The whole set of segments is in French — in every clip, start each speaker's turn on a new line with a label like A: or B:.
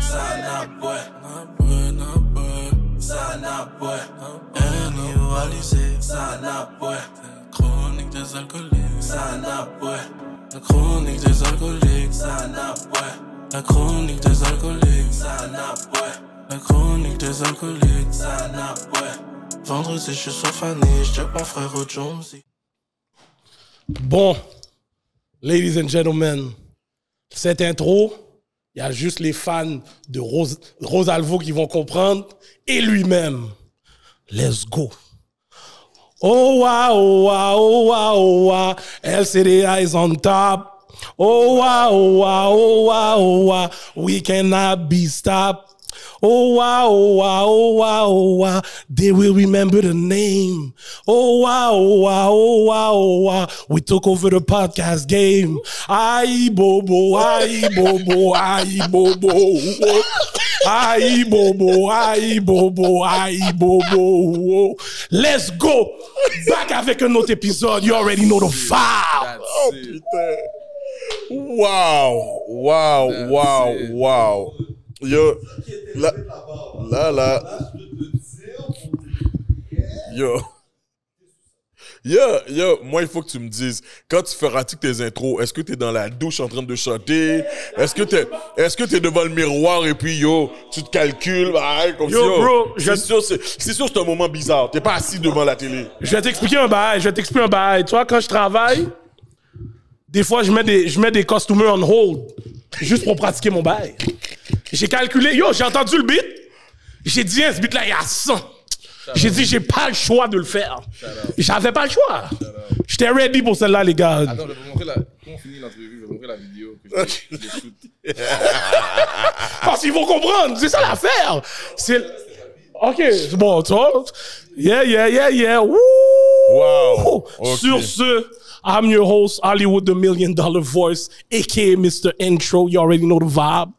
A: Ça
B: n'a pas, ça n'a
C: pas. ça n'a pas. Chronique des alcooliques, ça n'a pas. La chronique des alcooliques, ça n'a pas. La
D: chronique des alcooliques, ça n'a pas. La chronique des alcooliques, ça n'a pas. Vendredi, je suis fané je pas frère au Jonesy.
C: Bon, ladies and gentlemen, cette intro, il y a juste les fans de Rosalvo qui vont comprendre et lui-même. Let's go. Oh wa oh wa oh wa wa LCD is on top. Oh wa oh wa oh wa oh wa we cannot be stopped. Oh wow, oh wow, oh wow, oh wow. They will remember the name. Oh wow, oh wow, oh wow, oh wow. We took over the podcast game. Aye, bobo, ay bobo, ay bobo. Aye, bobo, ay bobo, ay bobo. Let's go. Back avec un autre épisode. You already know the vibe. Oh
A: putain.
C: Wow,
A: wow, wow, wow. Yo, là, Yo. Yo, yo, moi, il faut que tu me dises, quand tu feras tes intros, est-ce que es dans la douche en train de chanter? Est-ce que t'es, est que devant le miroir et puis, yo, tu te calcules, bah, comme yo, yo, bro, c'est
C: sûr, c'est, un moment bizarre. T'es pas assis devant la télé. Je vais t'expliquer un bail, je vais t'expliquer un bail. Toi, quand je travaille, des fois, je mets des, je mets des on hold, juste pour pratiquer mon bail. J'ai calculé, yo, j'ai entendu le beat. J'ai dit, hein, ce beat-là, il y a 100. J'ai dit, j'ai pas le choix de le faire. J'avais pas le choix. J'étais ready pour celle-là, les gars. Attends,
D: je vais vous montrer la. Quand on finit l'entrevue, je vais vous montrer la vidéo
C: Parce qu'ils vont comprendre, c'est ça l'affaire. C'est. Ok, bon, tu Yeah, yeah, yeah, yeah. Wow. Sur ce. I'm your host, Hollywood the Million Dollar Voice, aka Mr. Intro. You already know the vibe.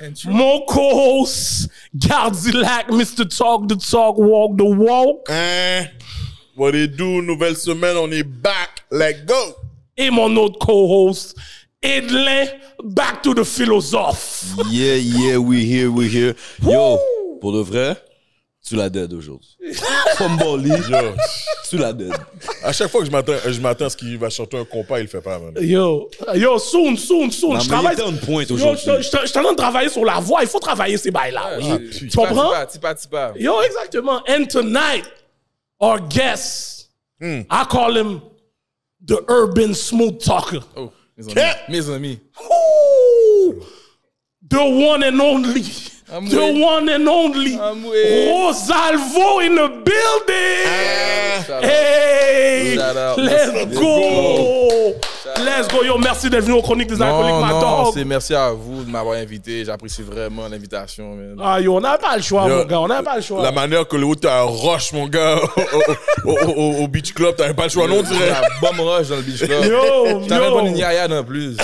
C: Intro. More co hosts, Galzilac, Mr. Talk the Talk, Walk the Walk. Eh, what it do, nouvelle semaine, on est back, let go. Et mon autre co-host, Edlin, back to the
E: philosophe. yeah, yeah, we here, we here. Yo, pour de vrai, tu la dead aujourd'hui. Fumboli, tu la dead. À chaque fois que je m'attends, je
A: m'attends à ce qu'il va chanter un compas, il le fait pas,
C: Yo, yo, soon, soon, soon. Non, je travaille. Un
A: point aujourd'hui. Je,
C: suis je de travailler sur la voix. Il faut travailler ces bails-là. tu comprends? Tipa, pas. Yo, exactement. And tonight, our guest, hmm. I call him the urban smooth talker. Oh, mes amis. Mes amis. the one and only. I'm the one and only Rosalvo in the building. Ah. hey, let's, go.
D: Let's go, yo, merci d'être venu aux Chroniques des Alcooliques, ma non, c'est merci à vous de m'avoir invité. J'apprécie vraiment l'invitation,
C: Ah, yo, on n'a pas le choix, mon gars, on n'a pas le choix. La
A: manière que le haut t'as rush, mon gars, au, Beach Club, t'avais pas le choix, non, tu dirais. La
C: bombe rush dans le Beach
A: Club. Yo, T'avais pas une yaya
C: non plus.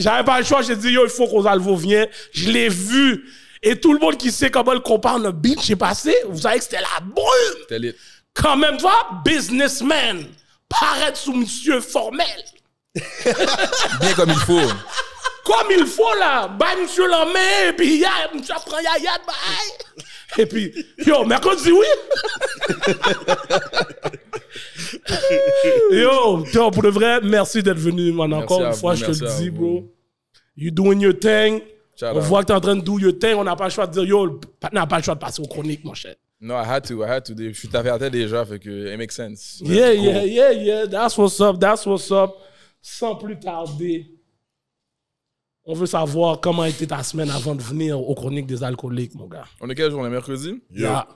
C: J'avais pas le choix, j'ai dit, yo, il faut qu'Osalvo vienne. Je l'ai vu. Et tout le monde qui sait comment le compare le beat, j'ai passé, vous savez que c'était la brume. Quand même, toi, businessman, paraître sous monsieur formel.
D: Bien comme il faut. Comme
C: il faut, là. Bye, monsieur l'emmène, et puis, ya, monsieur prend ya, ya, bye. Et puis, yo, mercredi, oui. yo, pour le vrai, merci d'être venu, man. Encore une fois, je te le dis, bro. You doing your thing. on voit que t'es en train de do your thing. On n'a pas le choix de dire, yo, On n'a pas le choix de passer aux chroniques, mon cher.
D: No, I had to, I had to. Je t'avais déjà, déjà, fait que it makes sense. Yeah, yeah, yeah,
C: yeah. That's what's up, that's what's up. Sans plus tarder. On veut savoir comment était ta semaine avant de venir aux chroniques des alcooliques, mon gars.
D: On est quel jour? On est mercredi? Yeah.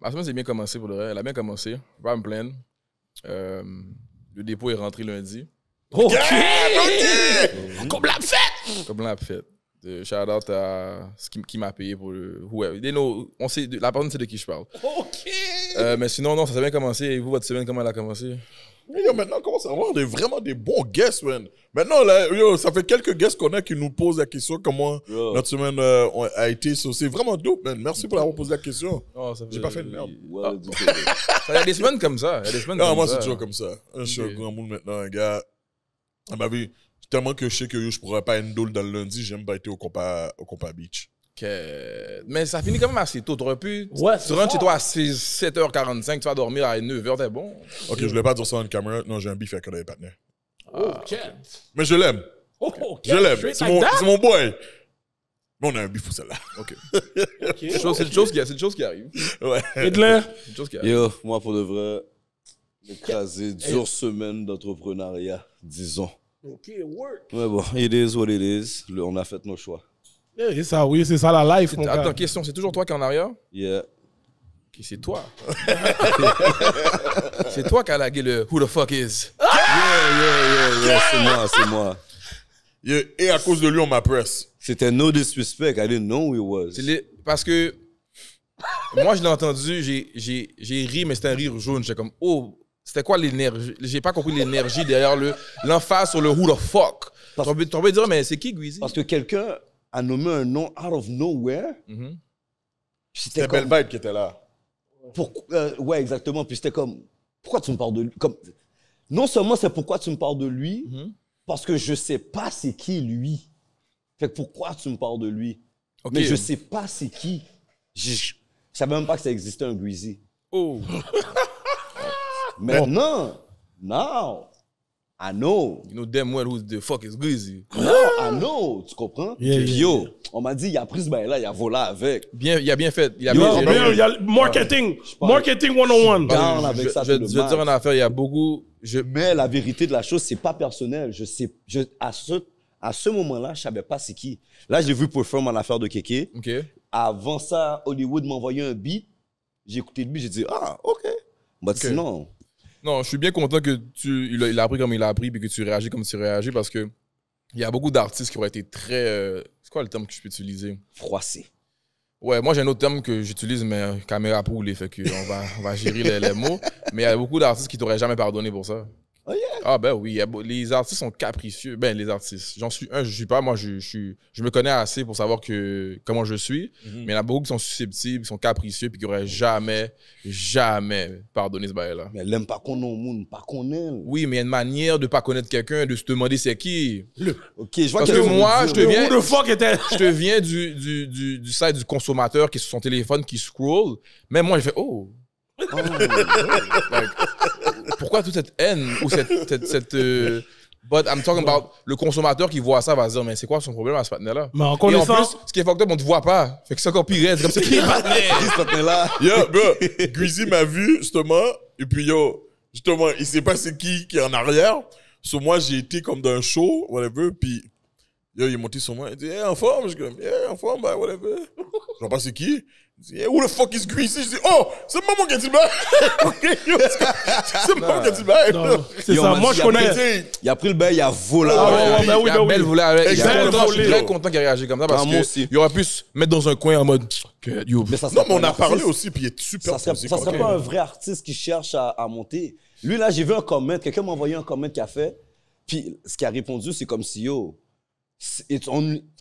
D: Ma semaine, s'est bien commencée, pour le reste. Elle a bien commencé. pas me plaindre. Euh, le dépôt est rentré lundi. OK! Comme la fête! Comme la fête. De euh, shout out à ce qui, m'a payé pour le. on sait, la personne sait de qui je parle. OK! Euh, mais sinon, non, ça s'est bien commencé. Et vous, votre semaine, comment elle a commencé?
A: Mais yo, maintenant, on commence à avoir vraiment
D: des bons guests, man. Maintenant, là, yo, ça
A: fait quelques guests qu'on a qui nous posent la question comment notre semaine euh, a été. C'est vraiment dope, man. Merci pour avoir posé la question.
D: Oh, J'ai pas fait de merde. Ah.
A: Il y a des semaines comme ça. non, moi, c'est toujours comme ça. Je suis un grand monde maintenant, un gars. À ma vie, tellement que je sais
D: que yo, je pourrais pas être dans le lundi, j'aime pas être au compas au compa Beach. Mais ça finit quand même assez tôt. tu rentres chez toi à 7h45, tu vas dormir à 9h, t'es bon. Ok, je voulais
A: pas dire ça en caméra. Non, j'ai un bif avec un des partenaires. Mais je l'aime.
E: Oh,
D: je l'aime. C'est mon, mon,
A: boy. Mais on a un bif pour celle-là. Ok.
D: C'est une chose, qui arrive. Ouais. chose qui
E: moi, pour de vrai, écrasé, dure semaine d'entrepreneuriat, disons. Ok, work. Mais bon, it is what it is. on a fait nos choix.
D: C'est ça, oui, c'est ça la life. Mon Attends, question, c'est toujours toi qui es en arrière
E: Yeah. c'est toi. c'est
D: toi qui a lagué le Who the fuck is Yeah,
E: yeah, yeah, yeah, c'est moi, c'est moi. Et à cause de lui, on m'appresse. C'était no disrespect, I didn't know who it was. Parce que moi,
D: je l'ai entendu,
E: j'ai- ri, mais c'était un rire jaune. J'étais comme, oh,
D: c'était quoi l'énergie J'ai pas compris l'énergie derrière le l'emphase sur le Who the fuck. tu
E: T'aurais dire, mais c'est qui Guizy Parce que quelqu'un a nommé un nom out of nowhere. Mhm. C'était comme... Belle qui était là. Pourquoi, euh, ouais, exactement. Puis c'était comme, pourquoi tu me parles de lui comme, Non seulement c'est pourquoi tu me parles de lui, mhm. parce que je sais pas c'est qui lui. Fait que pourquoi tu me parles de lui Mais je sais pas c'est qui. Je, ne savais même pas que ça existait un Greasy. Oh Maintenant, now, I know. You know damn well who the fuck is Greasy. Non, ah, I know, tu comprends? yo, on m'a dit, il a pris ce bail-là, il a volé avec. Bien,
D: il a bien fait. Il a bien, y
E: a marketing, marketing 101. avec je, ça je, dire une affaire, il y a beaucoup... Mais la vérité de la chose, c'est pas personnel. Je sais, à ce, à ce moment-là, je savais pas c'est qui. Là, j'ai l'ai vu faire mon affaire de Kéké. OK. Avant ça, Hollywood m'envoyait un beat. J'ai écouté le beat, j'ai dit, ah, OK. Mais bah, sinon...
D: Non, je suis bien content que tu il a, appris comme il a appris et que tu réagis comme tu réagis parce que il y a beaucoup d'artistes qui auraient été très euh, c'est quoi le terme que je peux utiliser Froissé. Ouais, moi j'ai un autre terme que j'utilise, mais euh, caméra pour les fait que on va, va gérer les, mots. Mais il y a beaucoup d'artistes qui t'auraient jamais pardonné pour ça. Oh, ah ben oui, les artistes sont capricieux. Ben les artistes, j'en suis un, je suis pas, moi je, je, je, me connais assez pour savoir que comment je suis, mm-hmm. mais il y en a beaucoup qui sont susceptibles, qui sont capricieux, puis qui n'auraient jamais, jamais pardonné ce bail-là. Mais l'aime pas qu'on au monde, pas qu'on Oui, mais il y a une manière de pas connaître quelqu'un, de se demander c'est qui. Le... Ok,
E: je vois Parce que moi, je te viens,
D: je te viens du, du, du, du site du consommateur qui est sur son téléphone, qui scroll, mais moi je fais oh. oh pourquoi toute cette haine ou cette. cette, euh, But I'm talking about le consommateur qui voit ça va se dire, mais c'est quoi son problème à ce partenaire là Mais en plus, ce qui est fucked up, on te voit pas. Fait que c'est encore pire. C'est comme c'est qui le
A: Yo, m'a vu, justement. Et puis, yo, justement, il sait pas c'est qui qui est en arrière. Sur moi, j'ai été comme dans un show, whatever. Puis, yo, il est monté sur moi. Il dit, hey, en forme. Je dis, « comme, en forme, bah, whatever. Je sais pas c'est qui. Je dis, eh, who the fuck is Greasy? Je dis, oh, c'est maman qui a dit bah. le
D: C'est maman qui a dit le bah. C'est ça, moi je connais.
E: Il a pris le bail, il a volé. Il a belle volé avec. Je suis très content qu'il ait réagi comme ça parce ah,
D: qu'il aurait pu se mettre dans un coin en mode. non,
E: mais on a parlé aussi, puis il est super Ça serait pas un vrai artiste qui cherche à monter. Lui, là, j'ai vu un comment, quelqu'un m'a envoyé un comment qu'il a fait. Puis ce qu'il a répondu, c'est comme si, yo,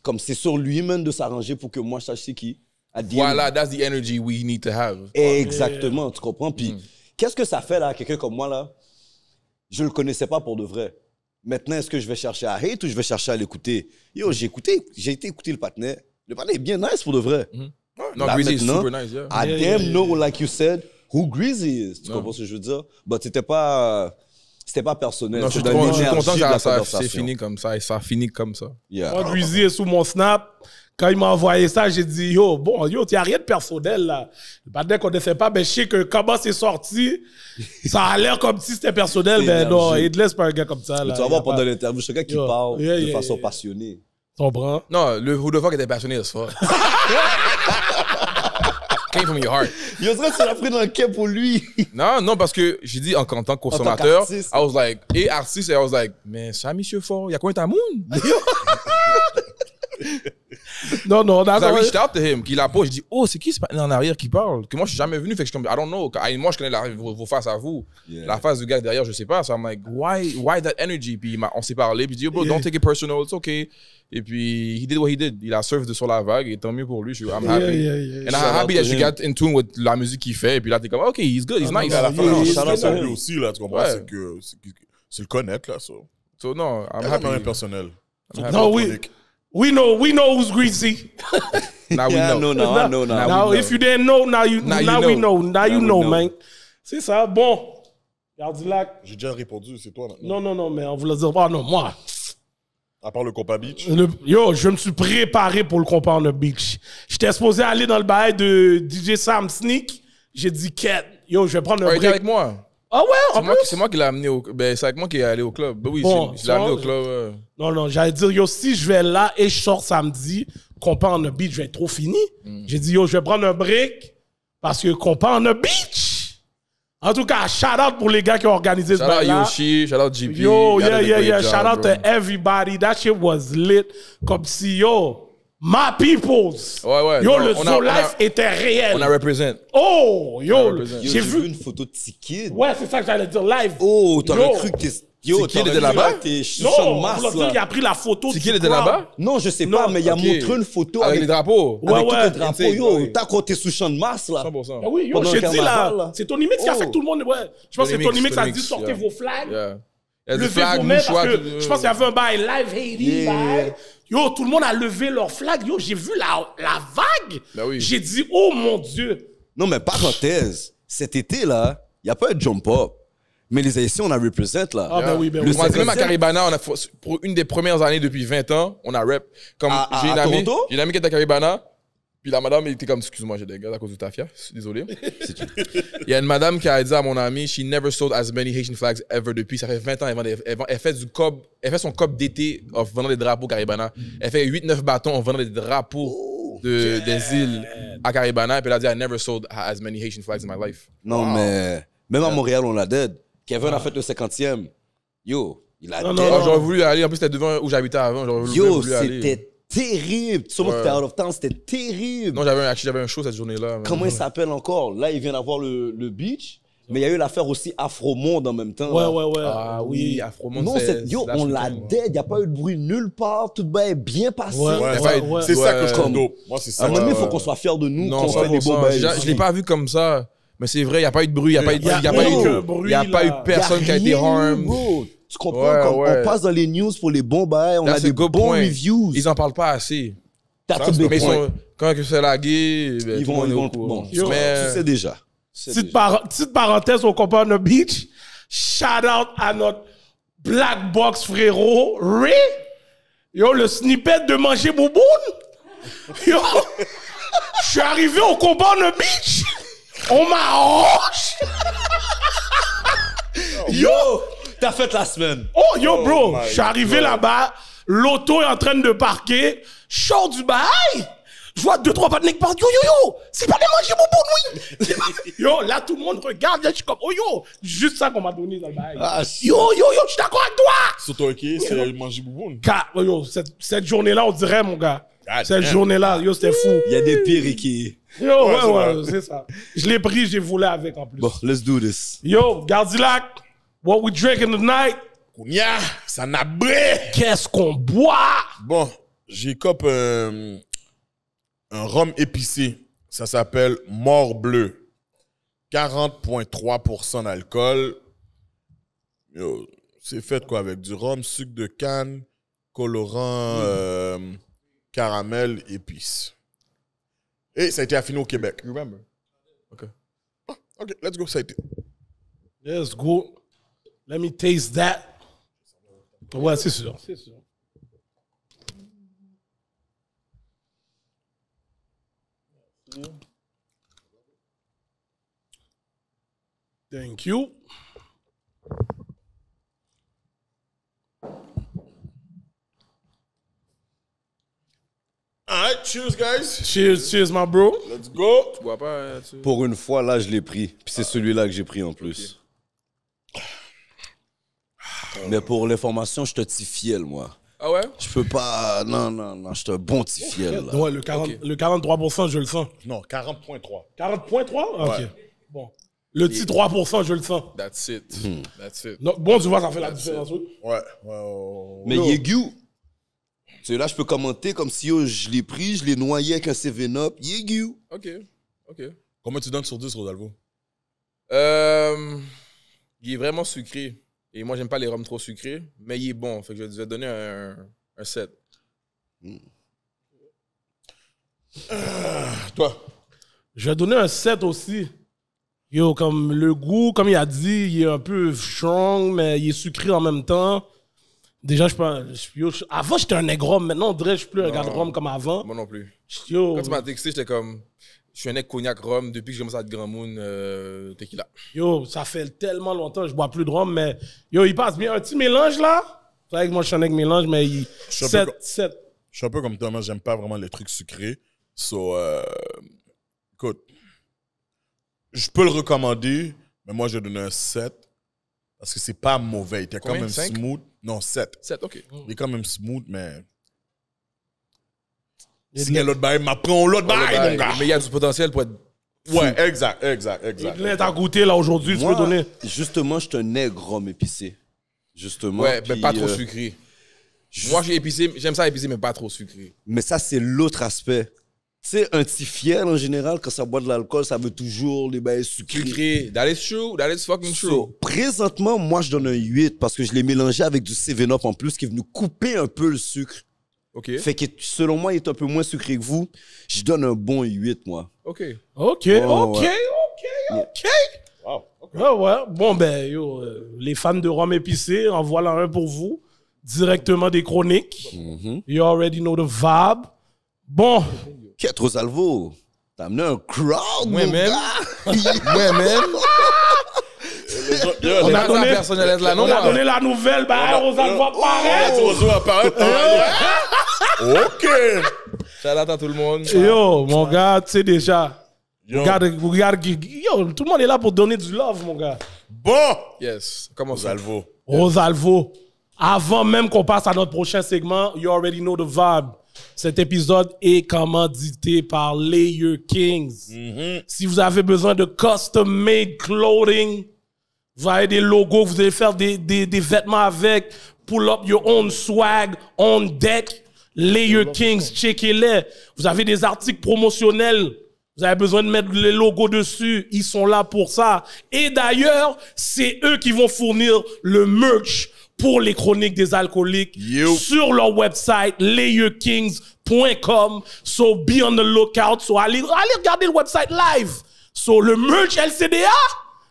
E: comme c'est sur lui-même de s'arranger pour que moi je sache c'est qui voilà, that's the energy we need to have. Exactement, tu comprends? Puis, mm. qu'est-ce que ça fait, là, quelqu'un comme moi, là? Je le connaissais pas pour de vrai. Maintenant, est-ce que je vais chercher à hate ou je vais chercher à l'écouter? Yo, j'ai écouté, j'ai été écouter le patinet. Le patinet est bien nice pour de vrai. Mm-hmm. Non, -hmm. Non, super nice, I yeah, damn know, like you said, who Greasy is. Tu comprends ce que je veux dire? Bah, c'était pas c'était pas personnel. Non, je, suis content que ça, c'est fini
D: comme ça et ça finit comme
C: ça. Yeah. Greasy est sous mon snap. Quand il m'a envoyé ça, j'ai dit, yo, bon, yo, t'y a rien de personnel là. Le qu'on ne sait pas, mais ben, je sais que comment c'est sorti, ça a l'air comme
D: si c'était personnel, mais non, il ne laisse pas un gars comme ça. Là, tu vas voir pendant l'interview, c'est gars qui parle de façon
E: passionnée.
D: Tu comprends? Non, le Who the fuck était passionné ce soir. Came from your heart. Yo, ça, tu l'as pris dans le quai pour lui. non, non, parce que j'ai dit en, tant que consommateur, I was like, et artiste, et I was like, mais ça, monsieur Fort, il y a combien ta monde? non, non, non. a. Ça reached out to him, qu'il a Je dis, oh, c'est qui ce en arrière qui parle Que moi, je suis jamais venu. Fait que je suis comme, I don't know. Moi, je connais la, vos, vos, faces à vous. Yeah. La face du gars derrière, je sais pas. So I'm like, why, why that energy Puis on s'est parlé. Puis il dit, oh, bro, yeah. don't take it personal. It's okay. Et puis, he did what he did. Il a surfé de sur la vague et tant mieux pour lui. Je suis, I'm happy. Yeah, yeah, And I'm happy that you got in tune with la musique qu'il fait. Et puis là, t'es comme, ok, he's good, he's ah, nice. Non, non, il à lui aussi, là, tu comprends ouais.
A: C'est C'est le connaître, là, ça. So. so, non, I'm happy. personnel. Non, oui.
C: We know we know who's greasy.
D: now we know. now, know if you
C: didn't know, now you now, we know. Now, you know, man. C'est ça, bon. J'ai déjà répondu, c'est toi maintenant. Non, non, non, mais on vous le dit. Ah non, moi. À part le compas beach. yo, je me suis préparé pour le compas on the beach. J'étais supposé aller dans le bail de DJ Sam Sneak. J'ai dit, Ken. yo, je vais prendre un ah, break. avec moi.
D: Ah ouais, en plus. C'est moi qui l'ai amené au Ben, c'est avec moi qui est allé au club. Ben oui, je l'ai amené au club.
C: Non, non, j'allais dire, yo, si je vais là et je sors samedi, compas en a beach, je vais être trop fini. Mm. J'ai dit, yo, je vais prendre un break parce que compas en a beach. En tout cas, shout out pour les gars qui ont organisé ce Shout out Yoshi,
D: shout out GP. Yo, yeah, yeah, yeah. Shout out to
C: everybody. That shit was lit. Comme si, yo, My peoples.
D: Yo, le show Life était réel. On a représente.
C: Oh, yo. J'ai vu une photo de Tiki. Ouais, c'est ça que j'allais dire
E: live. Oh, t'aurais cru que Yo, Tiki était là-bas? Non, masse, là. il a pris la photo. Tiki était là-bas? Non, je sais pas, mais il a montré une photo avec, les drapeaux. Ouais, avec ouais. les drapeaux, yo. Ah t'as compté sous champ de masse, là. 100%. Ah oui, yo, j'ai dit, là.
C: C'est Tony Mix qui a fait oh. tout le monde, ouais. Je pense que c'est Tony Mix qui a dit, sortez vos flags. Levez vos mains, parce que je pense qu'il y avait un bail live Haiti,
E: Yo, tout le monde a levé leur flag. Yo, j'ai vu la, la vague. Ben j'ai dit, oh mon Dieu. Non, mais parenthèse, cet été, là, il n'y a pas de jump-up. Mais les Haïtiens, on a représente, là. Ah, ben oui, ben oui. même à
D: Caribana, on pour une des premières années depuis 20 ans, on a rep. Comme, j'ai une, j'ai une amie qui est à Caribana, puis la madame était comme, excuse-moi, j'ai des gars à cause de ta Désolé. Il y a une madame qui a dit à mon ami, she never sold as many Haitian flags ever depuis. Ça fait 20 ans. Elle, elle, fait, du cob, elle fait son cop d'été en vendant des drapeaux Caribana. Elle fait 8-9 bâtons en vendant des drapeaux oh, de, des îles à Caribana. Puis elle a dit, I never sold as many Haitian flags in my life.
E: Non, mais même à euh, Montréal, on l'a dead. Kevin a ah. fait le 50e. Yo, il a non, dead. Non, J'aurais
D: voulu aller. En plus, c'était devant où j'habitais avant. Yo, c'était
E: terrible. Tu que c'était out of town, c'était terrible. Non, j'avais un, un show cette journée-là. Comment il s'appelle encore Là, il vient d'avoir le, le beach. Mais il y a eu l'affaire aussi Afromonde en même temps. Ouais, là. ouais, ouais. Ah oui, Afromonde, afro Non, cette yo, on l'a hein. dead. Il n'y a pas eu de bruit nulle part. Tout est bien passé. Ouais, ouais, c'est ça que je trouve Moi, c'est ça. À un moment donné, il faut qu'on soit fiers de nous, qu'on fait des bons bails. Je ne l'ai pas
D: vu comme ça. Mais c'est vrai, il n'y a pas eu de bruit, il n'y a pas eu, y a, a pas eu, bruit, y a pas eu personne qui a été harmed. Tu comprends? On passe dans les
E: news pour les bons bails, on a des bons reviews.
D: Ils n'en parlent pas assez. T'as tout Mais points. quand que c'est lagué ben, ils vont, ils
C: vont,
E: bon, tu sais
C: déjà. Petite, petite parenthèse, au compare beach. Shout out à notre black box frérot, Ray. Yo, le snippet de manger bouboune. Yo, je suis arrivé au combat de « beach. On enche! yo! T'as fait la semaine. Oh, yo, oh bro! je suis arrivé là-bas, l'auto est en train de parquer, je du bail! Je vois deux, trois qui par yo, yo, yo! C'est pas des manger oui! yo, là, tout le monde regarde, je suis comme, oh, yo! Juste ça qu'on m'a donné dans le bail. Ah, yo, yo, yo, je suis d'accord avec toi! Surtout, ok, c'est le manger oh, yo, cette, cette journée-là, on dirait, mon gars. cette journée-là, yo, c'était fou. Il y a des pires qui. Yo, ouais, ouais, c'est ça. Je l'ai pris, j'ai volé avec en plus.
E: Bon, let's do this. Yo,
C: Gardilac, what we drinking tonight? ça n'a Qu'est-ce qu'on boit?
A: Bon, j'ai cop un, rhum épicé. Ça s'appelle Mort Bleu. 40,3% d'alcool. Yo, c'est fait quoi avec du rhum, sucre de canne, colorant, euh, caramel, épices. Et eh, a été Québec.
C: You remember? OK. Ah, OK, let's go, ça a été. Let's go. Let me taste that. Ouais, c'est sûr. C'est sûr. Thank you.
A: All right, cheers, guys.
E: Cheers, cheers, my
A: bro. Let's go.
D: Euh, pour
E: une fois, là, je l'ai pris. Puis c'est celui-là que j'ai pris en plus. Mais pour l'information, je te dis fiel, moi. Ah ouais? Je peux pas. Non, non, non, je te bon petit Là. Ouais, le, 40,
C: le 43%, je le sens. Non, 40,3. 40,3?
E: Ah, ok. Bon.
A: Le petit
C: 3%, je le sens. That's it. Hmm. That's it. bon, tu vois, ça fait la différence.
A: ouais
E: Mais Yegu, celui-là, je peux commenter comme si yo, oh, je l'ai pris, je l'ai noyé avec un 7-up.
D: Yeah, Ok, ok.
E: Comment tu donnes sur 10, Rodalvo
D: euh, Il est vraiment sucré. Et moi, j'aime pas les rums trop sucrés, mais il est bon. Fait que je vais donner un, un 7. Hmm. toi
C: Je vais donner un 7 aussi. Yo, comme le goût, comme il a dit, il est un peu strong, mais il est sucré en même temps. Déjà, je suis avant, j'étais un négro, Maintenant, on dirait que je suis plus un garde rhum comme avant. Moi
D: non plus. Quand tu m'as texté, j'étais comme. Je suis un nec cognac rhum depuis que j'ai commencé à être grand moon euh, tequila.
C: Yo, ça fait tellement longtemps que je bois plus de rhum, mais yo, il passe bien. Un petit mélange là. C'est vrai que moi, je suis un nec mélange, mais il. 7,
A: Je suis un peu comme toi, moi, j'aime pas vraiment les trucs sucrés.
C: So, euh,
A: écoute, je peux le recommander, mais moi, je vais donner un 7 parce que c'est pas mauvais. Il était quand même smooth. Non, 7. 7, ok. Il est quand même smooth, mais. a l'autre bail, m'apprend l'autre bail, mon gars. Mais il y a du potentiel pour être. Ouais, exact, exact, exact. Il à
E: goûter là aujourd'hui, tu peux donner. Justement, je te nègre homme épicé. Justement. Ouais, mais pas trop euh,
D: sucré. Moi, j'aime ça
E: épicé, mais pas trop sucré. Mais ça, c'est l'autre aspect. C'est un petit fiel, en général, quand ça boit de l'alcool, ça veut toujours les bails
D: sucrés. That is true. That is fucking true.
E: présentement, moi, je donne un 8 parce que je l'ai mélangé avec du 7 en plus qui est venu couper un peu le sucre. OK. Fait que selon moi, il est un peu moins sucré que vous. Je donne un bon 8, moi. OK. OK, OK, OK, OK. Wow. Bon, ben, euh,
C: les fans de Rome épicé, en voilà un pour vous. Directement des chroniques. Mm-hmm.
E: You already know the vibe. Bon. Quatre Rosalvo, T'as amené un crowd, Moi-même. Moi-même. On a
C: donné là, non On a donné la bah, nouvelle, bah, aux Rosalvo apparaît.
D: OK. Shout à tout le monde. Yo,
C: mon gars, tu sais déjà. yo, tout le monde est là pour donner du love, mon gars. Bon.
D: Yes. Comment Rosalvo.
C: Rosalvo. Avant même qu'on passe à notre prochain segment, you already know the vibe. Cet épisode est commandité par Layer Kings. Mm-hmm. Si vous avez besoin de custom-made clothing, vous avez des logos, vous allez faire des, vêtements avec, pull up your own swag on deck. Layer Kings, checkez-les. Vous avez des articles promotionnels. Vous avez besoin de mettre les logos dessus. Ils sont là pour ça. Et d'ailleurs, c'est eux qui vont fournir le merch pour les chroniques des alcooliques sur leur website layerkings.com. So be on the lookout. So allez, regarder le website live. So le merch LCDA,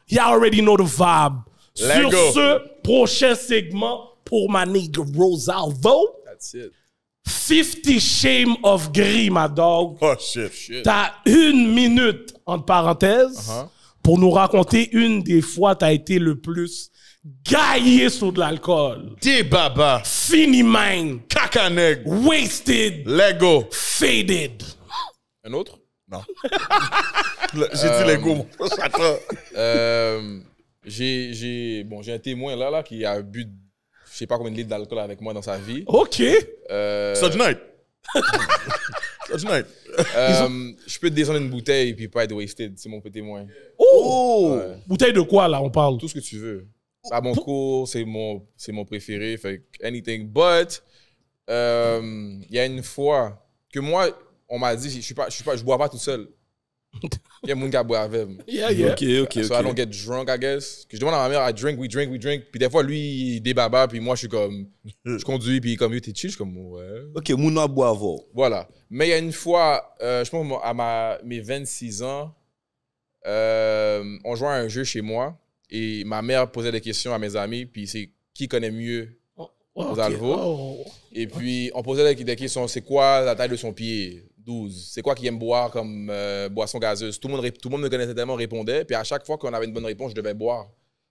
C: you already know the vibe. Let sur ce prochain segment pour ma nigga Rosalvo. That's it. 50 Shame of Gris, my dog. Oh shit, shit. T'as une minute, en parenthèse uh-huh. pour nous raconter une des fois t'as été le plus Gaillé sous de l'alcool. baba Fini mine. neg.
D: Wasted. Lego. Faded. Un autre? Non. j'ai dit euh, Lego. euh, j'ai, j'ai, bon, j'ai un témoin là, là, qui a bu, je sais pas combien de litres d'alcool avec moi dans sa vie. OK. Euh, Such night. Such night. je peux te descendre une bouteille et puis pas être wasted. C'est mon petit témoin. Oh! oh!
C: Bouteille de quoi, là, on parle? Tout ce que tu veux
D: à mon cours, c'est mon, c'est mon préféré. Fait anything. But, euh, il y a une fois que moi, on m'a dit, je suis pas, je pas, bois pas tout seul. Il y a mon gars boit avec. moi. yeah. Ok, ok, So okay. I don't get drunk, I guess. Que je demande à ma mère, I drink, we drink, we drink. Puis des fois, lui, il débaba, puis moi, je suis comme, je conduis, puis comme, tu t'es chill, je suis comme, ouais.
E: Ok, mon a boit avant. Voilà. Mais
D: il y a une fois, euh, je pense à ma, mes 26 ans, euh, on jouait à un jeu chez moi. Et ma mère posait des questions à mes amis, puis c'est qui connaît mieux oh, oh. Et puis, on posait des questions c'est quoi la taille de son pied 12. C'est quoi qui aime boire comme euh, boisson gazeuse tout le, monde, tout le monde me connaissait tellement, répondait. Puis à chaque fois qu'on avait une bonne réponse, je devais boire.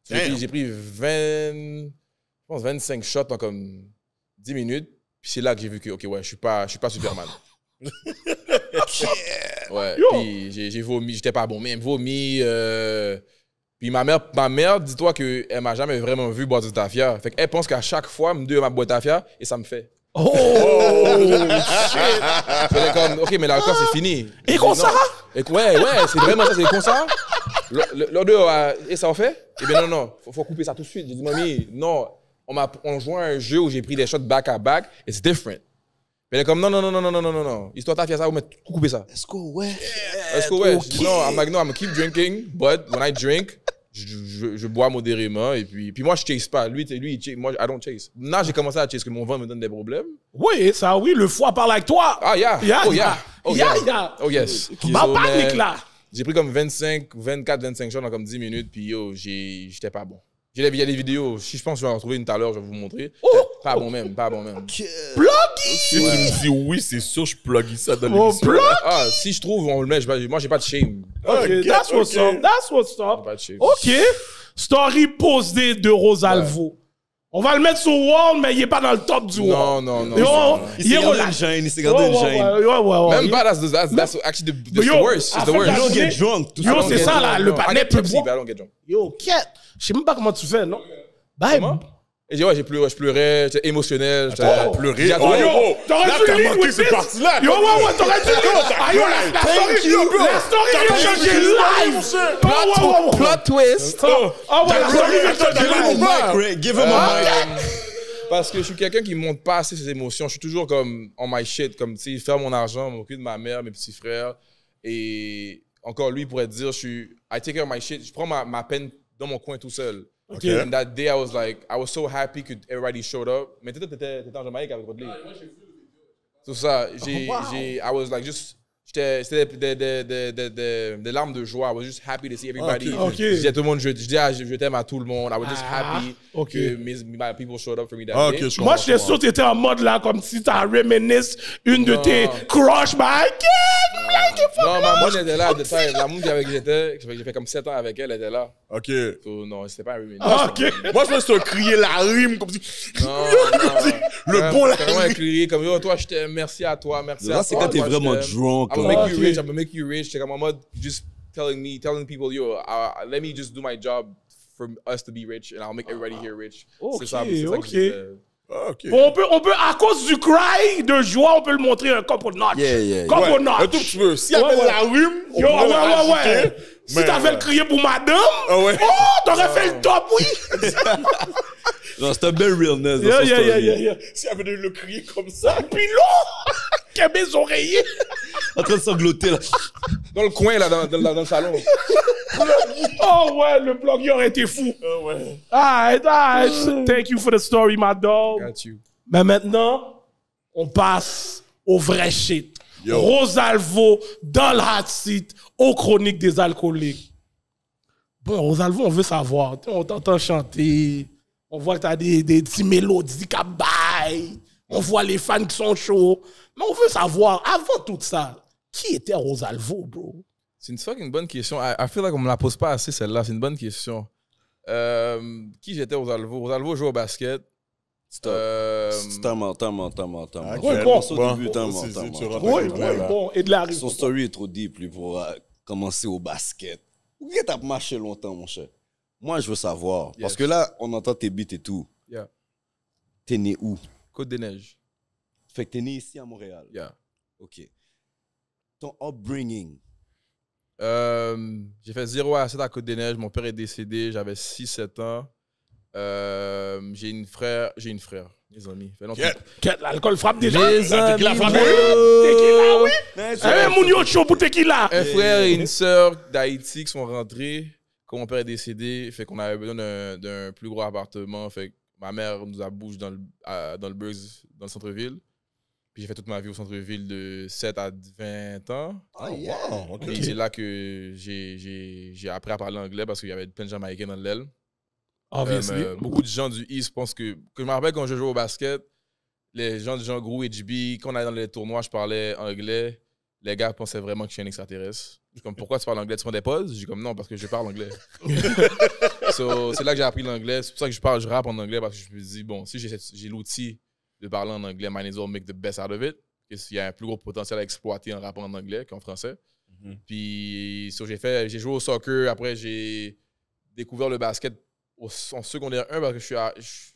D: J'ai pris 20, je pense 25 shots en comme 10 minutes. Puis c'est là que j'ai vu que, OK, ouais, je suis pas, je suis pas Superman. puis j'ai vomi, j'étais pas bon même, vomi, euh, puis ma mère, ma mère dis-toi qu'elle m'a jamais vraiment vu boire du tafia. Fait qu'elle pense qu'à chaque fois, me dit, ma boire tafia et ça me fait. Oh,
B: shit!
D: Fait comme, ok, mais encore, c'est fini. Et comme ça? ouais, ouais, c'est vraiment ça, c'est comme ça. L'autre, euh, et ça en fait? Eh bien non, non, faut, faut couper ça tout de suite. J'ai dit, mamie, non, on m'a, on jouait à un jeu où j'ai pris des shots back à back, c'est different. Mais elle est comme, non, non, non, non, non, non, non, non. Histoire ta fille, ça, vous mettez couper ça. Let's go, ouais. Let's go, ouais. Non, I'm like, no, I'm keep drinking, but when I drink, je, je, bois modérément et puis, puis moi, je chase pas. Lui, lui il Moi, I don't chase. Là, j'ai commencé à chase parce que mon vent me donne des problèmes. Oui, ça, oui, le foie parle avec toi. Ah, yeah. Oh, yeah. Oh, yeah. Oh, yes. Ma panique, là. J'ai pris comme 25, 24, 25 shots dans comme 10 minutes, puis yo, j'étais pas bon. J'ai des vidéos. Si je pense je vais en trouver une tout à l'heure, je vais vous montrer. Oh, pas bon même, pas bon même. Pluggy! Si tu me dis oui, c'est sûr, je pluggy ça dans oh, l'émission. Ah, si je trouve, on le met. Moi, j'ai pas de shame. Okay, that's what's up.
C: That's what's up. OK.
D: Story posée de
C: Rosalvo. On va le mettre sur Wall, mais il n'est pas dans le top du Wall. Non, non, non. Yo, Il s'est
D: gardé une gêne, il s'est gardé une gêne. Même pas, that's, that's, actually the, the worst. It's the worst. You don't get drunk. yo, c'est ça, là, le don't
C: peut boire. Yo, quête. Je sais même pas comment tu fais, non?
D: Bye. Et dit, ouais, j'ai pleuré, je pleurais, j'étais émotionnel. j'ai oh, pleuré. Oh, yo, t'aurais dû lire manqué cette partie-là. Yo, ouais, ouais, t'aurais
C: dû lire. Ah, yo, la, story, yo, bro. La story, yo, live. Plot, plot
D: twist. Oh, oh Give him a ah, mic, Give him a mic. Parce que je suis quelqu'un qui monte pas assez ses émotions. Je suis toujours comme on my shit, comme, tu sais, faire mon argent, m'occuper de ma mère, mes petits frères. Et encore, lui pourrait dire, je suis, I take care of my shit. Je prends ma, ma peine dans mon coin tout seul. Okay. And that day I was like, I was so happy because everybody showed up. Mais tu en Jamaïque avec C'est ça. I was like just C'était des de, de, de, larmes de joie. I was just happy to see everybody. Je disais tout le monde, je, disais, je, t'aime à tout le monde. I was just ah, happy que mes, my people showed up for me that day. Moi, j'étais sûr que
C: t'étais en mode là, comme si t'as reminisce
D: une de tes crushs. Bah,
C: non, like non, non ma
D: était là. De la monde avec qui j'étais, j'ai fait comme 7 ans avec elle, elle était là. OK. non, c'était pas reminis. Ah, Moi, je me suis crié la rime, comme si... Non, le bon la rime. Vraiment crié comme, si, toi, je t'aime, merci à toi, merci à toi. c'est quand t'es vraiment drunk gonna oh, make you rich. I'm gonna make you rich. telling me, telling people, yo, uh, let me just do my job for us to be rich, and I'll make everybody here rich. on
C: peut, on peut, à cause du cry de joie, on peut le montrer un couple notch. Yeah, yeah, Couple notch. Un la rime, ouais, ouais,
A: ouais.
E: Si t'avais le euh, crié
A: pour madame,
C: ah oh, t'aurais fait le top, oui.
E: non, c'est un bel realness.
C: Si elle venait le crier comme ça, puis là, qui mes oreillers. En train de sangloter, là. Dans le coin, là, dans, dans,
D: le salon.
C: oh ouais, le blog aurait été fou. Oh ouais. Thank you for the story, my dog. Got you. Mais maintenant, on passe au vrai shit. Rosalvo dans la site aux chroniques des alcooliques. Bon, Rosalvo, on veut savoir. On t'entend chanter. On voit que tu as des, petits mélodies qui On voit les fans qui sont chauds. Mais on veut savoir, avant tout ça, qui était Rosalvo, bro?
D: C'est une fucking bonne question. I, I feel on me la pose pas assez, celle-là. C'est une bonne question. Euh, qui j'étais Rosalvo? Rosalvo joue au basket. Stop. Euh... Tamon,
E: tamon, tamon,
D: Ah, ouais, bon. Au début,
E: bon. Et de la Son story est trop deep, lui, pour euh, commencer au basket. Où est-ce que marché longtemps, mon cher? Moi, je veux savoir. Parce que là, on entend tes beats et tout. Yeah. T'es né où? Côte des Neiges. Fait que t'es né ici à Montréal. Yeah. OK. Ton upbringing.
D: Euh, j'ai fait 0 à 7 à Côte des Neiges. Mon père est décédé. J'avais 6-7 ans. Euh, j'ai une frère, j'ai une frère, les amis. l'alcool frappe déjà. Les amis. frappe. oui. Eh, Un frère et une sœur d'Haïti qui sont rentrés quand mon père est décédé. Fait qu'on avait besoin d'un plus gros appartement. Fait ma mère nous a bougé dans le, dans le dans le centre-ville. Puis j'ai fait toute ma vie au centre-ville de 7 à 20 ans. Ah, c'est là que j'ai appris à parler anglais parce qu'il y avait plein de Jamaïcains dans l'aile. Euh, beaucoup de gens du East pensent que, que. Je me rappelle quand je jouais au basket, les gens du genre Grou et quand on allait dans les tournois, je parlais anglais. Les gars pensaient vraiment que je suis un extraterrestre. Comme, pourquoi tu parles anglais? Tu prends des pauses? J'ai comme, non, parce que je parle anglais. c'est là que j'ai appris l'anglais. C'est pour ça que je parle, je rappe en anglais parce que je me dis, bon, si j'ai l'outil de parler en anglais, mine is all make the best out of it. Il y a un plus gros potentiel à exploiter en rappant en anglais qu'en français. Mhm. Puis, j'ai fait, j'ai joué au soccer. Après, j'ai découvert le basket en secondaire 1 parce que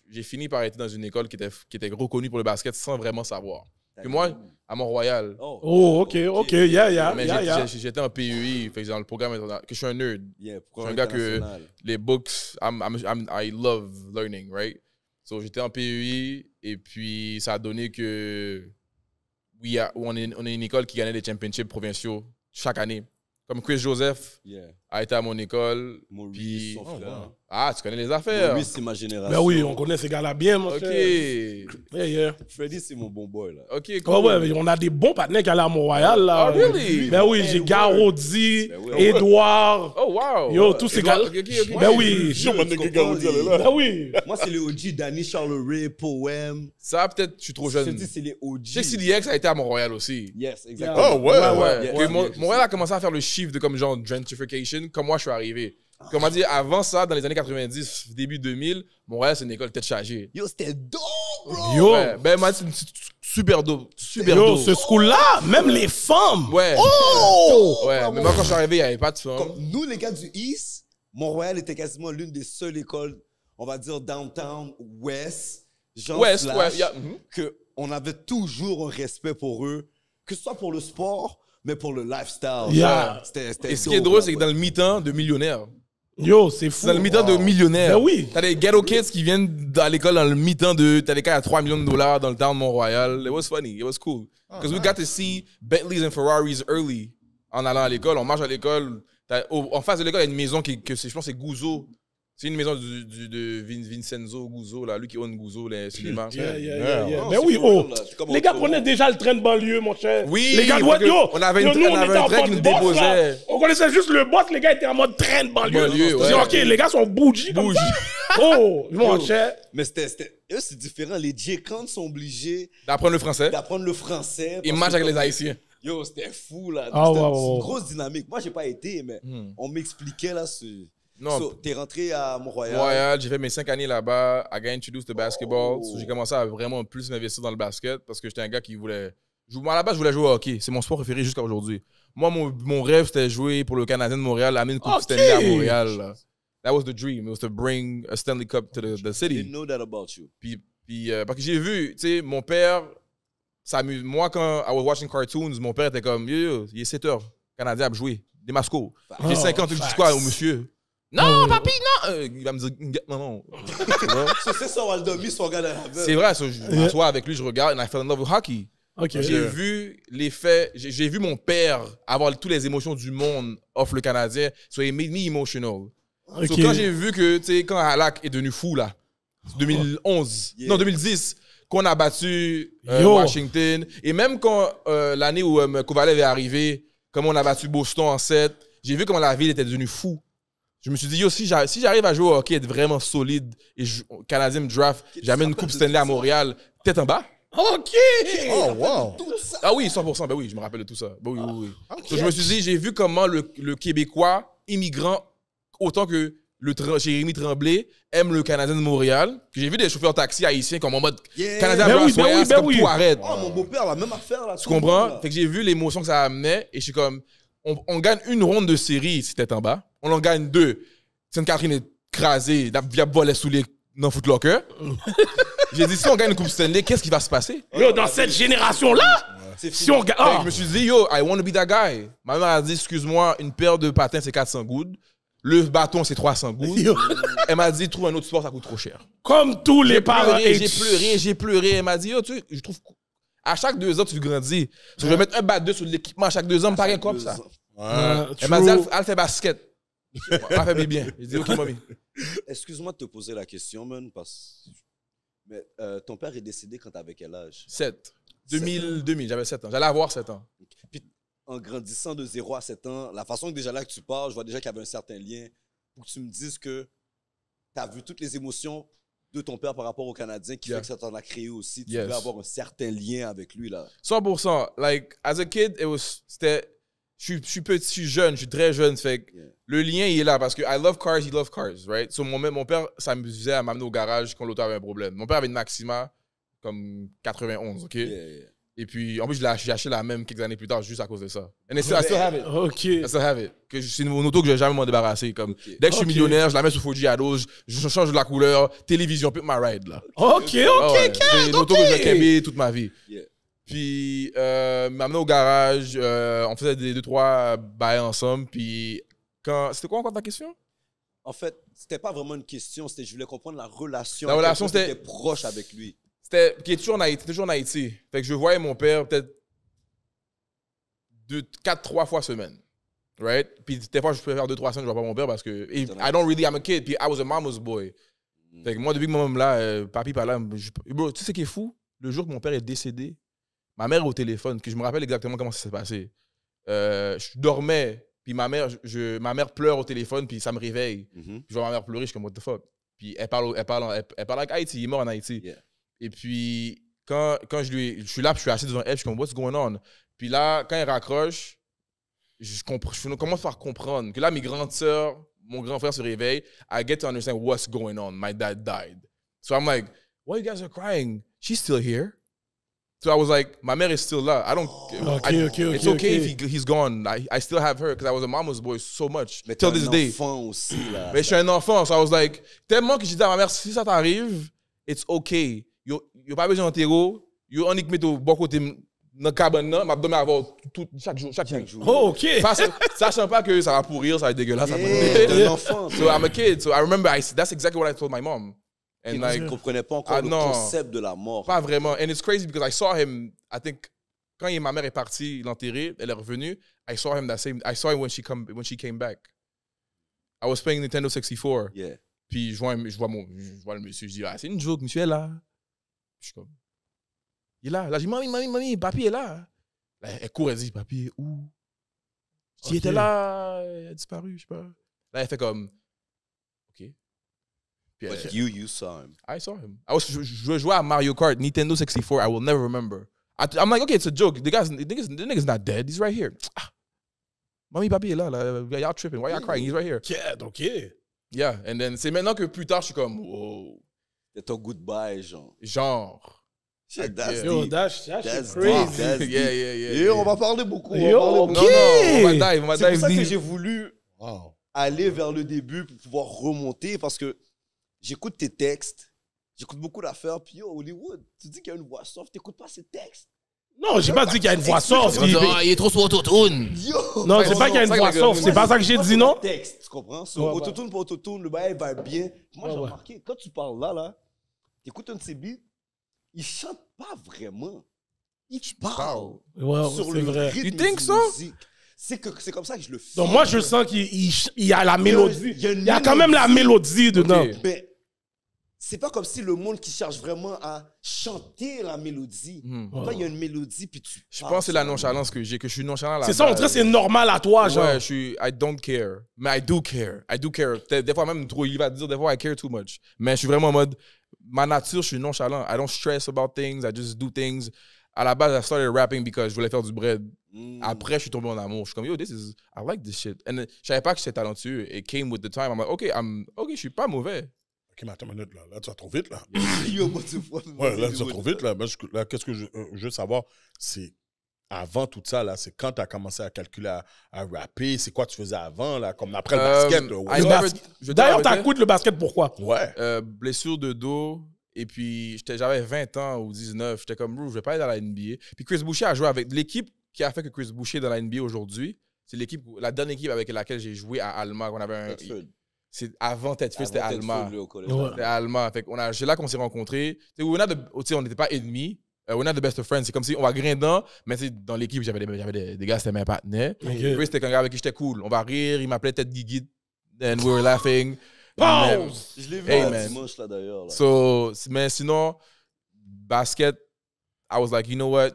D: j'ai fini par être dans une école qui était, qui était reconnue pour le basket sans vraiment savoir. Puis moi, à Mont-Royal. Oh,
C: oh, oh, oh ok, ok, yeah, yeah.
D: j'étais en PUI, par dans le programme international, que je suis un nerd. je suis un gars que les books, I love learning, right? donc j'étais en PUI et puis ça a donné que on, est, on est une école qui gagnait des championships provinciaux chaque année. Comme Chris Joseph, yeah a été à mon école. Maurice, puis... Oh, ah, tu connais les affaires. Maurice, c'est ma génération. Ben oui, on
C: connaît ces gars-là bien, mon Ok. Yeah,
D: Freddy, c'est mon bon boy, là. Ok,
C: Oh, ouais, on a des bons partenaires qui allaient à Montréal, là. Oh, really? Ben oui, j'ai ben Garodi,
E: Edouard. Ben
B: oh, wow. Yo, tous ces gars-là. Ben oui.
E: Je là. Ben oui. Moi, c'est les OG, Danny Charleroi Poem. Ça, peut-être, je suis trop jeune. Je c'est les OG. Je sais
D: que a été à Montréal aussi. Yes, exactement. Oh, ouais, ouais. Montréal a commencé à faire le shift de comme genre gentrification comme moi, je suis arrivé. Comment dire, avant ça, dans les années 90, début 2000, Montréal, c'est une école tête chargée. Yo, c'était dope, bro! Yo! ben, moi, c'est une super dope.
E: Super Yo, ce school-là, même les femmes! Ouais. Oh! Ouais, mais moi, quand je suis arrivé, il n'y avait pas de femmes. Comme nous, les gars du East, Montréal était quasiment l'une des seules écoles, on va dire, downtown, west, genre, ouest, mhm. que on avait toujours un respect pour eux, que ce soit pour le sport mais pour le lifestyle. Euh, c'était, Et ce qui est drôle,
D: c'est que dans le mi-temps de millionnaire, Yo, c'est fou. Dans le mi-temps de millionnaire, Ben oui. T'as des ghetto kids qui viennent à l'école dans le mi-temps de. T'as des gars à 3 millions de dollars dans le town de Mont-Royal. It was funny. It was cool. Oh, Because we got to see Bentleys and Ferraris early en allant à l'école. On marche à l'école. en face de l'école, il y a une maison qui, que je pense c'est Gouzo c'est une maison du, de Vincenzo Guzzo, là, lui qui own Guzzo, les cinémas. Yeah, Mais oui, oh, les gars prenaient déjà le train de banlieue, mon cher. Oui, les gars, yo, on avait, une, on, un train qui nous déposait. on connaissait
C: juste
E: le boss, les gars étaient en mode train de banlieue. banlieue ok, les gars
C: sont bougies comme oh,
E: mon cher. Mais c'était, eux, c'est différent. Les Djekans sont obligés d'apprendre le français. D'apprendre le français. Ils marchent avec les Haïtiens. Yo, c'était fou, là. Ah, c'était une grosse dynamique. Moi, j'ai pas été, mais hmm. on m'expliquait, là, ce non. t'es rentré à Montréal. Montréal,
D: j'ai fait mes cinq années là-bas. I got introduced to basketball. j'ai oh. commencé à vraiment plus m'investir dans le basket parce que j'étais un gars qui voulait. Moi, à la base, je voulais jouer au hockey. C'est mon sport préféré jusqu'à aujourd'hui. Moi, mon, rêve, c'était jouer pour le Canadien de Montréal, amener une Coupe Stanley à Montréal. That was the dream. It was to bring a Stanley Cup to the, the city. Didn't
E: know that about you.
D: Puis, puis euh, parce que j'ai vu, tu sais, mon père, ça moi, quand I was watching cartoons, mon père était comme, yo, yo, il est 7 heures. Canadien a joué. Des mascots. J'ai 50 ans, tu dis quoi au monsieur? Non, euh. papi, non! Euh, il va me dire, non, non. c'est
E: ça, C'est vrai, je
D: avec lui, je regarde, I fell love hockey. J'ai vu l'effet, j'ai vu mon père avoir toutes les émotions du monde off le Canadien, so he made me emotional. quand j'ai vu que, tu sais, quand Halak est devenu fou, là, 2011, non, 2010, qu'on a battu euh, Washington, et même quand l'année où Kovalev est arrivé, comme on a battu Boston en 7, j'ai vu comment la ville était devenue fou. Je me suis dit, aussi si j'arrive, à jouer au hockey, être vraiment solide, et Canadien draft, j'amène une Coupe Stanley à Montréal, tête en bas.
A: OK! Oh, wow!
D: Ah oui, 100%, ben oui, je me rappelle de tout ça. Ben oui, ah, je me suis dit, j'ai vu comment le, Québécois immigrant, autant que le Jérémy Tremblay aime le Canadien de Montréal. J'ai vu des chauffeurs taxi haïtiens comme en mode Canadien de comme mon beau-père, la même
E: affaire là. Tu comprends?
D: que j'ai vu l'émotion que ça amenait et je suis comme, on, gagne une ronde de série si t'es en bas. On en gagne deux. Sainte-Catherine est crasée, il a sous les dans Footlocker. J'ai dit, si on gagne une Coupe Stanley, qu'est-ce qui va se passer? Yo, dans cette génération-là, si on gagne. Je me ah! suis dit, yo, I want to be that guy. Ma mère a dit, excuse-moi, une paire de patins, c'est 400 gouttes. Le bâton, c'est 300 gouttes. elle m'a dit, trouve un autre sport, ça coûte trop cher. Comme tous les parents. J'ai pleuré, j'ai pleuré, Elle m'a dit, yo, tu je trouve à chaque deux ans, tu grandis. je vais mettre un bat deux sur l'équipement à chaque deux ans, me comme ça. Elle m'a dit, elle fait basket. Elle fait bien. Je dis, OK, mamie.
E: Excuse-moi de te poser la question, man, parce mais euh, ton père est décédé quand t'avais quel âge 7. 2000,
D: 2000 j'avais 7 ans. J'allais avoir 7 ans.
E: Puis en grandissant de 0 à 7 ans, la façon que déjà là que tu parles, je vois déjà qu'il y avait un certain lien pour que tu me dises que tu as vu toutes les émotions de ton père par rapport au Canadien qui fait que ça t'en a créé aussi. Tu yes. avoir un certain lien avec lui, là.
D: 100%. Like, as a kid, it was, c'était... Je suis, petit, je suis jeune, je suis très jeune. Fait le lien, il est là parce que I love cars, he love cars, right? So, mon, mon père faisait à m'amener au garage quand l'auto avait un problème. Mon père avait une Maxima comme 91, OK? Yeah, et puis, en plus, je l'ai acheté la même quelques années plus tard, juste à cause de ça. Et I still, I OK. Que c'est une, auto que je vais jamais m'en débarrasser. Comme, Dès que je suis millionnaire, je la mets sous Fuji à je, je change la couleur, télévision, pick my ride, là. OK, ah OK, OK, C'est une auto que j'ai aimée toute ma vie. Puis, euh, m'amener au garage, euh, on faisait des deux, trois bails ensemble. Puis,
E: quand... C'était quoi encore ta question? En fait, c'était pas vraiment une question, c'était je voulais comprendre la relation. La relation, c'était... proche avec lui.
D: C'était. Qui est toujours en Haïti, toujours Haïti. Fait que je voyais mon père peut-être deux, quatre, trois fois semaine. Right? Puis des fois, je préfère deux, trois semaines, je vois pas mon père parce que. I don't really, I'm a kid. Puis I was a mama's boy. Mm. Fait que moi, depuis que maman là, euh, papi là, tu sais ce qui est fou? Le jour que mon père est décédé, ma mère au téléphone, que je me rappelle exactement comment ça s'est passé. Euh, je dormais, puis ma mère, je, ma mère pleure au téléphone, puis ça me réveille. Mm-hmm. Je vois ma mère pleurer, je suis comme, what the fuck? Puis elle parle, elle parle, elle, parle avec Haïti, il est mort en Haïti. Et puis, quand, quand je, lui, je suis là, je suis assis devant elle, je suis comme, what's going on? Puis là, quand elle raccroche, je, je commence à comprendre que là, mes grandes sœurs, mon grand frère se réveille. I get to understand what's going on. My dad died. So I'm like, why you guys are crying? She's still here. So I was like, my mère is still là. I don't. it's okay, if he's gone. I, I still have her because I was a mama's boy so much. Mais this un day.
E: aussi, Mais
D: je suis un enfant. So I was like, tellement que j'ai dit à ma mère, si ça t'arrive, it's okay yo yo pas besoin d'enterro, yo on met au bon côté dans cabane là, m'a donné avoir tout chaque jour chaque, chaque jour. Oh OK. Sachant pas que ça va pourrir, ça va être dégueulasse, ça un enfant. So I'm a kid, so I remember I, that's exactly what I told my mom. And Et like, comprenait pas encore ah, le concept
E: de la mort. Pas
D: vraiment. And it's crazy because I saw him I think quand ma mère est partie l'enterrer, elle est revenue, I saw him that same I saw him when she come when she came back. I was playing Nintendo 64. Yeah. Puis je vois, je vois, mon, je vois le monsieur, je dis, ah, c'est une joke, monsieur est là. Je suis comme, il est là. Là, je dit, mamie, mamie, mamie, papy est là. elle court, elle dit, papy est où? Si Il était là, il a disparu, je sais pas. Là, elle fait comme, OK. Puis But vous you, you saw him. I saw him. I was, je, jouais à Mario Kart, Nintendo 64, I will never remember. Je I'm like, OK, it's a joke. The guy's, the nigga's, the nigga's not dead, he's right here. Ah. Mamie, papy est là, là. Y'all tripping, why y'all crying? He's right here. Yeah, OK. Yeah, and then c'est maintenant que plus tard, je suis comme, wow.
E: C'est ton goodbye, genre. Genre. C'est that's
C: C'est crazy. yeah, yeah, on va parler beaucoup. on va Non, non, dive, C'est pour ça que j'ai
E: voulu aller vers le début pour pouvoir remonter parce que j'écoute tes textes, j'écoute beaucoup d'affaires, puis Hollywood, tu dis qu'il y a une voix soft, t'écoutes pas ces textes. Non, j'ai pas dit qu'il y a une voix sauf. Il, est trop sur
D: autotune. Non, c'est pas qu'il y a une voix sourde. C'est pas ça que j'ai dit, non? Texte,
E: tu comprends? autotune pour autotune, le bail va bien. Moi, j'ai remarqué, quand tu parles là, là, t'écoutes un de ses beats, il chante pas vraiment. Il parle sur le vrai. rythme penses ça? C'est que c'est comme ça que je le fais. Donc moi, je sens qu'il
C: y a la mélodie. Il y a quand même la mélodie dedans.
E: Ben, c'est pas comme si le monde qui cherche vraiment à chanter la mélodie. Mmh. il y a une mélodie, puis tu. Je pense que c'est
D: la nonchalance que j'ai, que je suis nonchalant là. C'est ça, on dirait c'est normal à toi, genre. Ouais, je suis. I don't care. Mais I do care. I do care. Des fois, même trop, il va dire, des fois, I care too much. Mais je suis vraiment en mode. Ma nature, je suis nonchalant. I don't stress about things. I just do things. À la base, I started rapping because je voulais faire du bread. Hmm. Après, je suis tombé en amour. Je suis comme, yo, this is, I like this shit. And euh, je savais pas que j'étais talentueux. It came with the time. I'm like, OK, I'm, OK, je suis pas mauvais attends une là, tu vas trop vite, là.
E: ouais, là, tu vas trop vite,
A: là. qu'est-ce que euh, je, veux savoir, c'est avant tout ça, là, c'est quand tu as commencé à calculer, à, rapper, c'est quoi tu faisais avant, là,
C: comme
D: après le euh, basket. Euh, D'ailleurs, D'ailleurs, t'as coûté
C: le basket, pourquoi?
D: Ouais. blessure de dos, et puis j'avais 20 ans ou 19, j'étais comme, je vais pas aller dans la NBA. Puis Chris Boucher a joué avec l'équipe qui a fait que Chris Boucher est dans la NBA aujourd'hui. C'est l'équipe, la dernière équipe avec laquelle j'ai joué à Allemagne. On avait un c'est avant Ted Feu, c'était Alma C'était Alma Fait on a, c'est là qu'on s'est rencontrés. on n'était pas ennemis. Uh, we're pas the best of friends. C'est comme si on va grindant, mais dans l'équipe, j'avais des, j'avais des, des gars, c'était mes partenaires. Okay. Chris, c'était un gars avec qui j'étais cool. On va rire, il m'appelait Ted Guigui, and we were laughing. Pause! Je l'ai vu hey, un là, d'ailleurs. So, mais sinon, basket, I was like, you know what?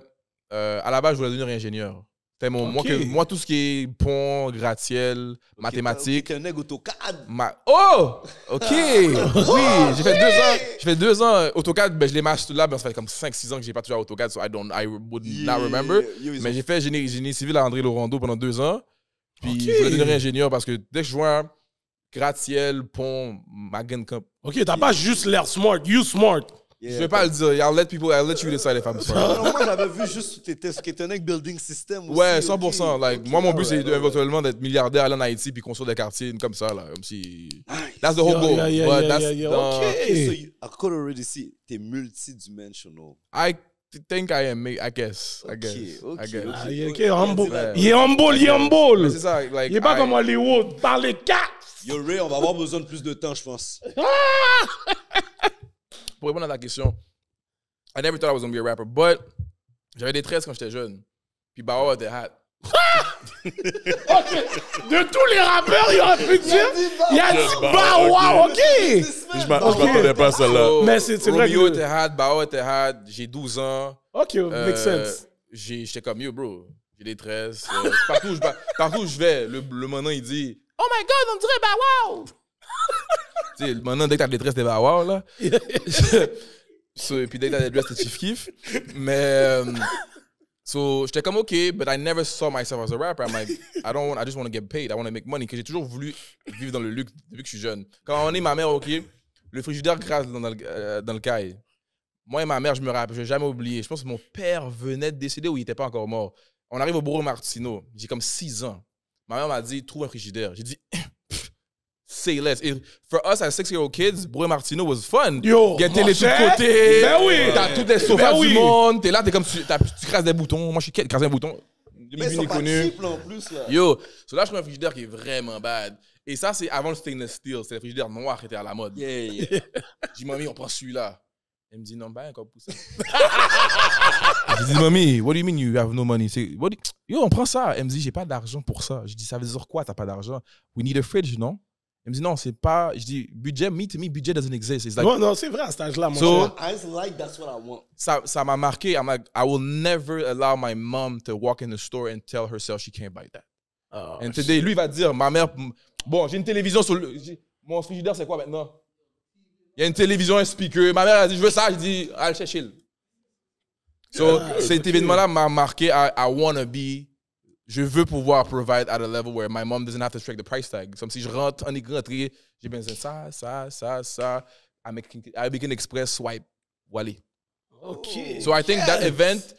D: Euh, à la base, je voulais devenir ingénieur. Mais moi, moi, tout ce qui est pont, gratte-ciel, mathématiques. un nègre Oh! OK! Ah. oui, j'ai fait deux ans. J'ai fait deux ans. Euh, AutoCAD, ben, je l'ai mâché tout là, mais ben, ça fait comme 5-6 ans que j'ai pas toujours AutoCAD, so I, don't, I would not remember. mais j'ai fait génie, génie civil à André Laurando pendant deux ans. Puis je voulais devenir ingénieur parce que dès que je vois gratte-ciel, pont, magen Camp. OK, t'as pas juste l'air smart, you smart je vais pas le dire. I'll let people, I'll let you decide if I'm sorry.
E: moi, j'avais vu juste t'es ce qui était un building system. Aussi, ouais,
D: 100%. Like, moi, mon but, c'est éventuellement d'être milliardaire aller en Haïti puis construire des quartiers comme ça, là, comme si. That's the whole goal. But that's okay. so you,
E: I could already see t'es multidimensional.
D: I think I
E: am, I guess. I guess. Okay, I guess. Ah, okay humble. Il est humble, il est humble. C'est ça. Like, il est pas comme Hollywood. Par les quatre. Yo, Ray, on va avoir besoin de plus de temps, je pense.
D: pour répondre à ta question, I never thought I was going to be a rapper, but j'avais des tresses quand j'étais jeune. Puis Bawa était hot. okay. De tous les rappeurs, il y aurait pu dire. Il y a dit Bawa, ok.
C: Je
A: m'attendais pas à celle-là. Mais c'est vrai. Romeo
D: était hot, Bawa était hot, J'ai 12 ans. Ok, euh, makes sense. J'étais comme you bro. J'ai des tresses. Euh, partout, où je, vais, le, le il dit
C: Oh my god, on dirait Bawa
D: maintenant, dès que t'as détresse, t'es wow là. so, puis dès que t'as as t'es chief kiff Mais. Um, so, j'étais comme, OK, but I never saw myself as a rapper. I'm like, I don't want, I just want to get paid. I want to make money. Que j'ai toujours voulu vivre dans le luxe depuis que je suis jeune. Quand on est ma mère, OK, le frigidaire grasse dans, le, euh, dans le caille. Moi et ma mère, je me rappelle, je vais jamais oublié. Je pense que mon père venait de décéder ou il n'était pas encore mort. On arrive au Bourg Martino. J'ai comme 6 ans. Ma mère m'a dit, trouve un frigidaire. J'ai dit, say less. It, for us as six-year-old kids, Martino was fun. Yo, Get les tout côté. Ben oui. T'as ben toutes les sofas du monde. T'es là, t'es comme, tu, tu des boutons. Moi, je suis qui un bouton.
E: Mais ils sont pas en plus, Yo,
D: so là, je prends un frigidaire qui est vraiment bad. Et ça, c'est avant le stainless steel. C'est le frigidaire noir qui était à la mode. Yeah, yeah. J'ai mamie, on prend celui-là. Elle me dit, non, ben, encore pour ça. J'ai dit, mamie, what do you mean you have no money? What Yo, on prend ça. Elle me dit, j'ai pas d'argent pour ça. Je dis, ça veut dire quoi, t'as pas d'argent? We need a fridge, non? Il me dit non, c'est pas. Je dis budget, meet me, budget doesn't exist. non, non, c'est vrai à cet
E: âge-là, So, I like that's what I want.
D: Ça, m'a marqué. I'm like, I will never allow my mom to walk in the store and tell herself she can't buy that. Oh, and today, lui va dire, ma mère, bon, j'ai une télévision sur le. Mon frigidaire, c'est quoi maintenant? Il y a une télévision, un speaker. Ma mère a dit, je veux ça. Je dis, allez chercher. So, cet événement-là m'a marqué. I, I want to be je veux pouvoir provide at a level where my mom doesn't have to strike the price tag. Comme si je rentre en rentrée, j'ai besoin de ça, ça, ça, ça. I begin express swipe. Voilà. OK. So I think yes. that event,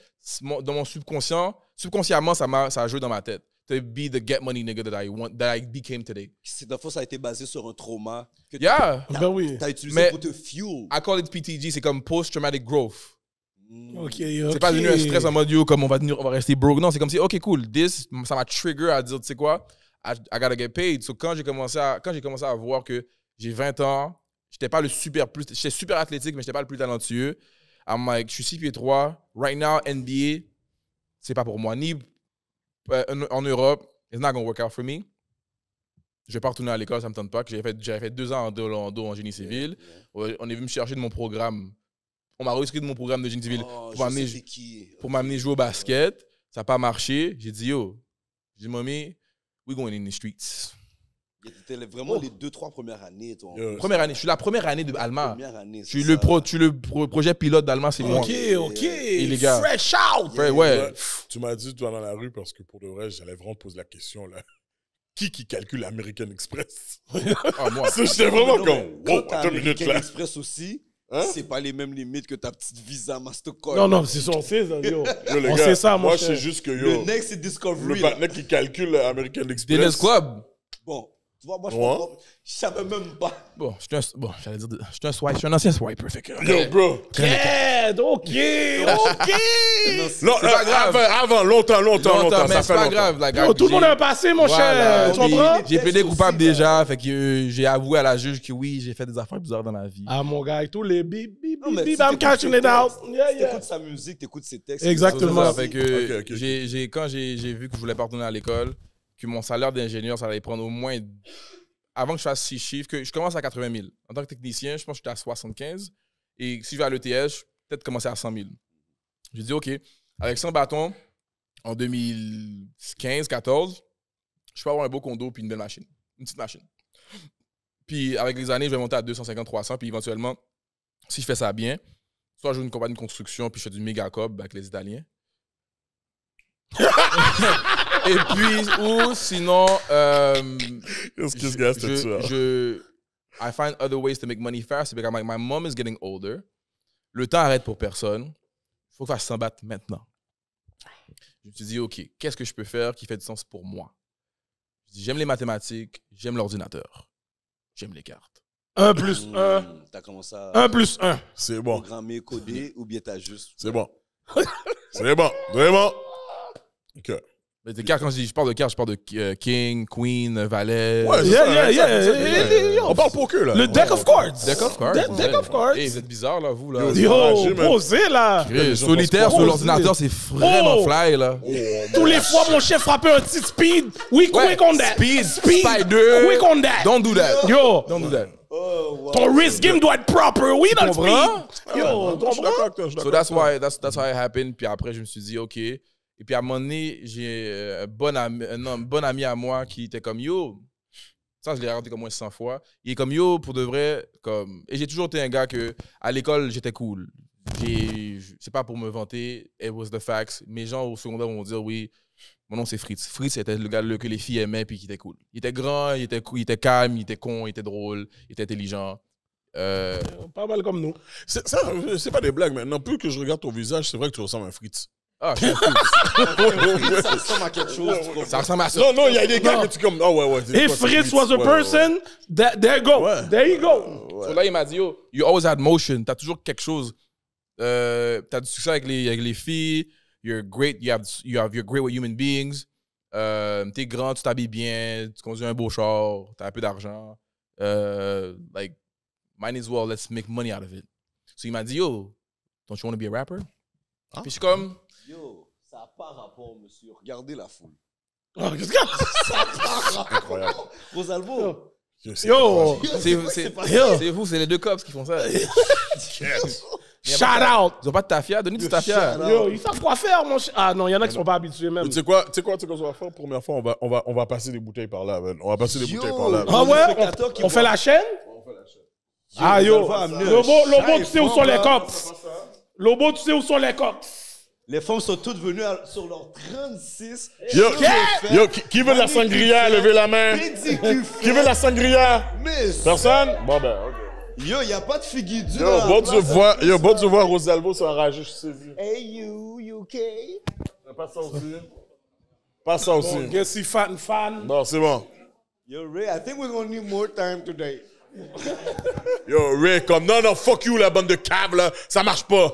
D: dans mon subconscient, subconsciemment, ça a, ça a joué dans ma tête. To be the get money nigga that I want, that I became today. C'est fois, ça a été basé sur un trauma que yeah. tu as, ben oui. as utilisé pour te fuel. I call it PTG, c'est comme post-traumatic growth. Okay, okay. C'est pas devenu un stress en mode yo, comme on va, rester broke. Non, c'est comme si, ok, cool, this, ça m'a trigger à dire, tu sais quoi, I, gotta get paid. So, quand j'ai commencé, à, commencé à voir que j'ai 20 ans, j'étais pas le super plus, j'étais super athlétique, mais j'étais pas le plus talentueux. I'm like, je suis 6 pieds 3. Right now, NBA, c'est pas pour moi. Ni euh, en Europe, it's not gonna work out for me. Je vais pas retourner à l'école, ça me tente pas. J'avais fait, deux ans en Orlando en génie civil. On est venu me chercher de mon programme on m'a risqué de mon programme de Gentilville oh, pour m'amener jouer au basket. Ça n'a pas marché. J'ai dit yo, j'ai dit mommy, we going in the streets.
E: C'était vraiment oh. les deux, trois premières années. Toi, première année. Je suis la première
D: année de Alma. Première année, je suis le, pro, tu le projet pilote d'Alma, c'est moi. Ok, ok. Et les gars. Fresh out!
A: Tu m'as dit, toi, dans la rue, parce que pour le reste, j'allais vraiment poser la question, là. Qui qui calcule American Express? ah, moi. j'étais vraiment comme, wow, American minutes, là. Express
E: aussi, Hein? C'est pas les mêmes limites que ta petite Visa Mastercard. Non, non, c'est ça, on sait ça, on sait ça, moi. Moi, juste que, Le next, c'est Discovery. Le partenaire qui calcule American Express. Diners Club. Bon, tu moi, je savais même pas.
D: Bon, je suis bon, j'allais dire, je suis un swipe, je suis un ancien swiper. Fait que, Yo, bro. OK,
E: OK. non, grave. avant,
A: avant,
C: longtemps, longtemps, longtemps, ça fait pas grave. tout le monde a passé, mon cher, cher. comprends
D: j'ai plaidé coupable déjà, hein. fait que euh, j'ai avoué à la juge que oui, j'ai fait des affaires bizarres dans la vie.
C: Ah, mon gars, tous les bip, bip, I'm catching it out.
E: T'écoutes sa musique, t'écoutes ses textes. Exactement. Fait
D: que quand j'ai vu que je voulais pas retourner à l'école, mon salaire d'ingénieur, ça allait prendre au moins. Avant que je fasse six chiffres, que je commence à 80 000. En tant que technicien, je pense que j'étais à 75. Et si je vais à vais peut-être commencer à 100 000. je dis, OK, avec 100 bâtons, en 2015-14, je peux avoir un beau condo puis une belle machine, une petite machine. Puis avec les années, je vais monter à 250-300. Puis éventuellement, si je fais ça bien, soit je joue une compagnie de construction puis je fais du méga cob avec les Italiens, et puis, ou sinon, euh, Excuse je, je, je, I find other ways to make money fast because my mom is getting older. Le temps arrête pour personne. Il faut que je s'en batte maintenant. Je me suis dit, OK, qu'est-ce que je peux faire qui fait du sens pour moi? j'aime les mathématiques,
E: j'aime l'ordinateur, j'aime les cartes. Un plus mmh, un. commencé Un plus un. C'est bon. Programmer, coder ou bien t'as juste. C'est bon. C'est bon. Vraiment.
D: OK. Mais cartes, quand je, dis, je parle de cartes, je parle de euh, King, Queen, Valet. Ouais, ouais ouais On parle poker, là. Le deck of cards. Deck of cards. deck of
C: cards. Hey, vous êtes bizarre, là, vous, là. Yo, posé là. Solitaire sur l'ordinateur, c'est vraiment oh. fly, là.
D: Oh, Tous les
C: fois, mon chef frappe un petit speed. Oui, quick on that. Speed, speed. Spider. Quick on that.
D: Don't do that. Yo. Don't do that. Oh, Ton risk game doit être proper, oui, dans le speed. Yo, je So that's why, that's, that's it happened. Puis après, je me suis dit, OK. Et puis à un moment donné, j'ai euh, un, bon ami, euh, un bon ami à moi qui était comme Yo, ça je l'ai raconté comme moins 100 fois. Il est comme Yo, pour de vrai, comme. Et j'ai toujours été un gars que, à l'école, j'étais cool. C'est pas pour me vanter, it was the facts. Mes gens au secondaire vont dire Oui, mon nom c'est Fritz. Fritz c'était le gars le, que les filles aimaient puis qui était cool. Il était grand, il était, il était calme, il était con, il était drôle, il était intelligent. Euh, pas mal comme nous.
A: Ça, c'est pas des blagues maintenant. Plus que je regarde ton visage, c'est vrai que tu ressembles à un Fritz. Ah, je ça ressemble à
E: quelque chose. Ça ressemble à ça. Non, non, il y a des gars que tu comme. Oh, ouais, ouais. If Fritz
A: was a person,
D: that, there go. There you go. So là, il m'a dit, yo, you always had motion. T'as toujours quelque chose. Euh, T'as du succès avec les, avec les filles. You're great. You have, you have, you're great with human beings. Euh, T'es grand, tu t'habilles bien. Tu conduis un beau char. T'as un peu d'argent. Euh, like, might as well, let's make money out of it. So il m'a dit, yo, don't you want to be a rapper? Ah. Puis je suis comme.
E: Yo, ça n'a pas rapport, monsieur. Regardez la foule. Oh, qu'est-ce que ça Ça Incroyable. rapport. Rosalvo.
D: Yo, c'est vous, c'est les deux cops qui font ça. Shout out! Ils n'ont pas de tafia, donnez de tafia. Yo, ils savent quoi faire, mon ch...
C: Ah non, il y en a qui
A: ne sont pas habitués même. Tu sais quoi, tu sais quoi, tu sais va faire? Première fois, on va, passer des bouteilles par là, On va passer des bouteilles
E: par là. Ah ouais? On, fait la chaîne? On fait la chaîne. Ah yo! le Lobo, tu sais où sont les cops? Lobo, tu sais où sont les cops? Les femmes sont toutes venues sur leur 36. Yo, yo, qui, veut la sangria? Levez la main.
A: Qui veut la sangria? Personne? Bon, ben, OK.
E: Yo, y a pas de figuidu. Yo, bon de voir, yo, bon de vois
A: voir Rosalvo s'enrager, je sais vu.
E: Hey you, you okay. Pas ça aussi.
A: Pas ça aussi. Guess he fat and fan. Non, c'est bon.
E: Yo, Ray, I think we're going to need more time today.
C: Yo, Rick, comme non, non, fuck you, la bande de
E: caves, là, ça marche pas.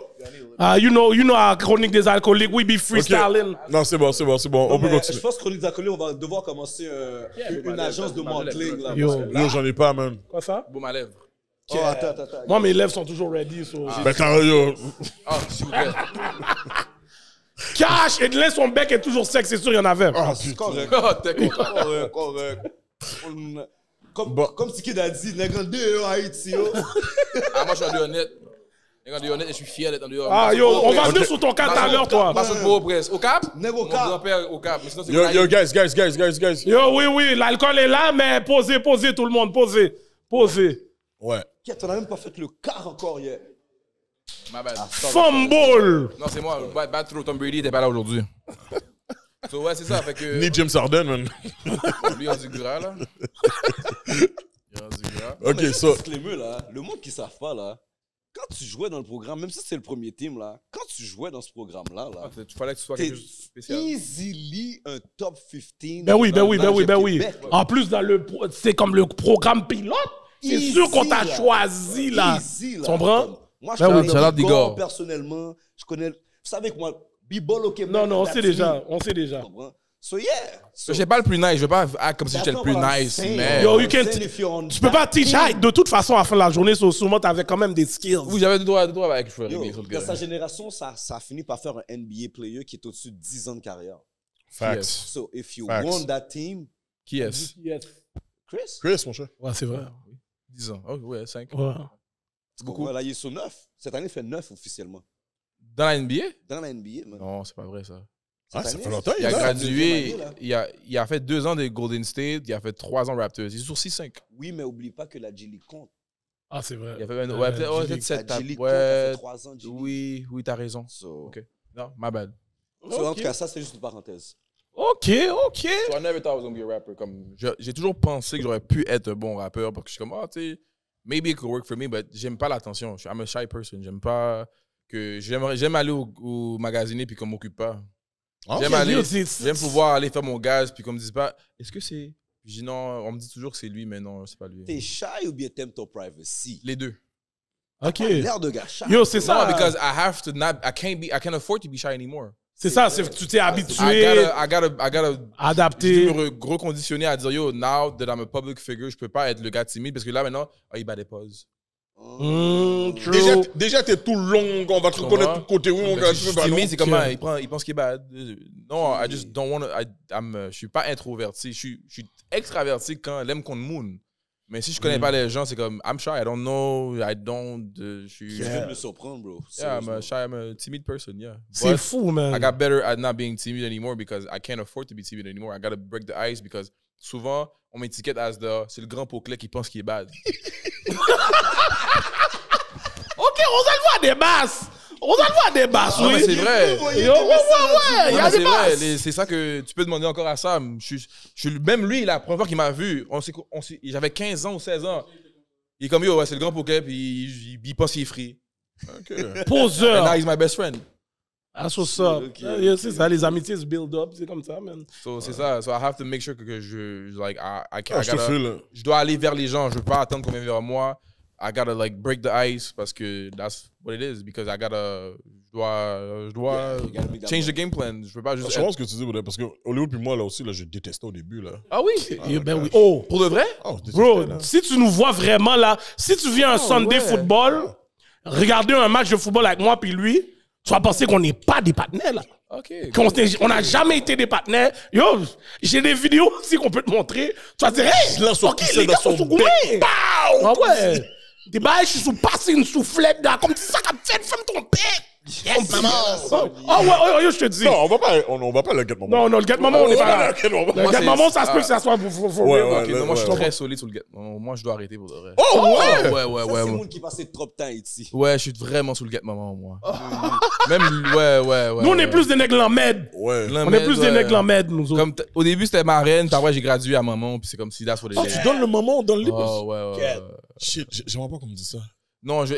C: Ah, you know, you know, chronique des alcooliques, we be freestyling. Non, c'est bon, c'est bon, c'est
A: bon, on peut continuer. Je
E: pense que chronique des alcooliques, on va devoir commencer euh, une agence de modeling, là. Yo, j'en ai pas, man. Quoi ça? Boum à lèvres. Oh, attends, attends, Moi, mes lèvres sont toujours ready,
C: so. Ah. Ben, t'as yo. Ah, s'il vous Cash! Edlin, son bec est toujours sec, c'est sûr, il y en avait. Ah, c'est correct.
E: Correct, correct. Comme, bon. comme ce qu'il a dit, nègre en dehors Haïti. ah, moi, je suis en dehors net.
D: Nègre dehors je suis fier d'être en dehors. Ah, yo, on va venir sur ton cas tout à l'heure, toi. Basse sur au presse. Au cap au
E: cap. Mon grand-père au cap. Yo, yo,
C: guys, guys, guys, guys, guys. Yo, oui, oui, l'alcool est là, mais posez, posez, tout le monde, posez. Posez. Ouais.
E: T'en as même pas fait le quart encore hier.
D: Ma bad. Fumble! Non, c'est moi. Bad trop Tom Brady, t'es pas là aujourd'hui.
E: So, c'est ça. Ni James Harden, man. lui, on du gras, là. Il en Ok, ça... le monde qui ne savent pas, là, quand tu jouais dans le programme, même si c'est le premier team, là, quand tu jouais dans ce programme-là, là, Ah, Il fallait que tu sois quelque chose de spécial. easily un top 15. Ben oui, ben oui, ben oui, ben oui. En plus,
C: c'est comme le programme pilote. C'est sûr qu'on t'a choisi là. Easy, là. Tu comprends?
E: Moi, je Ben oui, connais personnellement. Je connais... Vous savez que moi, non, non, on sait déjà. On sait déjà. So yeah.
D: j'ai pas le plus nice, je veux pas ah, comme si j'étais le
E: plus nice, mais Yo, you tu peux pas teach bah, De
C: toute façon, à la fin de la journée, so, tu t'avais quand même des skills.
E: Oui, j'avais le droit, le droit avec le sa génération, ça, ça finit par faire un NBA player qui est au-dessus de 10 ans de carrière. Facts. So if you want that team, qui est ce Chris.
D: Chris, mon cher. Ouais, c'est vrai. 10 ans. Oh, ouais, 5. Ouais.
E: Beaucoup. Là, il est sur 9. Cette année, il fait 9 officiellement. Dans la NBA? Dans la NBA, man. Non, c'est pas vrai, ça. Ah, ça fait longtemps. Il, il a gradué.
D: il, a, il a fait deux ans de Golden State. Il a fait trois ans Raptors. Il est sur
E: 6-5. Oui, mais oublie pas que la Jilly compte.
C: Ah, c'est vrai. Il a fait, euh, ouais, peut-être peut
D: trois ans. Oui, oui, t'as raison. OK. Non, my bad. En tout cas, ça, c'est juste une parenthèse. OK, OK. So, I never thought I was going to be a rapper. j'ai toujours pensé que j'aurais pu être un bon rappeur parce que je suis comme, ah, oh, tu sais, maybe it could work for me, but j'aime pas l'attention. I'm a shy person. J'aime pas que j'aime aller au, au, magasiner puis qu'on m'occupe pas. Ah, j'aime aller, j'aime pouvoir aller faire mon gaz puis qu'on me dise pas, est-ce que c'est. Je dis non, on me dit toujours que c'est lui, mais non, c'est pas lui. T'es shy ou bien t'aimes ton privacy? Les deux.
E: Ok. L'air de gars shy. Yo, c'est ça. because
D: I have to not, I can't be, I can't afford to be shy anymore. C'est ça, c'est tu t'es habitué. I gotta, I me reconditionner à dire, yo, now that I'm a public figure, je peux pas être le gars timide parce que là maintenant, oh, il va des pauses.
A: Mmh, déjà, déjà t'es tout long, on va te reconnaître tout côté. Oui, mon gars, tu pas c'est comme ah, il,
D: prend, il pense qu'il est bad. Non, I just don't want euh, Je suis pas introverti. Je suis, extraverti quand l'aime le moon. Mais si je connais mm. pas les gens, c'est comme I'm shy, I don't know, I don't. Euh, je suis. Tu veux me surprendre, bro. Yeah, I'm a shy, I'm a timid person, yeah. C'est fou, man. I got better at not being timid anymore because I can't afford to be timid anymore. I gotta break the ice because souvent, on m'étiquette Asda, C'est le grand poké qui pense qu'il est bad. ok, on va le voit des basses! On va le voir des basses, ah, oui. c'est vrai. Ouais, ouais, c'est ça que tu peux demander encore à Sam. Je, même lui, la première fois qu'il m'a vu, on, on j'avais 15 ans ou 16 ans. Il est comme, yo, ouais, c'est le grand poké, puis il, pense qu'il est free. OK. Poseur. And now he's
C: my best friend. Ah, ah C'est ça, les amitiés se build up, c'est comme ça, man.
D: So, c'est ça. So, I have to make sure que, je, like, I, I, ah, gotta, hein. je, dois aller vers les gens. Je ne veux pas attendre qu'on vienne vers moi. I gotta, like, break the ice parce que that's what it is. Because I gotta, je dois, je dois change the game plan. Je peux pas juste. Ah, je pense que
A: tu dis, parce que Hollywood puis moi, là aussi, là, je détestais au début, là. Ah oui? ben oui. Oh! Pour de vrai?
C: Oh, Bro, si tu nous vois vraiment, là, si tu viens un Sunday football, regarder un match de football avec moi puis lui tu vas penser qu'on n'est pas des partenaires là. Okay, On n'a jamais été des partenaires. Yo, j'ai des vidéos aussi qu'on peut te montrer. Tu vas dire, hey, là, ok, les gars sont sous Ah ouais. Des bails, je suis sous passé une soufflette là, comme ça, comme tiens, femme ton père. Yes, maman! Ah oh, ouais, oh, oh, je te dis. Non, on
A: va pas, on, on va
D: pas le get maman. Non, non, le get maman, on n'est pas là. Le get maman, ça se peut que ça ah. soit pour vous. Ouais, moi, je suis très solide sur le get maman. Moi, je dois arrêter pour de vrai. Oh, ouais! Ouais, ouais, ouais. C'est le monde qui passait
E: trop de temps ici. Ouais, je suis
D: vraiment sur le get maman, moi. Ah. Même, ouais, ouais, ouais. Nous, on est plus des nègres med. Ouais. On est plus des nègres med, nous autres. Au début, c'était reine puis après, j'ai gradué à maman, puis c'est comme si that's what it ah, is. Ah, tu donnes le maman, on donne le libre. ouais, ouais. Shit, j'aimerais pas qu'on me dise ça. Non, je,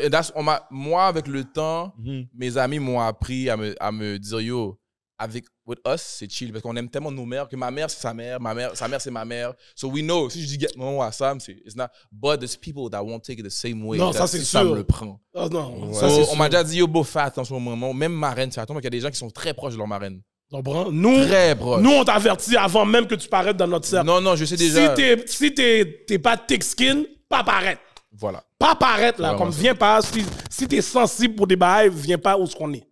D: moi, avec le temps, mhm. mes amis m'ont appris à me, à me dire, yo, avec with us, c'est chill parce qu'on aime tellement nos mères que ma mère c'est sa mère, ma mère sa mère c'est ma mère. So we know si je dis get Sam, c'est it's not but there's people that won't take it the same way. Non, ça c'est sûr. Ça le prend. Ah, non, ça, so, on m'a déjà dit yo beau fat en ce moment, même marraine, tu attends, il y a des gens qui sont très proches de leur marraine. Nous,
C: Très proches. nous, on t'avertit avant même que tu paraîtes dans notre cercle. Non, non, je sais déjà. Si t'es si pas thick skin, pas paraître. Voilà. Pas paraître là, comme viens pas. Si, si tu es sensible pour des bails, viens pas où ce qu'on est.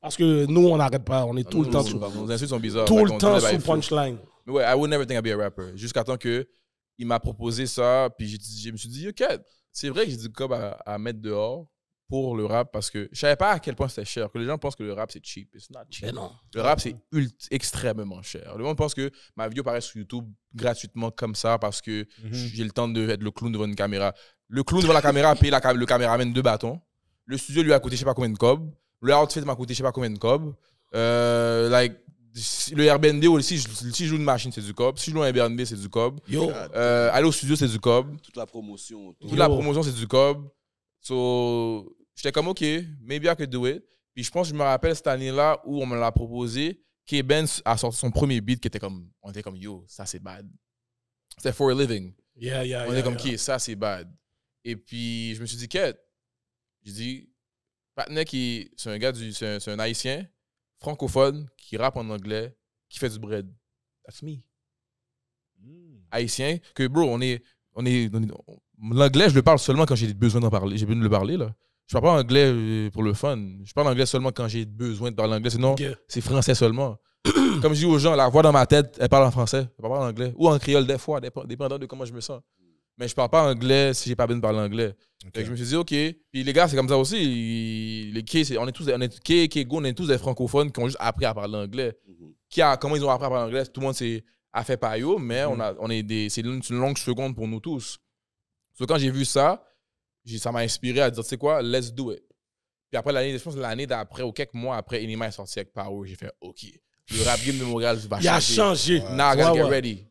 C: Parce que nous, on n'arrête pas, on est tout le temps sous. Nos insultes sont bizarres. Tout le temps sous punchline.
D: Mais ouais, I would never think I'd be a rapper. Jusqu'à temps que il m'a proposé ça, puis je, je, me suis dit, ok, c'est vrai que j'ai du cob à, mettre dehors pour le rap parce que je savais pas à quel point c'était cher. Que les gens pensent que le rap c'est cheap. It's not cheap. Ben non. Le rap c'est extrêmement cher. Le monde pense que ma vidéo paraît sur YouTube gratuitement comme ça parce que mhm. j'ai le temps d'être le clown devant une caméra. Le clown devant la caméra a la, le caméraman deux bâtons. Le studio lui a coûté je sais pas combien de cob. Le outfit m'a coûté je sais pas combien de cob. Euh, like, le Airbnb aussi, si je joue une machine, c'est du cob. Si je joue un Airbnb, c'est du cob. Euh, aller au studio,
E: c'est du cob. Toute la promotion. Tout. Toute la promotion, c'est du
D: cob. So, j'étais comme, OK, maybe I could do it. Puis je pense, je me rappelle cette année-là où on me l'a proposé. K-Ben a sorti son premier beat qui était comme, on était comme, yo, ça c'est bad. C'était For a Living. Yeah, yeah, on était comme, qui ça c'est bad. Et puis, je me suis dit, « J'ai dit, Patney, qui, c'est un gars, du, c'est, un, haïtien, francophone, qui rappe en anglais, qui fait du bread. That's me. Hmm. Haïtien, que bro, on est, on est, L'anglais, je le parle seulement quand j'ai besoin d'en parler. J'ai besoin de le parler, là. Je parle pas anglais euh, pour le fun. Je parle anglais seulement quand j'ai besoin de parler anglais. Sinon, c'est français seulement. Comme je dis aux gens, la voix dans ma tête, elle parle en français. Elle parle en anglais. Ou en créole, des fois, dépendant de comment je me sens mais je parle pas anglais si j'ai pas besoin de parler anglais. je me suis dit, OK. Puis les gars, c'est comme ça aussi. les on est tous, on est, go, on est tous des francophones qui ont juste appris à parler anglais. Mhm. Qui a, comment ils ont appris à parler anglais, tout le monde a fait paillot, mais mhm. on a, on est des, c'est une, longue seconde pour nous tous. que quand j'ai vu ça, ça m'a inspiré à dire, tu sais quoi, let's do it. Puis après l'année, je pense l'année d'après, ou quelques mois après, Enima est sorti avec Power, j'ai fait, OK. Le rap game de Montréal va changer. Il a changé. Now get ready.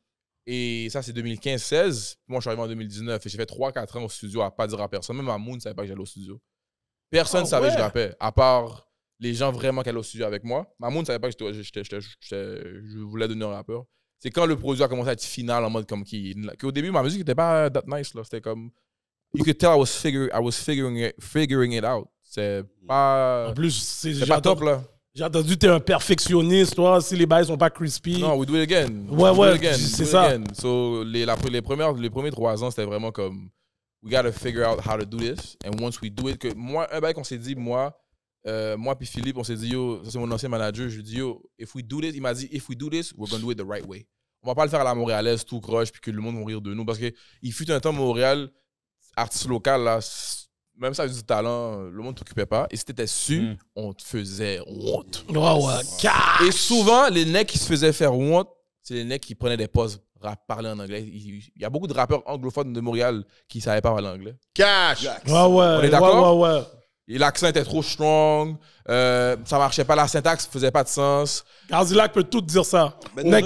D: Et ça, c'est 2015-16. Moi, je suis arrivé en 2019 et j'ai fait 3-4 ans au studio à pas dire à personne. Même à Moon ne savait pas que j'allais au studio. Personne ne ah savait que je rappais, à part les gens vraiment qui allaient au studio avec moi. Mamoun ne savait pas que j'étais, je voulais devenir rappeur. C'est quand le produit a commencé à être final en mode comme qui. Qu'au début, ma musique n'était pas that nice. C'était comme. You could tell I was, figuring I was figuring, it, figuring it out. C'est mm.
C: pas. En plus, c'est pas top là. J'ai entendu, t'es un perfectionniste, toi, si les bails sont pas crispy. Non, we do it again. Ouais, we ouais, c'est ça. Again.
D: So, les, la, les, premières, les premiers trois ans, c'était vraiment comme, we gotta figure out how to do this. And once we do it, que moi, un bail qu'on s'est dit, moi, euh, moi puis Philippe, on s'est dit, yo, ça c'est mon ancien manager, je lui ai yo, if we do this, il m'a dit, if we do this, we're gonna do it the right way. On va pas le faire à la Montréalaise, tout croche, puis que le monde va rire de nous. Parce qu'il fut un temps, Montréal, artiste local, là, même ça avec du talent, le monde ne t'occupait pas. Et si t'étais su, mm. on te faisait honte. Et souvent, les necks qui se faisaient faire honte, c'est les necks qui prenaient des pauses parler en anglais. Il, y a beaucoup de rappeurs anglophones de Montréal qui ne savaient pas parler anglais. Cash!
A: On est d'accord?
D: L'accent était trop strong, euh, ça marchait pas, la syntaxe faisait pas de sens. Garzilac peut
C: tout dire ça. Nec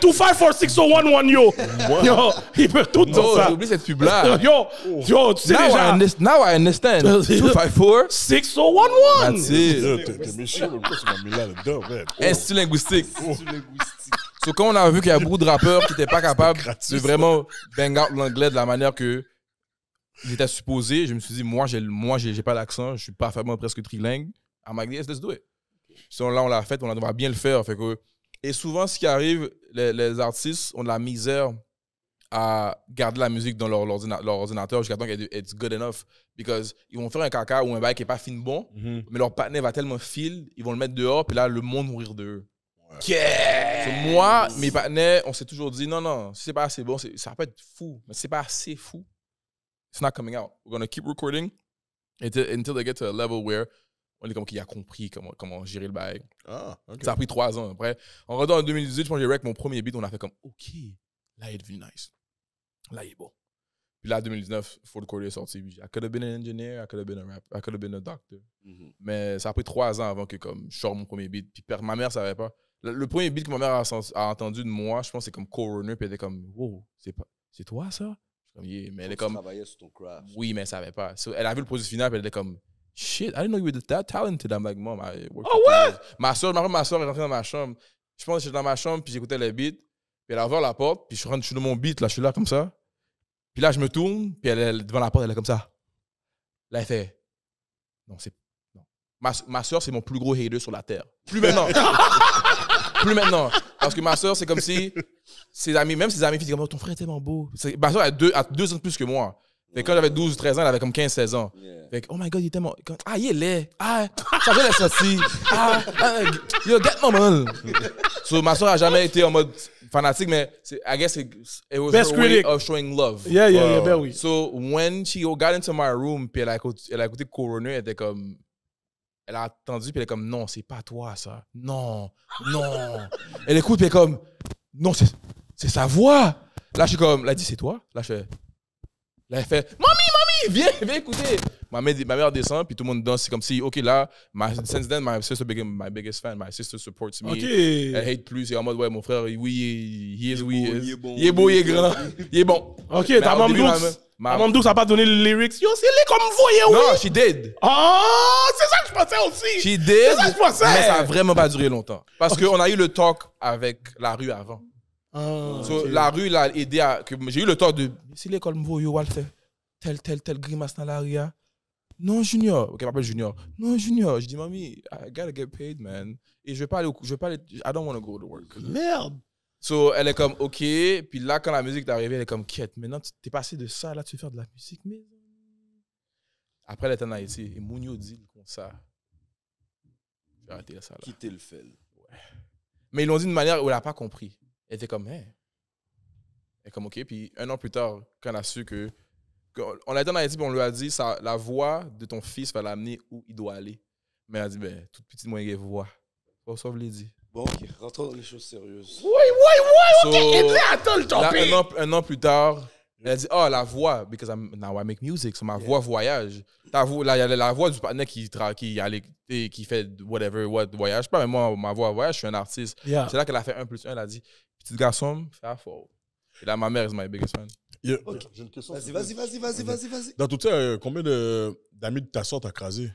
C: 2546011, euh, yo. Yo,
D: il peut tout dire ça. J'ai oublié cette pub-là. Yo, oh. yo, tu sais now déjà. now I understand. 254-6011. Institut linguistique. Oh. Sauf quand on a vu qu'il y a beaucoup de rappeurs qui n'étaient pas capables de vraiment bang out l'anglais de la manière que j'étais supposé, je me suis dit, moi, j'ai, moi, j'ai, pas l'accent, je suis parfaitement presque trilingue. À m'a dit, let's do it. Sinon, là, on l'a fait, on, va bien le faire. Fait que, et souvent, ce qui arrive, les, artistes ont de la misère à garder la musique dans leur, leur ordinateur jusqu'à temps qu'elle soit good enough. Because ils vont faire un caca ou un bail qui n'est pas fin bon, mm-hmm. mais leur partenaire va tellement fil, ils vont le mettre dehors, puis là, le monde mourir de eux. Yes. Moi, mes partenaires, on s'est toujours dit non, non, si c'est pas assez bon, ça peut être fou, mais c'est pas assez fou it's not coming out. We're gonna keep recording until, they get to a level where on est comme qu'il a compris comment, comment gérer le bail. Ah, ça a pris trois ans. Après, en regardant en 2018, je pense que j'ai mon premier beat, on a fait comme, OK, là, il est devenu nice. Là, il est bon. Puis là, 2019, Ford Courier est sorti. I could have been an engineer, I could have been a rap, I could have been a doctor. Mm-hmm. Mais ça a pris trois ans avant que comme, je sorte mon premier beat. Puis ma mère ne savait pas. Le, premier beat que ma mère a, entendu de moi, je pense, c'est comme Coroner. Puis elle était comme, wow, c'est toi ça? Oui, mais elle est comme. Oui, mais elle savait pas. elle a vu le processus final, puis elle était comme, shit, I didn't know you were that talented. I'm like, mom, I work Oh, ah what? Ma soeur, ma, ma soeur est rentrée dans ma chambre. Je pense que j'étais dans ma chambre, puis j'écoutais les beats. Puis elle a ouvert la porte, puis je suis dans mon beat, là, je suis là comme ça. Puis là, je me tourne, puis elle, est devant la porte, elle est comme ça. Là, elle fait, non, c'est. Non. Ma, ma soeur, c'est mon plus gros hater sur la terre. Plus maintenant. plus maintenant. Parce que ma soeur, c'est comme si ses amis, même ses amis, ils disaient « oh, ton frère est tellement beau. Est, ma soeur a deux, a deux ans de plus que moi. Mais quand j'avais 12 13 ans, elle avait comme 15 16 ans. Yeah. oh my god, il est tellement ah il est laid. Ah, ça vient la sortie. Ah, ah, yo get my man. so ma soeur a jamais été en mode fanatique mais c'est I guess it, it was Best her critic. way of showing love. Yeah, yeah, wow. yeah, ben oui. So when she got into my room, puis elle a écouté, elle a elle était comme elle a attendu puis elle est comme, non, c'est pas toi, ça. Non, non. elle écoute, puis elle est comme, non, c'est sa voix. Là, je suis comme, là, a dit, c'est toi. Là, je fais, là, elle fait, mamie, mamie, viens, viens écouter. Ma mère, descend, puis tout le monde danse. C'est comme si, OK, là, my, since then, my sister my biggest fan. My sister supports me. Okay. Elle hate plus. Et en mode, ouais, mon frère, oui, he is, he is. Il est beau, il est grand. Il est bon. OK, ta maman me Ma...
C: Maman ça n'a pas donné les lyrics. Yo, c'est les comme voyez, oui. Non, she
D: did. Oh,
C: c'est ça que je pensais aussi. She did. C'est ça que je pensais. Mais ça n'a vraiment
D: pas duré longtemps. Parce qu'on a eu le talk avec la rue avant. Ah, la rue l'a aidé à. J'ai eu le talk de. C'est les comme voyez, Walter. Tel, tel, tel grimace dans rue. Hein. Non, Junior. Ok, m'appelle Junior. Non, Junior. Je dis, mamie, I gotta get paid, man. Et je vais pas aller Je vais pas aller. I don't want to go to work. Merde. So, elle est comme, OK. Puis là, quand la musique est arrivée, elle est comme, quête, maintenant, t'es passé de ça, là, tu veux faire de la musique, mais. Après, elle était en Haïti. Et Mounio dit le ça J'ai ça, là. Quitter le fait Mais ils l'ont dit d'une manière où elle n'a pas compris. Elle était comme, hein. Elle est comme, OK. Puis un an plus tard, quand elle a su que. on a en Haïti, on lui a dit, ça, la voix de ton fils va l'amener où il doit aller. Mais elle a dit, ben, toute petite moyenne voix. Faut vous les dit.
E: Bon, ok, rentrons dans les choses sérieuses.
D: Oui, oui, oui, ok, et il attends le Là, un, an, plus tard, elle a dit Oh, la voix, because I'm, now I make music, c'est ma voix voyage. là, il y a la voix du partenaire qui, qui, allait- qui fait whatever, what, voyage pas, mais moi, ma voix voyage, je suis un artiste. C'est là qu'elle a fait un plus un, elle a dit Petit garçon, fais à faux. Et là, ma mère is my biggest fan. Ok, J'ai une question. Vas-y, vas-y, vas-y, vas-y, vas-y, Dans tout ça, euh, combien de- d'amis de ta sorte t'as crasé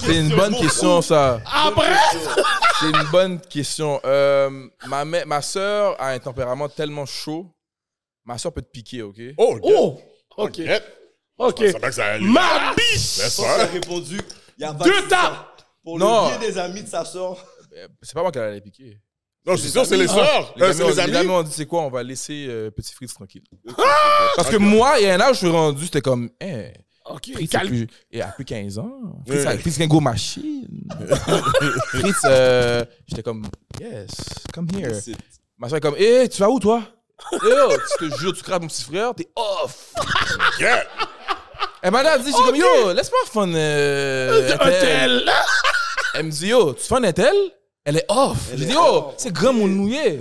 A: c'est une bonne question, ça. Après
D: C'est une bonne question. Euh, ma, ma soeur a un tempérament tellement chaud, ma soeur peut te piquer, ok? Oh, oh! ok. ok. Ma Ma biche! a
E: répondu. Il y a Deux tas Pour Non. le des amis de sa soeur. Euh,
D: c'est pas moi qui allait piqué. piquer. Non, c'est sûr, c'est les sœurs. Ah. Euh, les amis, ont dit c'est quoi, on va laisser Petit Fritz tranquille. Ah! Parce que moi, il y a un âge, je suis rendu, c'était comme, hein. Ok, Fritz plus, 15 ans. Fritz, c'est un Ringo Machine. Fritz, euh, j'étais comme, yes, come here. Ma soeur est comme, hé, hey, tu vas où toi? oh, tu te jures, tu crabes mon petit frère, t'es off. yeah. Et madame dit, je comme, yo, laisse-moi fun. Euh, un Elle me dit, yo, tu fais un tel? Elle est off. je dis, yo c'est grand mon nouillet.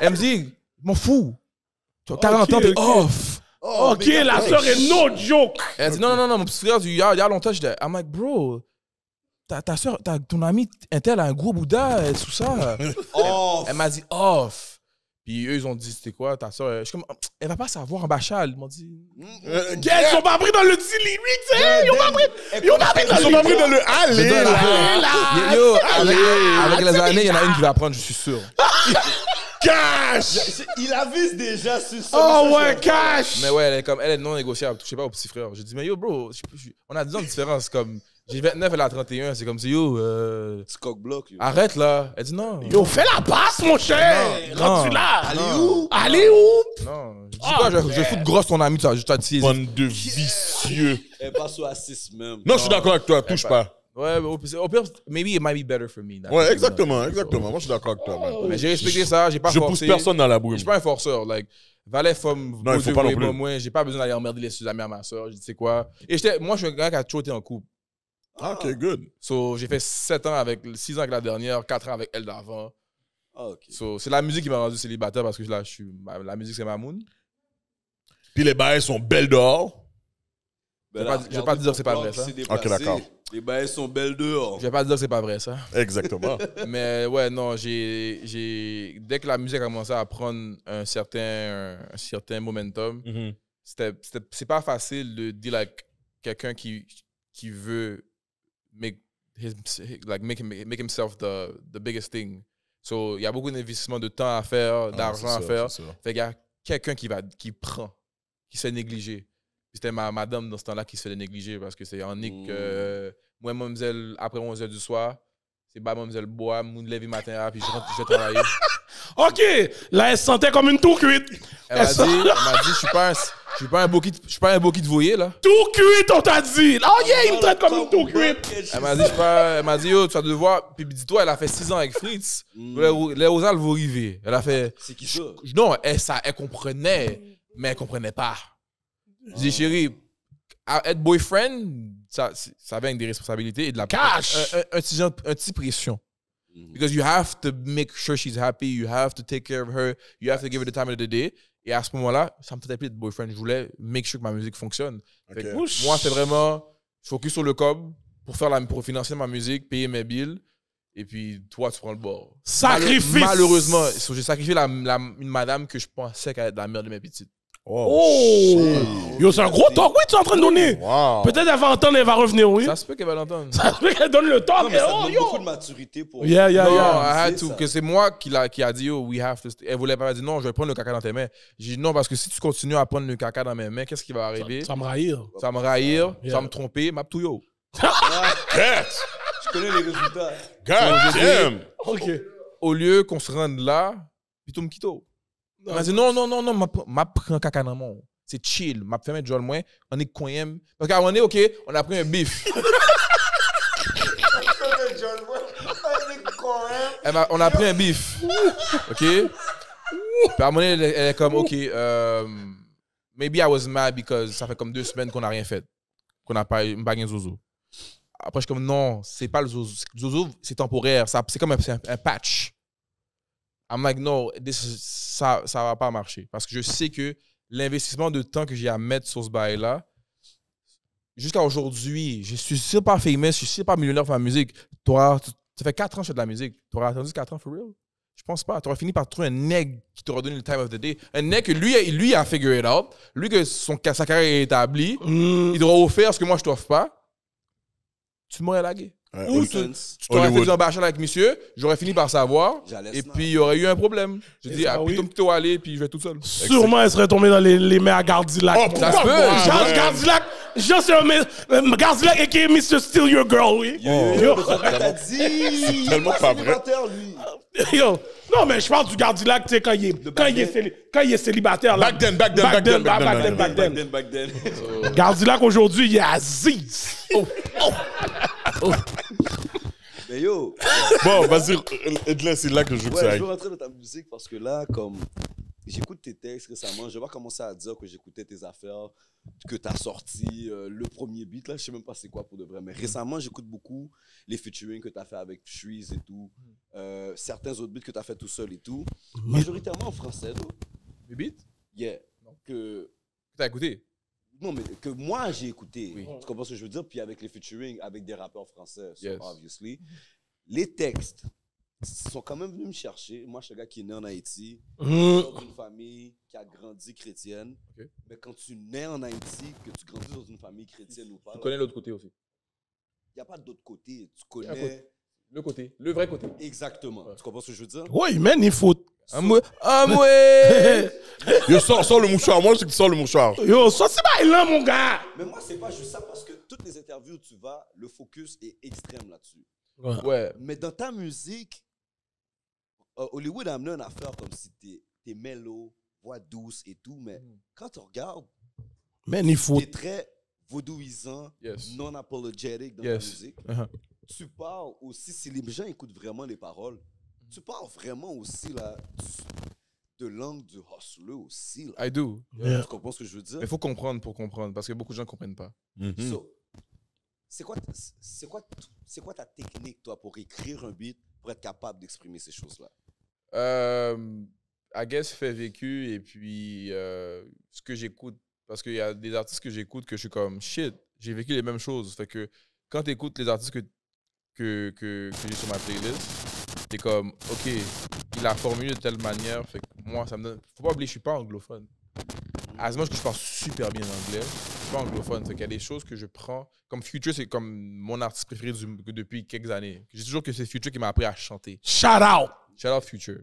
D: Elle me dit, m'en fous. Tu as 40 ans, t'es off. Oh, ok, la soeur est no joke. Elle dit, non, non, non, mon petit frère, il y, a long y a j'étais. I'm like, bro, ta, ta soeur, ta, ton ami, est-elle a un gros Bouddha, elle, tout ça. Off. Elle m'a dit, off. Puis eux, ils ont dit, c'était quoi, ta soeur? Je suis comme, elle va pas savoir, en Bachal. Ils m'ont dit, mm, euh, ils ont pas pris dans le 10 8 Ils ont pas
E: pris, ils ont pas pris dans Ils ont pas pris dans le
D: allez, là, allez, allez, avec les années, il y en a une qui va apprendre, je suis sûr. Cash!
E: Il avise déjà sur ça. Oh ouais, cash! Mais ouais,
D: elle est comme, elle est non négociable. Touchez pas au petit frère. J'ai dit, mais yo, bro, on a 10 ans de différence. comme, j'ai 29, elle a 31. C'est comme, si yo. Euh, Arrête là. Elle dit non. Yo, fais la passe, mon cher! rentre là! Allez où? Allez où? Non. Je dis quoi, oh, je, je fous de grosse ton ami, tu as juste à Bande de vicieux.
E: Elle passe au 6 même.
D: Non, je suis d'accord avec toi, touche pas. Ouais, au pire, maybe it might be better for me. Ouais, exactement, exactement. Moi, je suis d'accord avec toi, mais oh, j'ai respecté ça, j'ai pas je forcé. Je pousse personne dans la boue. Je suis pas un forceur. Like, valet femme, vous il faut pas non plus. Moi, j'ai pas besoin d'aller emmerder les sous-amis à ma soeur. Je sais quoi. Et moi, je suis un gars qui a toujours été en couple. Ah, ok, good. So, j'ai fait 7 ans avec, 6 ans avec la dernière, 4 ans avec elle d'avant. Ah, so, c'est la musique qui m'a rendu célibataire parce que là, je suis, la musique, c'est ma moon. Puis les bails sont belles dehors. je vais pas, pas dire que c'est pas vrai, ça. Ok, d'accord. Les elles sont belles dehors. Je vais pas dire que c'est pas vrai, ça. Exactement. Mais ouais, non, j'ai, j'ai. Dès que la musique a commencé à prendre un certain, un certain momentum, mm-hmm. ce n'est c'était, c'est pas facile de dire, like, quelqu'un qui, qui veut make, his, like, make, make himself the, the biggest thing. So, il y a beaucoup d'investissement de temps à faire, ah, d'argent à faire. Fait y a quelqu'un qui, va, qui prend, qui sait négliger. C'était ma madame dans ce temps-là qui se faisait négliger parce que c'est en mmh. moi, mademoiselle, après 11h du soir, c'est pas mademoiselle bois, me lève matin, ah, puis je rentre, je vais travailler. OK,
C: là, elle se sentait comme une tout
D: cuite. Elle, m'a dit, dit, je suis pas suis pas un beau qui je suis pas un là. Tout cuite, on t'a dit. Oh yeah, il me traite comme une tout mmh. cuite. Elle m'a dit, je pas, elle m'a dit, tu vas devoir, puis dis-toi, elle a fait 6 ans avec Fritz. Mmh. Les Rosales vont arriver. Elle a fait. C'est qui ça? Non, elle, ça, elle comprenait, mais elle comprenait pas. Je dis, chérie, être boyfriend, ça, ça vient avec des responsabilités et de la. Cash! Un, un, petit, un pression. Mm-hmm. Because you have to make sure she's happy, you have to take care of her, you have to give her the time of the day. Et à ce moment-là, ça me faisait plus de boyfriend. Je voulais make sure que ma musique fonctionne. moi, c'est vraiment focus sur le cob pour, faire la, pour financer ma musique, payer mes bills. Et puis, toi, tu prends le bord. Sacrifice! malheureusement, j'ai sacrifié une madame que je pensais qu'elle être la mère de mes petites. Oh!
C: oh. Yo, c'est un gros talk, oui, tu es en train de donner!
E: Wow. Peut-être
C: elle va entendre, elle va revenir, oui. Ça se peut qu'elle va l'entendre. Ça se peut qu'elle donne le talk. mais ça oh, donne yo. beaucoup
E: de maturité pour.
C: Yeah, non,
D: que c'est moi qui, a, dit, oh, we have to. Elle voulait pas dire, non, je vais prendre le caca dans tes mains. J'ai dit, non, parce que si tu continues à prendre le caca dans mes mains, qu'est-ce qui va arriver? Ça, ça me raillir. Ça me raillir, ça ça me tromper, map to yo.
E: Je connais les résultats. God damn!
D: Ok. Au lieu qu'on se rende là, puis me M'a dit non, non, non, non, m'a pris un caca dans mon. C'est chill. M'a fait mettre moins. On est quand Parce qu'à un OK, on a pris un bif. on a pris un bif. OK? Puis à un elle est comme, OK, peut-être maybe I was mad because ça fait comme deux semaines qu'on n'a rien fait. Qu'on n'a pas un zouzou. Après, je suis comme, non, c'est pas le zouzou. Zouzou, c'est temporaire. C'est comme un patch. I'm like, no, this ça ne va pas marcher. Parce que je sais que l'investissement de temps que j'ai à mettre sur ce bail-là, jusqu'à aujourd'hui, je suis sûr pas famous, je suis sûr pas millionnaire pour ma musique. Toi, ça fait 4 ans que je fais de la musique. Tu auras attendu 4 ans, for real? Je pense pas. Tu aurais fini par trouver un nègre qui t'aura donné le time of the day. Un nègre que lui, lui a figure it out. Lui que son, sa carrière est établie. Mm. Il t'aurait offrir ce que moi, je ne t'offre pas. Tu m'aurais lagué tu, t'aurais fait du avec monsieur, j'aurais fini par savoir, et puis il y aurait eu un problème. Je dis, ah, plutôt plutôt aller, puis je vais tout seul. Sûrement, elle serait
C: tombée dans les, mains à Gardilac. Oh, ça se peut.
D: Gardilac,
C: Gardilac, euh, et qui est Mr. Steal Your Girl, oui. C'est tellement pas vrai. Yo. Non, mais je parle du Gardilac, tu sais, quand il est célibataire. Back then, back then, back
E: then, back then, Gardilac,
C: aujourd'hui, il est Aziz.
E: Oh, oh. Oh. Mais yo! bon, vas-y,
A: Edlin c'est là que je veux que ça aille. Je veux rentrer
E: dans ta musique parce que là, comme j'écoute tes textes récemment, je vais commencer à dire que j'écoutais tes affaires, que tu as sorti euh, le premier beat, là, je sais même pas c'est quoi pour de vrai, mais récemment, j'écoute beaucoup les featuring que tu as fait avec Suisse et tout, euh, certains autres beats que tu as fait tout seul et tout, majoritairement en français, donc. Les beats? Yeah. Que t'as écouté? Non, mais que moi, j'ai écouté. Tu comprends ce que je veux dire? Puis avec les featuring, avec des rappeurs français, obviously. Les textes sont quand même venus me chercher. Moi, je suis un gars qui est né en Haïti, mmh. dans une famille qui a grandi chrétienne. Mais quand tu nais en Haïti, que tu grandis dans une famille chrétienne ou pas. Tu connais l'autre côté aussi. Il n'y a pas d'autre côté. Tu connais. Le côté, le vrai côté. Exactement. Tu comprends ce que je veux dire? Oui, mais il
D: faut Amwe, ah, Amwe ah, Yo,
C: sors,
E: sors le mouchoir. Moi, je
C: sais sors le mouchoir.
A: Yo, sors, c'est pas là, mon gars.
E: Mais moi, c'est pas juste ça parce que toutes les interviews où tu vas, le focus est extrême là-dessus. Ouais. Mais dans ta musique, euh, Hollywood a amené une affaire comme si t'es es mellow, voix douce et tout, mais mm. quand tu regardes, Man, il t'es très vaudouisant, non apologétique dans ta musique. Uh-huh. Tu parles aussi, si les gens écoutent vraiment les paroles, tu parles vraiment aussi là, de langue du hustler aussi. Là. I do. Tu comprends ce que je veux dire? Il faut comprendre pour comprendre, parce que beaucoup de gens ne comprennent pas. Mm-hmm. so, c'est quoi, c'est quoi, c'est quoi ta technique, toi, pour écrire un beat, pour être capable d'exprimer ces choses-là?
D: Euh, I guess fait vécu et puis euh, ce que j'écoute. Parce qu'il y a des artistes que j'écoute que je suis comme shit, j'ai vécu les mêmes choses. Fait que quand tu écoutes les artistes que, que, que, que j'ai sur ma playlist, c'est comme, OK, il a formulé de telle manière, fait que moi, ça me donne. Faut pas oublier, je suis pas anglophone. À ce moment que je parle super bien anglais, je suis pas anglophone. Fait qu'il y a des choses que je prends. Comme Future, c'est comme mon artiste préféré depuis quelques années. J'ai toujours que c'est Future qui m'a appris à chanter. Shout out! Shout out Future.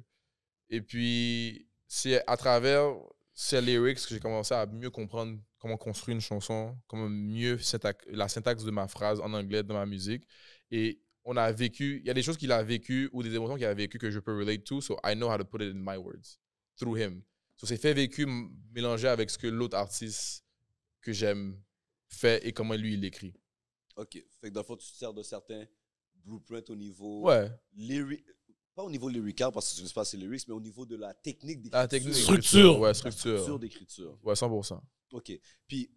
D: Et puis, c'est à travers ces lyrics que j'ai commencé à mieux comprendre comment construire une chanson, comment mieux la syntaxe de ma phrase en anglais dans ma musique. Et on a vécu, il y a des choses qu'il a vécu ou des émotions qu'il a vécu que je peux relate to, so I know how to put it in my words, through him. So c'est fait vécu mélangé avec ce que l'autre artiste que j'aime fait et comment lui il écrit.
E: Ok, fait que dans le fond, tu te sers de certains blueprints au niveau. Ouais. pas au niveau lyrical, parce que je ne sais pas c'est lyrics, mais au niveau de la technique d'écriture. La technique structure. Ouais, structure. structure d'écriture. Ouais, 100%. Ok. Puis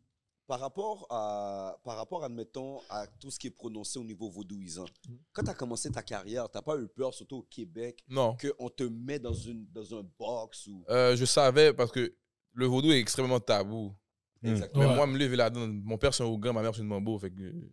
E: par rapport à, par rapport, admettons, à tout ce qui est prononcé au niveau vaudouisant, mm. quand tu as commencé ta carrière, t'as pas eu peur, surtout au Québec, qu'on te mette dans, une, dans un box ou...
D: Euh, je savais, parce que le vaudou est extrêmement tabou. Mm. Exactement. Moi, me lever là mon père c'est un Ougan, ma mère c'est une Mambo, fait que euh,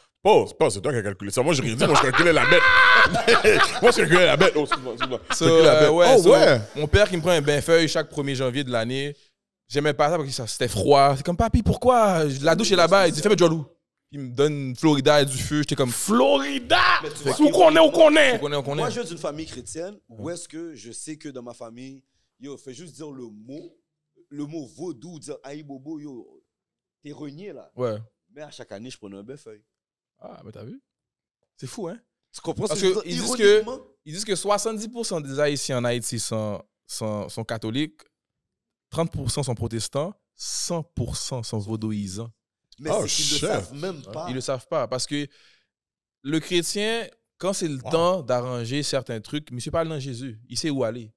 A: Oh, c'est pas, c'est toi qui as calculé ça. Moi, je rien dit, moi, je calculais la bête. moi, je calculais la bête. Oh,
D: excuse-moi, excuse-moi. euh, oh, Mon père qui me prend un bain-feuille chaque 1er janvier de l'année, j'aimais pas ça parce que c'était froid. C'est comme, papy, pourquoi La douche est là-bas. Il dit, fais-moi jaloux. Il me donne Florida et du feu. J'étais comme, Florida
E: Où qu'on est, où qu'on est Moi, je viens d'une famille chrétienne où est-ce que je sais que dans ma famille, yo, fais juste dire le mot, le mot vaudou, dire aïe bobo, yo, t'es renié là. Ouais. Mais à chaque année, je prenais un bain-feuille. Ah, mais t'as vu?
D: C'est fou, hein? Tu comprends Parce ce que, ils disent que ils disent que 70% des Haïtiens en Haïti sont, catholiques, 30% sont protestants, 100% sont vodouistes. Mais oh, ils ne le savent même hein? pas. Ils ne le savent pas parce que le chrétien, quand c'est le temps d'arranger certains trucs, monsieur parle dans Jésus, il sait où aller.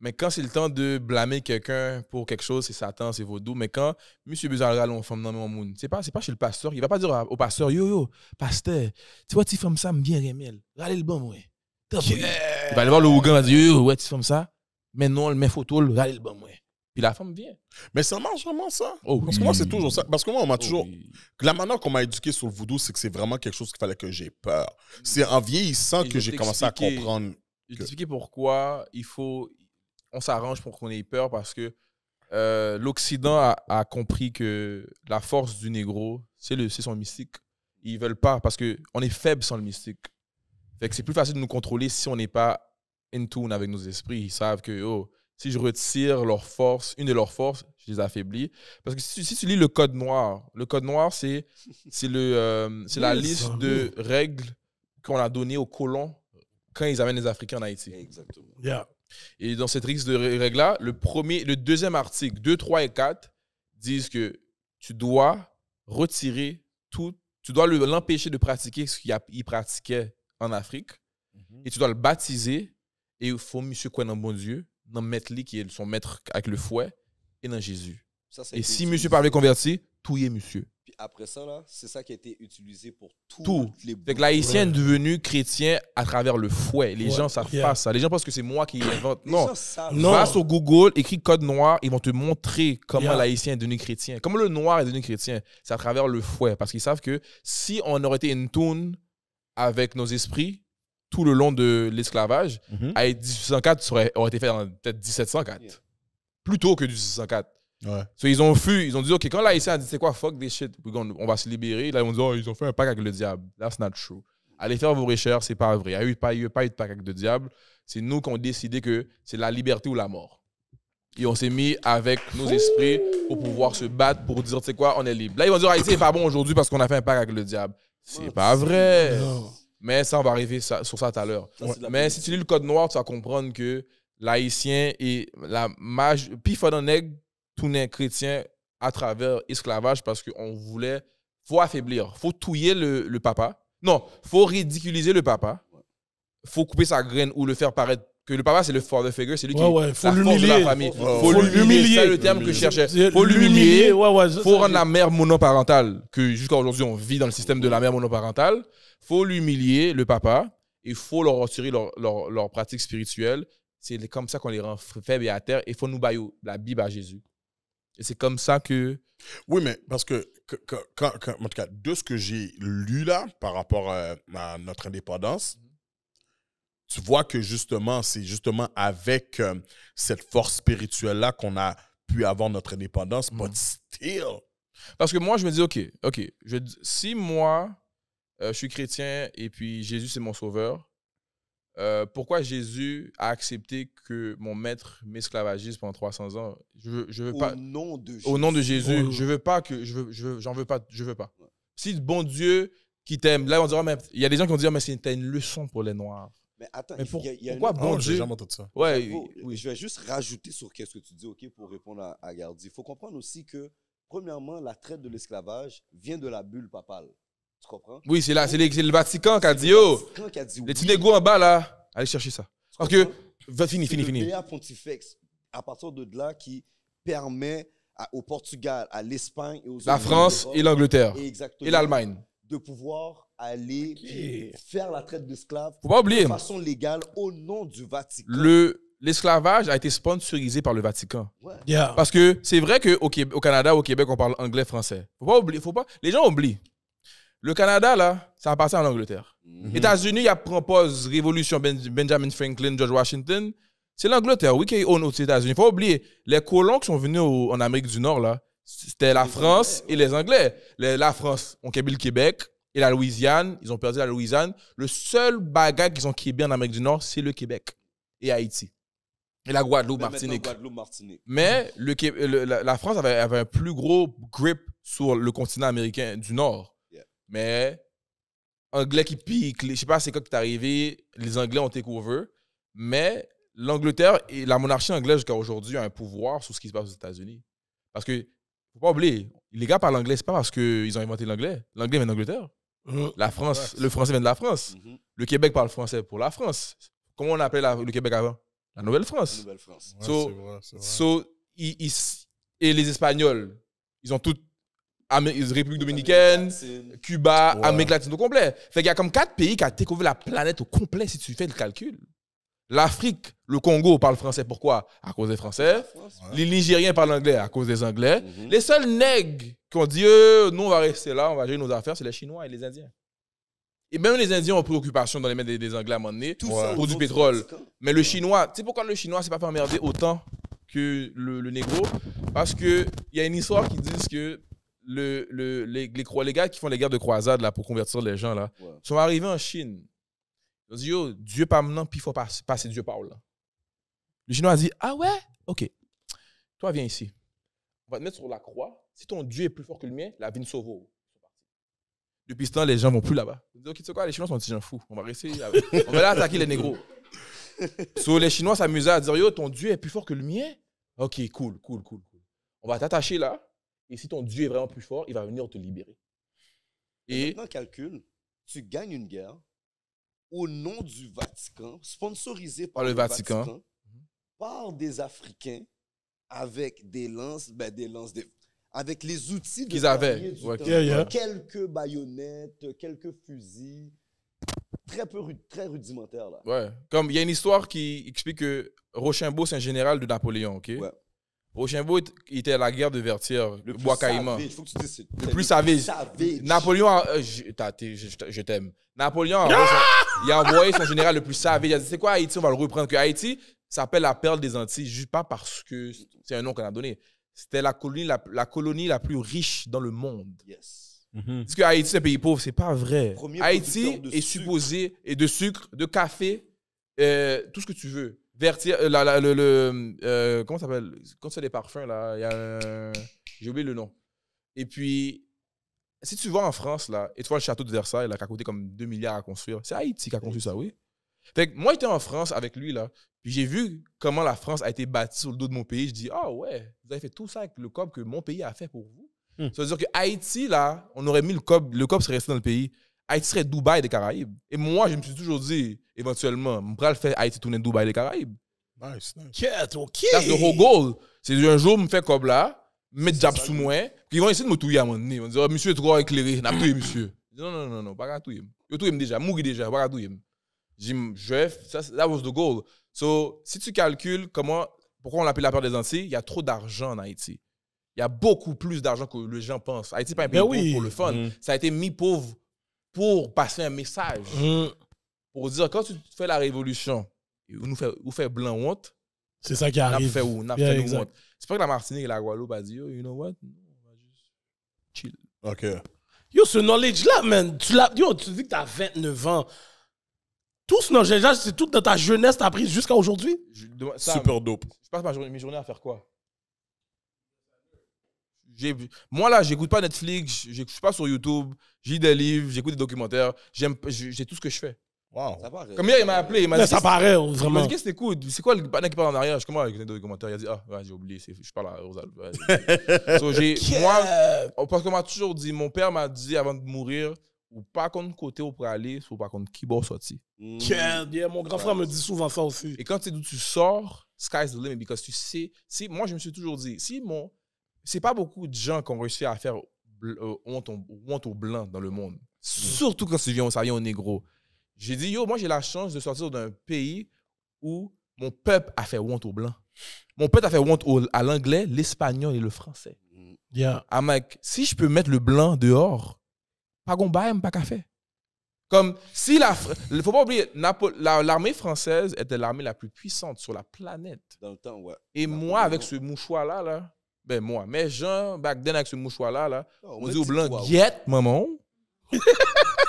D: Mais quand c'est le temps de blâmer quelqu'un pour quelque chose, c'est Satan, c'est vaudou. Mais quand Monsieur Bizarral, l'on femme dans mon monde, c'est pas, pas chez le pasteur. Il va pas dire au pasteur, yo yo, pasteur, tu vois, tu fais comme ça, me bien remel. Rallez le bon, ouais. Yeah. Il aller voir le Hougan, il va dire, yo ouais, tu fais comme ça. Mais non, le met photo, rallez le bon, ouais. Puis la femme vient.
A: Mais ça marche vraiment ça. Oh Parce que moi, c'est toujours ça. Parce que moi, on m'a oh toujours. La manière qu'on m'a éduqué sur le voodoo, c'est que c'est vraiment quelque chose qu'il fallait que j'ai peur. C'est en vieillissant que j'ai commencé à comprendre. expliquer
D: pourquoi il faut on s'arrange pour qu'on ait peur parce que euh, l'Occident a, compris que la force du négro, c'est le son mystique. Ils veulent pas parce qu'on est faible sans le mystique. Fait que c'est plus facile de nous contrôler si on n'est pas in tune avec nos esprits. Ils savent que oh, si je retire leur force, une de leurs forces, je les affaiblis. Parce que si tu, lis le code noir, le code noir, c'est c'est euh, la liste de règles qu'on a données aux colons quand ils amènent les Africains en Haïti. Exactement. Et dans cette règle là le, premier, le deuxième article, 2, 3 et 4, disent que tu dois retirer tout, tu dois l'empêcher de pratiquer ce qu'il pratiquait en Afrique, mhm. et tu dois le baptiser, et il faut Monsieur quoi dans bon Dieu, dans Metli, qui est son maître avec le fouet, et dans Jésus. et si Monsieur parlait converti, touiller monsieur.
E: Puis après ça, là, c'est ça qui a été utilisé pour tout tout. les que l'haïtien est
D: devenu chrétien à travers le fouet. Les gens savent ça. Les gens pensent que c'est moi qui invente. Non. Face au Google, écris code noir, ils vont te montrer comment l'haïtien est devenu chrétien. Comment le noir est devenu chrétien. C'est à travers le fouet. Parce qu'ils savent que si on aurait été une toune avec nos esprits tout le long de l'esclavage, 1804, mhm. aurait, été fait en peut 1704. plutôt que 1804. Ouais. So, ils ont fui, ils ont dit, OK, quand l'Haïtien a dit, c'est quoi, fuck des shit, on va se libérer, là, ils ont dit, oh, ils ont fait un pacte avec le diable. That's not true. Allez faire vos recherches, c'est pas vrai. Il n'y a eu pas, eu, pas eu de pacte avec le diable. C'est nous qui avons décidé que c'est la liberté ou la mort. Et on s'est mis avec nos esprits pour pouvoir se battre, pour dire, c'est quoi, on est libre. Là, ils vont dire, Haïtien, ah, n'est pas bon aujourd'hui parce qu'on a fait un pacte avec le diable. C'est pas oh, vrai. Mais ça, on va arriver sur ça tout à l'heure. Mais si tu lis le code noir, tu vas comprendre que l'haïtien et la mage. Puis, aigle tout un chrétien à travers esclavage parce qu'on voulait, faut affaiblir, faut touiller le, papa. Non, faut ridiculiser le papa. Faut couper sa graine ou le faire paraître que le papa c'est le father figure, c'est lui qui est faut la de la famille. Faut, faut, l'humilier, c'est le terme que je cherchais. Faut l'humilier, ouais, faut rendre la mère monoparentale que jusqu'à aujourd'hui on vit dans le système de la mère monoparentale. Faut l'humilier, le papa, et faut leur retirer leur, leur, pratique spirituelle. C'est comme ça qu'on les rend faibles et à terre. Et faut nous bailler la Bible à Jésus. Et c'est comme ça que. Oui, mais parce que, en tout cas, de ce que
A: j'ai lu là par rapport euh, à, notre indépendance, tu vois que justement, c'est justement avec euh, cette force spirituelle-là qu'on a pu avoir notre indépendance, mmh.
D: Parce que moi, je me dis, OK, OK, si moi, euh, je suis chrétien et puis Jésus, c'est mon sauveur, euh, pourquoi Jésus a accepté que mon maître m'esclavagise pendant 300 ans Je veux, au pas. Nom de Jésus. Au nom de Jésus. Je veux pas que. Je veux, j'en veux pas. Je veux pas. Si bon Dieu qui t'aime, là on dira, oh, mais il y a des gens qui vont dire, oh, mais c'est une leçon pour les Noirs. Mais attends, il y pourquoi bon Dieu
E: oui. Je vais juste rajouter sur qu'est-ce que tu dis, ok, pour répondre à, à Gardi. Il faut comprendre aussi que premièrement, la traite de l'esclavage vient de la bulle papale. Oui,
D: c'est là, c'est le, Vatican qui a dit, oh, les petits en bas, là, allez chercher ça. Parce que, va, fini, fini, fini. Le
E: Pontifex, à partir de là, qui permet au Portugal, à l'Espagne et aux La France et l'Angleterre. Et l'Allemagne. De pouvoir aller faire la traite d'esclaves de façon légale au nom du Vatican.
D: Le l'esclavage a été sponsorisé par le Vatican. Parce que c'est vrai qu'au au Canada, au Québec, on parle anglais, français. Faut pas oublier, faut pas. Les gens oublient. Le Canada, là, ça a passé en Angleterre. Les mhm. États-Unis, il propose révolution ben- Benjamin Franklin, George Washington. C'est l'Angleterre, oui, qui own aux États-Unis. faut oublier, les colons qui sont venus en Amérique du Nord, là, c'était la France et les Anglais. la France, ont québé le Québec et la Louisiane. Ils ont perdu la Louisiane. Le seul bagage qu'ils ont québé en Amérique du Nord, c'est le Québec et Haïti. Et la Guadeloupe, Martinique. Mais la, France avait, avait un plus gros grip sur le continent américain du Nord. Mais anglais qui pique, je sais pas c'est quand qui est arrivé, les Anglais ont take over, mais l'Angleterre et la monarchie anglaise jusqu'à aujourd'hui a un pouvoir sur ce qui se passe aux États-Unis. Parce que, faut pas oublier, les gars parlent anglais, c'est pas parce qu'ils ont inventé l'anglais. L'anglais vient d'Angleterre. Euh, la France, le français vient de la France. Mhm. Le Québec parle français pour la France. Comment on appelait le Québec avant La Nouvelle-France. Nouvelle so, et les Espagnols, ils ont toutes République dominicaine, Cuba, Amérique latine au complet. Fait qu'il y a comme quatre pays qui ont découvert la planète au complet si tu fais le calcul. L'Afrique, le Congo parle français. Pourquoi À cause des Français. Les Nigériens parlent anglais à cause des Anglais. Mhm. Les seuls nègres qui ont dit euh, nous, on va rester là, on va gérer nos affaires, c'est les Chinois et les Indiens. Et même les Indiens ont préoccupation dans les mains des, Anglais à un moment donné pour du pétrole. Mais le Chinois, tu sais pourquoi le Chinois s'est pas fait emmerder autant que le, le Négro Parce qu'il y a une histoire qui dit que le, les, les, les, gars qui font les guerres de croisade là, pour convertir les gens, là, sont arrivés en Chine. Ils ont dit, yo, Dieu pas maintenant, puis il faut passer, Dieu par là. Le Chinois a dit, ah ouais? OK. Toi, viens ici. On va te mettre sur la croix. Si ton Dieu est plus fort que le mien, la vie ne sauve. Depuis ce temps, les gens vont plus là-bas. Ils disent, tu quoi, les Chinois sont des gens fous. On va rester. Euh, on va là attaquer les négros. les Chinois s'amusaient à dire, yo, ton Dieu est plus fort que le mien? OK, cool, cool. cool. On va t'attacher là et si ton Dieu est vraiment plus fort, il va venir te libérer. Et,
E: maintenant, calcule, tu gagnes une guerre au nom du Vatican, sponsorisé par, le, Vatican, par des Africains avec des lances, ben des lances, avec les outils qu'ils avaient, quelques baïonnettes, quelques fusils, très peu très rudimentaires là. Ouais, comme il
D: y a une histoire qui explique que Rochambeau c'est un général de Napoléon, ok. Ouais. Rochambeau était à la guerre de Vertière, le Bois Caïman.
E: Le plus savage.
D: Napoléon, euh, je, t'aime. Napoléon, ah! il a envoyé son général le plus savage. Il a dit c'est quoi Haïti On va le reprendre. Que Haïti s'appelle la perle des Antilles, juste pas parce que c'est un nom qu'on a donné. C'était la colonie la, colonie la plus riche dans le monde. Yes. Mm-hmm. Parce que Haïti, c'est un pays pauvre, c'est pas vrai. Haïti est supposé et de sucre, de café, euh, tout ce que tu veux. Vertir, euh, le, euh, comment ça s'appelle Quand c'est des parfums, là, il y a J'ai oublié le nom. Et puis, si tu vas en France, là, et tu vois le château de Versailles, là, qui a coûté comme 2 milliards à construire, c'est Haïti qui a construit ça, oui. Fait que moi, j'étais en France avec lui, là, puis j'ai vu comment la France a été bâtie sur le dos de mon pays. Je dis, ah ouais, vous avez fait tout ça avec le COB que mon pays a fait pour vous. Hmm. Ça veut dire que Haïti, là, on aurait mis le COB, le COB serait resté dans le pays. Haïti serait Dubaï des Caraïbes. Et moi, je me suis toujours dit, éventuellement, je vais faire Haïti tourner Dubaï des Caraïbes.
A: Nice, nice. ok. ok.
D: C'est the whole goal. C'est un jour, je me fais comme là, mettre jab sous moi, puis ils vont essayer de me touiller à mon nez. Ils vont dire, oh, est trop éclairé, n'a monsieur. Non, non, non, non, pas touiller. Je touille déjà, mourir déjà, pas touiller. Je ça, that was the goal. So, si tu calcules comment, pourquoi on l'appelle la peur des Antilles, il y a trop d'argent en Haïti. Il y a beaucoup plus d'argent que les gens pensent. Haïti n'est pas un ben pays pour le fun. Mm. Ça a été mis pauvre pour passer un message. Mm. Pour dire, quand tu fais la révolution, vous fait, vous ou blanc honte.
E: C'est ça qui arrive. fait où? fait honte.
D: C'est pas que la Martinique et la Guadeloupe a dit, oh, you know what? On va juste chill. OK. Yo, ce knowledge-là,
C: man, tu l'as. Yo, tu dis que t'as 29 ans. Tout ce knowledge-là, c'est tout dans ta jeunesse,
D: t'as pris jusqu'à aujourd'hui? Super dope. Je passe ma journée, mes journées à faire quoi? moi là, j'écoute pas Netflix, je suis pas sur YouTube, j'ai des livres, j'écoute des documentaires, j'aime, j'ai tout ce que je fais.
E: Wow. Comme hier, il m'a appelé, il m'a dit. Ça paraît, vraiment. Il m'a dit,
D: tu écoutes ?» C'est quoi le panneau qui parle en arrière Je commence à ah, écouter des commentaires. Il a dit, ah, ouais, j'ai oublié, je parle à Rosal. Moi, parce qu'on m'a toujours dit, mon père m'a dit avant de mourir, ou pas contre côté où pour aller, ou pas contre qui bon sorti. Mm. mon grand frère me dit souvent ça aussi. Et quand tu tu sors, sky's the limit, parce que tu sais, si, moi je me suis toujours dit, si mon, c'est pas beaucoup de gens qui ont réussi à faire euh, honte, au, dans le monde. Mm. Surtout quand ça vient, ça au négro. J'ai dit, yo, moi, j'ai la chance de sortir d'un pays où mon peuple a fait honte au blanc Mon peuple a fait honte à l'anglais, l'espagnol et le français. Mm. Yeah. Ah, si je peux mettre le blanc dehors, pas qu'on pas café. Comme si la. Il faut pas oublier, l'armée française était l'armée la plus puissante sur la planète. Dans le temps, ouais. Et moi, avec ce mouchoir-là, là, ben moi. Mais Jean, back then avec ce mouchoir-là, là, oh, on dit au blanc, guette maman.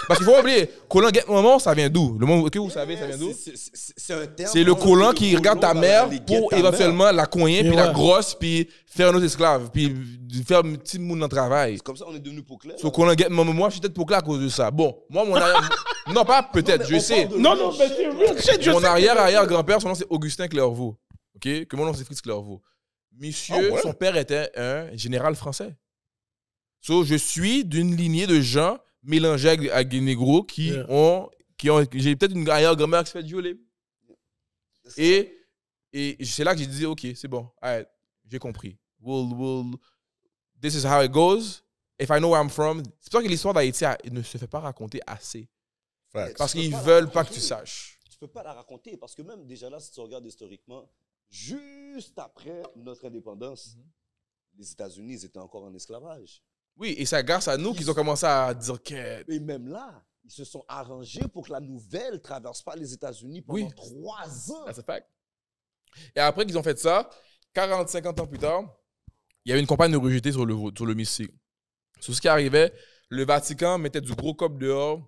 D: Parce qu'il faut oublier, collant guette maman, ça vient d'où Le monde que vous
E: savez, ça vient d'où C'est le collant
D: qui regarde ta mère pour éventuellement la coigner, puis la grosse, puis faire nos esclaves, puis faire un petit monde en travail. C'est comme
E: ça on est devenu Clair. Sur «
D: collant guette maman, moi, je suis peut-être Clair à cause de ça. Bon, moi, mon arrière. non, pas peut-être, je sais. Non, non, mais c'est Mon arrière-arrière-grand-père, son nom c'est Augustin Clairvaux. OK Que mon nom c'est Fritz Clairvaux. Monsieur, ah son père était un général français. So, je suis d'une lignée de gens mélangés à Guénégro qui ont. Qui ont j'ai peut-être une arrière-grand-mère qui se fait violer. Et, et c'est là que j'ai dit OK, c'est bon, j'ai compris. this is how it goes. If I know where I'm from. C'est pour ça que l'histoire d'Haïti ne se fait pas raconter assez. Parce qu'ils veulent pas que tu saches.
E: Tu peux pas la raconter parce que même déjà là, si tu regardes historiquement, juste après notre indépendance, mhm. les États-Unis étaient encore en esclavage.
D: Oui, et c'est grâce à nous qu'ils ont commencé à dire que. Et même là, ils se sont arrangés pour que la nouvelle traverse pas les États-Unis pendant oui. trois ans. That's fact. Et après qu'ils ont fait ça, 40, 50 ans plus tard, il y avait une campagne de rejetée sur le, sur le Sur ce qui arrivait, le Vatican mettait du gros cope dehors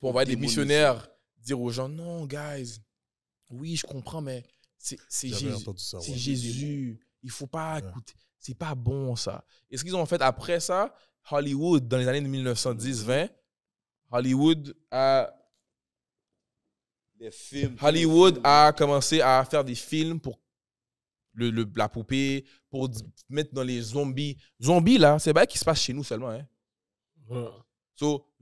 D: pour envoyer des missionnaires dire aux gens Non, guys, oui, je comprends, mais c'est Jésus. Jésus. Il faut pas écouter. C'est pas bon, ça. Et ce qu'ils ont fait après ça, Hollywood, dans les années 1910-20, Hollywood a.
E: Des films. Hollywood
D: a commencé à faire des films pour le, la poupée, pour mettre dans les zombies. Zombies, là, c'est pas qui se passe chez nous seulement. Hein.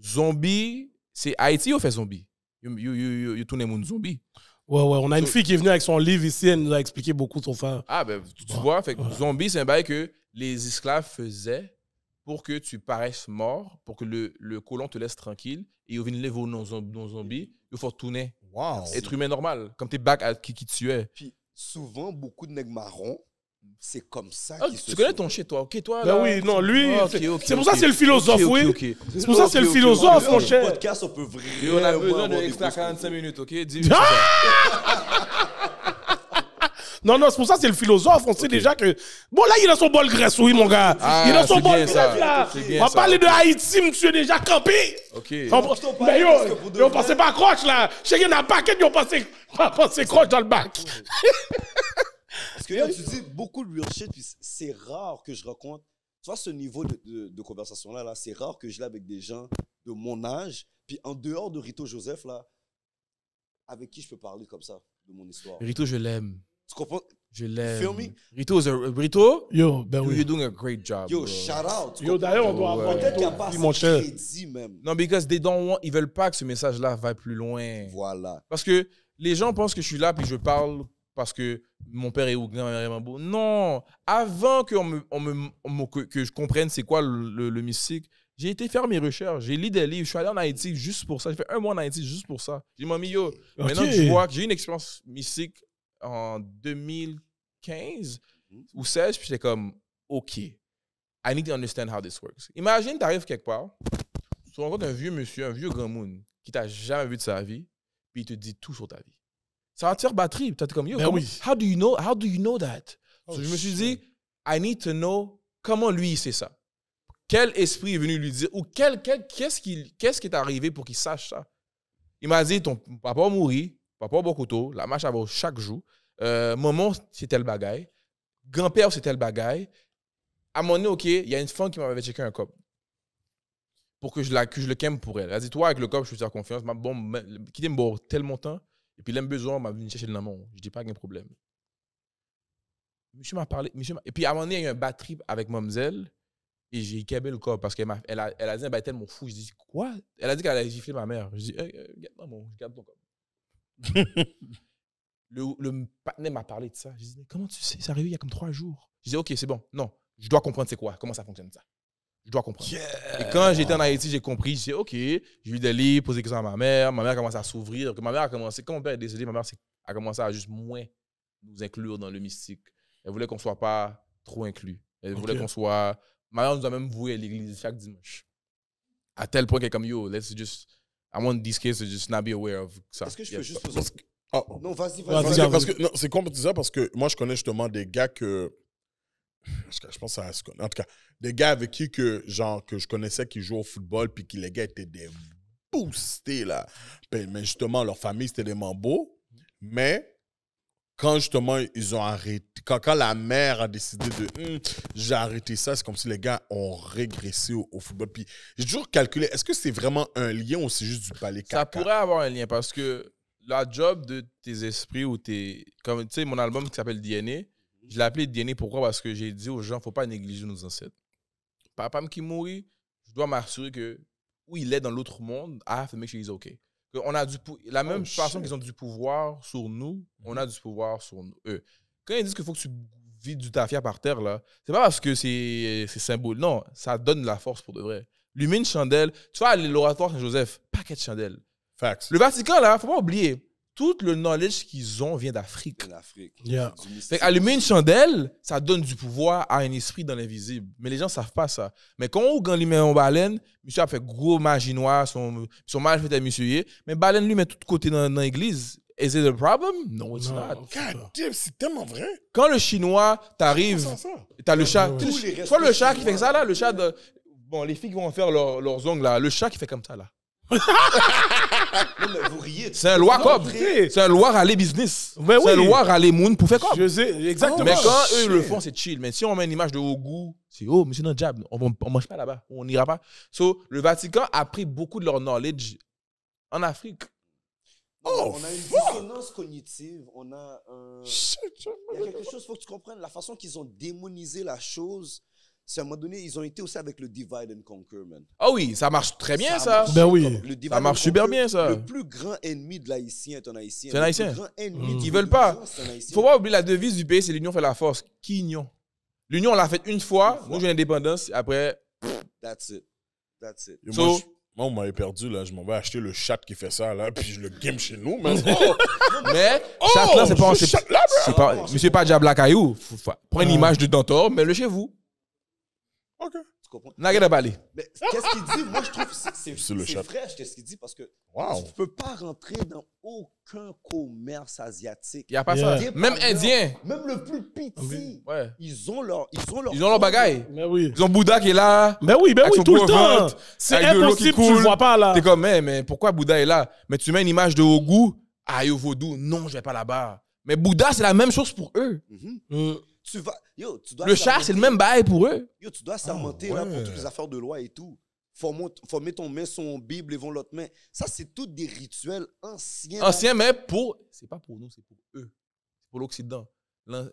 D: zombies, c'est Haïti, qui fait zombie. Ils tournent les monde zombie. Ouais, ouais, on a une fille qui est venue avec son livre ici, elle nous a expliqué beaucoup de son Ah, ben, tu, vois, fait que zombie, c'est un bail que les esclaves faisaient pour que tu paraisses mort, pour que le, le colon te laisse tranquille, et ils viennent lever non, non zombie, il faut tourner. Wow. Être humain normal, comme tes
E: bacs qui, tu es. Puis souvent, beaucoup de nègres marrons c'est comme ça ah, Tu se connais
D: ton chez toi, ok toi ben là... oui, non, lui, ah, okay, okay, c'est pour okay, ça c'est le philosophe, oui. C'est pour ça c'est le philosophe, mon cher.
E: podcast, on peut vraiment... Et on a besoin de extra 45 minutes, ok ah!
C: Non, non, c'est pour ça c'est le philosophe. On sait déjà que. Bon, là, il a son bol graisse, oui, mon gars. Ah, il a son bol graisse, là. On va parler de Haïti, monsieur, déjà campé. OK. On... Mais yo, on pensez pas croche, là. Chez il y en a un paquet, ils ont croche dans le bac. Oh.
E: Parce que là, tu dis beaucoup de real shit, puis c'est rare que je raconte. Tu vois, ce niveau de, de, conversation-là, là, c'est rare que je l'ai avec des gens de mon âge, puis en dehors de Rito Joseph, là, avec qui je peux parler comme ça de mon histoire. Rito, je
D: l'aime. Tu comprends? Je l'aime. Rito, a, Rito Yo, ben oui. you're doing a great job. Yo, shout
E: out. Yo, d'ailleurs, on doit avoir. Peut-être qu'il n'y a pas assez de crédit même. Non, because
D: they don't want, ils veulent pas que ce message-là vaille plus loin. Voilà. Parce que les gens pensent que je suis là puis je parle parce que mon père est vraiment beau. Non, avant que, on me, que, je comprenne c'est quoi le, mystique, j'ai été faire mes recherches, j'ai lu des livres, je suis allé en Haïti juste pour ça. J'ai fait un mois en Haïti juste pour ça. J'ai dit, yo, maintenant tu vois que j'ai une expérience mystique en 2015 mhm. ou 16, puis j'étais comme, OK, I need to understand how this works. Imagine, tu arrives quelque part, tu rencontres un vieux monsieur, un vieux grand monde qui t'a jamais vu de sa vie, puis il te dit tout sur ta vie. Ça va te batterie. Peut-être comme yo. Ben how do you know? How do you know that? Oh, je me suis dit, I need to know comment lui il sait ça. Quel esprit est venu lui dire ou quel qu'est-ce qui qu'est-ce qui est arrivé pour qu'il sache ça? Il m'a dit ton papa mourit, papa beaucoup tôt, la marche avant chaque jour. Euh, maman c'était tel bagaille, grand-père c'était tel bagaille. À mon nez, OK, il y a une femme qui m'avait checké un cop pour que je, la, que je le quemme pour elle. Elle a dit, toi, avec le cop, je suis faire confiance. Ma, bon, quittez-moi tellement de temps et puis, l'un besoin, m'a venu chercher le nom. Je dis pas qu'il y a un problème. Monsieur m'a parlé. Monsieur et puis, à un moment donné, il y a eu un bad trip avec mademoiselle. Et j'ai câblé le corps parce qu'elle a, elle a, elle a dit un tellement fou. Je dis, quoi Elle a dit qu'elle allait gifler ma mère. Je dis, eh, eh, je garde ton corps. le, le m'a parlé de ça. Je dis, comment tu sais C'est arrivé il y a comme trois jours. Je dis, OK, c'est bon. Non, je dois comprendre c'est quoi, comment ça fonctionne ça. Je dois comprendre. Et quand j'étais en Haïti, j'ai compris. J'ai dit, OK, j'ai lu des livres, posé des questions à ma mère. Ma mère a commencé à s'ouvrir. Ma mère a commencé, quand mon père est décédé, ma mère a commencé à juste moins nous inclure dans le mystique. Elle voulait qu'on ne soit pas trop inclus. Elle voulait qu'on soit. Ma mère nous a même voué à l'église chaque dimanche. À tel point qu'elle est comme, yo, let's just. I want this case to just not be aware of ça. Est-ce que je peux juste poser. que ah. Non, vas-y,
E: vas-y. parce que,
A: non, c'est con, ça parce que moi, je connais justement des gars que je pense à En tout cas, des gars avec qui que, genre, que je connaissais qui jouent au football, puis qui les gars étaient des boostés, là. Mais justement, leur famille, c'était des mambo. Mais quand justement, ils ont arrêté, quand, la mère a décidé de hum, j'ai arrêté ça, c'est comme si les gars ont régressé au, football. Puis j'ai toujours calculé, est-ce que c'est vraiment un lien ou c'est juste du palais
D: Ça pourrait avoir un lien parce que la job de tes esprits ou tes. Comme tu sais, mon album qui s'appelle DNA je l'ai appelé DNA, pourquoi? Parce que j'ai dit aux gens, faut pas négliger nos ancêtres. Papa qui mourit, je dois m'assurer que où il est dans l'autre monde, ah have to make sure OK on a du la oh, même façon qu'ils ont du pouvoir sur nous, on mm-hmm. a du pouvoir sur eux. Quand ils disent qu'il faut que tu vides du tafia par terre, là, c'est pas parce que c'est symbole. Non, ça donne de la force pour de vrai. une chandelle. Tu vois, l'oratoire Saint-Joseph, paquet de chandelles. Facts. Le Vatican, là, faut pas oublier tout le knowledge qu'ils ont vient d'Afrique. L'Afrique. allumer une chandelle, ça donne du pouvoir à un esprit dans l'invisible. Mais les gens savent pas ça. Mais quand on gagne les en baleine, monsieur a fait gros magie noire, son, son mage était monsieur. Mais baleine lui met tout de côté dans, l'église. Is it a problem? No, it's non, not.
A: God c'est tellement vrai.
D: Quand le chinois t'arrive, as le chat. Soit le chat qui fait ça là, le chat de. Bon, les filles qui vont faire leurs ongles là, le chat qui fait comme ça là vous riez. C'est un loi cop. C'est un loi râler business. C'est un loi râler moon pour faire comme Je sais, exactement. mais quand eux le font, c'est chill. Mais si on met une image de haut goût, c'est oh, monsieur notre diable, on ne mange pas là-bas, on n'ira pas. So, le Vatican a pris beaucoup de leur knowledge en Afrique.
E: Oh, oh, on a une dissonance cognitive, on a Il y a quelque chose, faut que tu comprennes, la façon qu'ils ont démonisé la chose c'est à un moment donné, ils ont été aussi avec le divide and conquer, man.
D: Ah oui, ça marche très bien, ça. Ben oui. ça marche super bien, ça. Le
E: plus grand ennemi de l'Haïtien est un Haïtien. C'est un Haïtien. Le grand mm. Ils veulent pas. Il faut
D: pas oublier la devise du pays, c'est l'union fait la force. Qui union L'union, on l'a faite une fois. Nous, j'ai l'indépendance. Après.
E: That's it. That's it.
D: moi, on m'avait
A: perdu, là. Je m'en vais acheter le chat qui fait ça, là. Puis je le game chez nous, oh. mais. Oh, chat, là, c'est pas. C'est pas.
D: Monsieur, pas Diabla Caillou. Prends une ah. image de Dantor, mets-le chez vous. OK. Tu comprends? Nagada Bali.
E: Mais
A: qu'est-ce qu'il dit? Moi, je trouve que c'est, c'est
E: fraîche, qu'est-ce qu'il dit, parce que tu ne peux pas rentrer dans aucun commerce asiatique. Il n'y a pas ça. Même indien. Même le plus petit. Ils ont leur Ils ont leur, ils ont leur bagaille. Mais
D: oui. Ils ont Bouddha qui est là. Mais oui, mais oui, tout le temps. C'est impossible, tu ne le vois pas là. T'es comme, mais, pourquoi Bouddha est là? Mais tu mets une image de Ogu, non, je ne vais pas là-bas. Mais Bouddha, c'est la même chose pour eux. Mhm. Mm -hmm
E: le char, c'est le même bail pour eux. Yo, tu dois sermenter ah, pour toutes les affaires de loi et tout. Former, ton main sur Bible et vont l'autre main. Ça, c'est tout des rituels anciens. Anciens, mais pour. C'est pas
D: pour nous, c'est pour eux. C'est pour l'Occident. Le,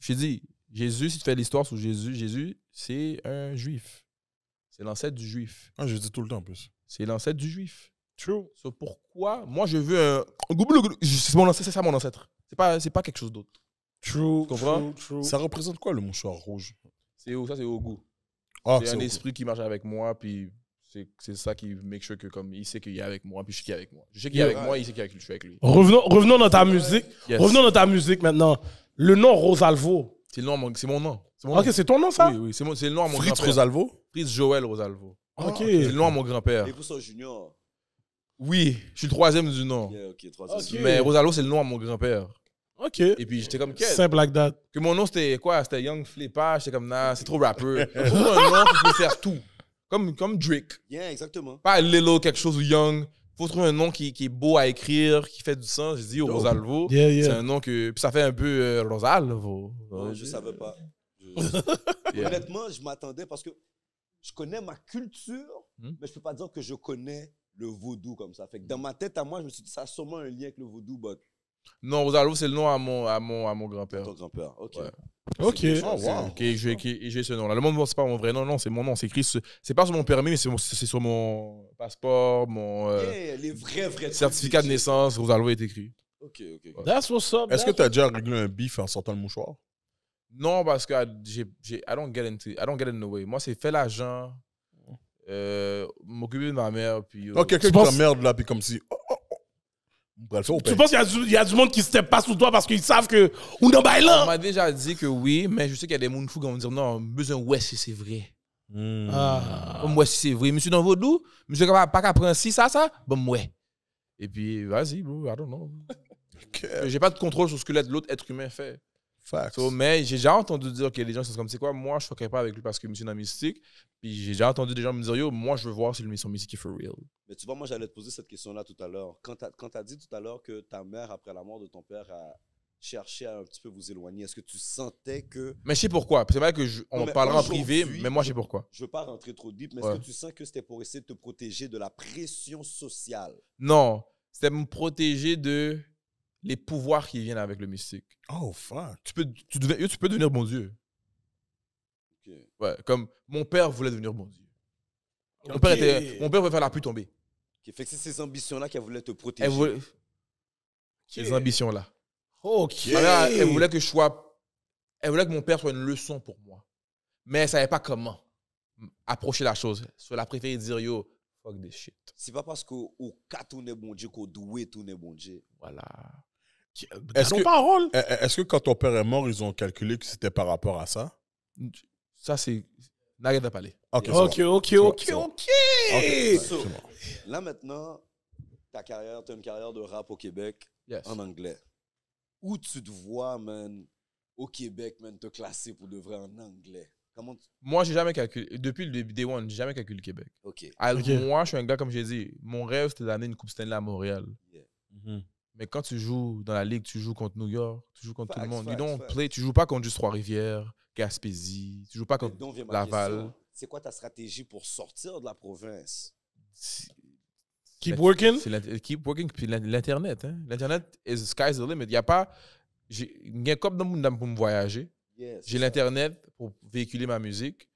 D: Je dis, Jésus, si tu fais l'histoire sur Jésus, Jésus, c'est un juif. C'est l'ancêtre du juif. Ah, je dis tout le temps en plus. C'est l'ancêtre du juif. True. C'est pourquoi moi je veux un. C'est c'est ça mon ancêtre. C'est pas, pas quelque chose d'autre. True. Tu comprends? True, true. Ça représente quoi le mouchoir rouge? C'est ça, c'est au goût. Ah, c'est un esprit qui marche avec moi, puis c'est ça qui make sure que comme il sait qu'il est avec moi, puis je sais qu'il est avec moi. Je sais qu'il est avec moi, il sait qu'il est avec, je suis avec lui. Revenons,
C: revenons dans ta musique. Revenons dans ta musique maintenant. Le nom Rosalvo. C'est mon, mon nom.
D: Mon ok, c'est ton nom ça Oui, oui, c'est le nom de mon grand-père. Rosalvo Fritz Joël Rosalvo. Ah, ok. C'est le nom à mon grand-père.
E: Et junior
D: Oui, je suis le troisième du nom. Yeah, troisième. Mais Rosalvo, c'est le nom à mon grand-père. OK. Et puis j'étais comme, quel? Simple like that. Que mon nom c'était quoi? C'était Young Flipper. J'étais comme, nah, c'est trop rappeur. trouver un nom qui peut faire tout. Comme, comme Drake. Yeah, exactement. Pas Lilo quelque chose ou Young. Faut trouver un nom qui, qui, est beau à écrire, qui fait du sens. J'ai dit oh. Rosalvo. C'est un nom que. Puis ça fait un peu euh, Rosalvo. Je je savais pas.
E: Honnêtement, je m'attendais parce que je connais ma culture, hmm? mais je peux pas dire que je connais le vaudou comme ça. Fait que dans ma tête à moi, je me suis dit, ça a sûrement un lien avec le vaudou, but
D: non, Rosalvo, c'est le nom à mon, à mon, à mon grand-père. Ton grand-père, ok. Ok. Ok, j'ai ce nom-là. Le monde, c'est pas mon vrai nom, non, c'est mon nom. C'est écrit, c'est pas sur mon permis, mais c'est sur mon passeport, mon euh, certificat de naissance. Rosalvo est écrit. Ok, ok. That's what's up. Est-ce que tu as déjà réglé un bif en sortant le mouchoir? Non, parce que j'ai, I don't get into, I don't get in way. Moi, c'est fait l'argent, euh, m'occuper de ma mère, puis. Euh, ok, quelqu'un qui t'emmerde là, puis comme si. Oh, tu penses qu'il y, a du monde qui se tape pas sous toi parce qu'ils savent que on là. On m'a déjà dit que oui, mais je sais qu'il y a des mouns fous qui vont me dire non, besoin ouais si c'est vrai. Hmm. Ah, ouais si c'est vrai. Monsieur dans votre doux, monsieur capable pas prendre si ça ça, bon ouais. Et puis vas-y, I don't know. J'ai pas de contrôle sur ce que l'autre être humain fait mais j'ai déjà entendu dire que les gens sont comme, c'est quoi, moi, je ne pas avec lui parce que monsieur est mystique. Puis j'ai déjà entendu des gens me dire, yo, moi, je veux voir si son mystique est for real.
E: Mais tu vois, moi, j'allais te poser cette question-là tout à l'heure. Quand tu as, dit tout à l'heure que ta mère, après la mort de ton père, a cherché à un petit peu vous éloigner, est-ce que tu sentais que. Mais je
D: sais pourquoi. C'est vrai que on parlera en privé, mais moi, je sais pourquoi.
E: Je ne veux pas rentrer trop deep, mais est-ce que tu sens que c'était pour essayer de te protéger de la pression sociale?
D: Non. C'était me protéger de les pouvoirs qui viennent avec le mystique. Oh, fuck. Tu peux, tu, peux devenir bon Dieu. comme mon père voulait devenir bon Dieu. Mon, père était, mon père voulait faire la pluie
E: tomber. que c'est ces ambitions-là qu'elle voulait te protéger.
D: Ces ambitions-là. Ok. elle voulait que je sois. Elle que mon père soit une leçon pour moi. Mais elle savait pas comment approcher la chose. Soit la préféré dire yo, fuck this shit.
E: C'est pas parce qu'au cas tout n'est bon Dieu qu'au doué tout bon Dieu. Voilà. Euh, est-ce
A: que, Est-ce que quand ton père est mort, ils ont calculé que c'était par rapport à ça
D: Ça, c'est. N'arrête pas parler. Ok, ok, ok, ok, ok.
E: Là maintenant, ta carrière, tu une carrière de rap au Québec en anglais. Où tu te vois, man, au Québec, man, te classer pour de vrai en anglais? Comment
D: Moi, j'ai jamais calculé. Depuis le début des one, j'ai jamais calculé le Québec. Ah, ok. Moi, je suis un gars, comme j'ai dit, mon rêve, c'était d'amener une Coupe Stanley à Montréal. Mm-hmm. Mais quand tu joues dans la ligue, tu joues contre New York, tu joues contre tout le monde. Facts, you play, tu joues pas contre juste Trois-Rivières, Gaspésie, tu joues pas contre Laval.
E: C'est quoi ta stratégie pour sortir de la province?
D: Keep working. Keep working, puis l'Internet. Hein? L'Internet, is sky's the limit. Il n'y a pas... Il y comme dans monde pour me voyager. J'ai l'Internet pour véhiculer ma musique.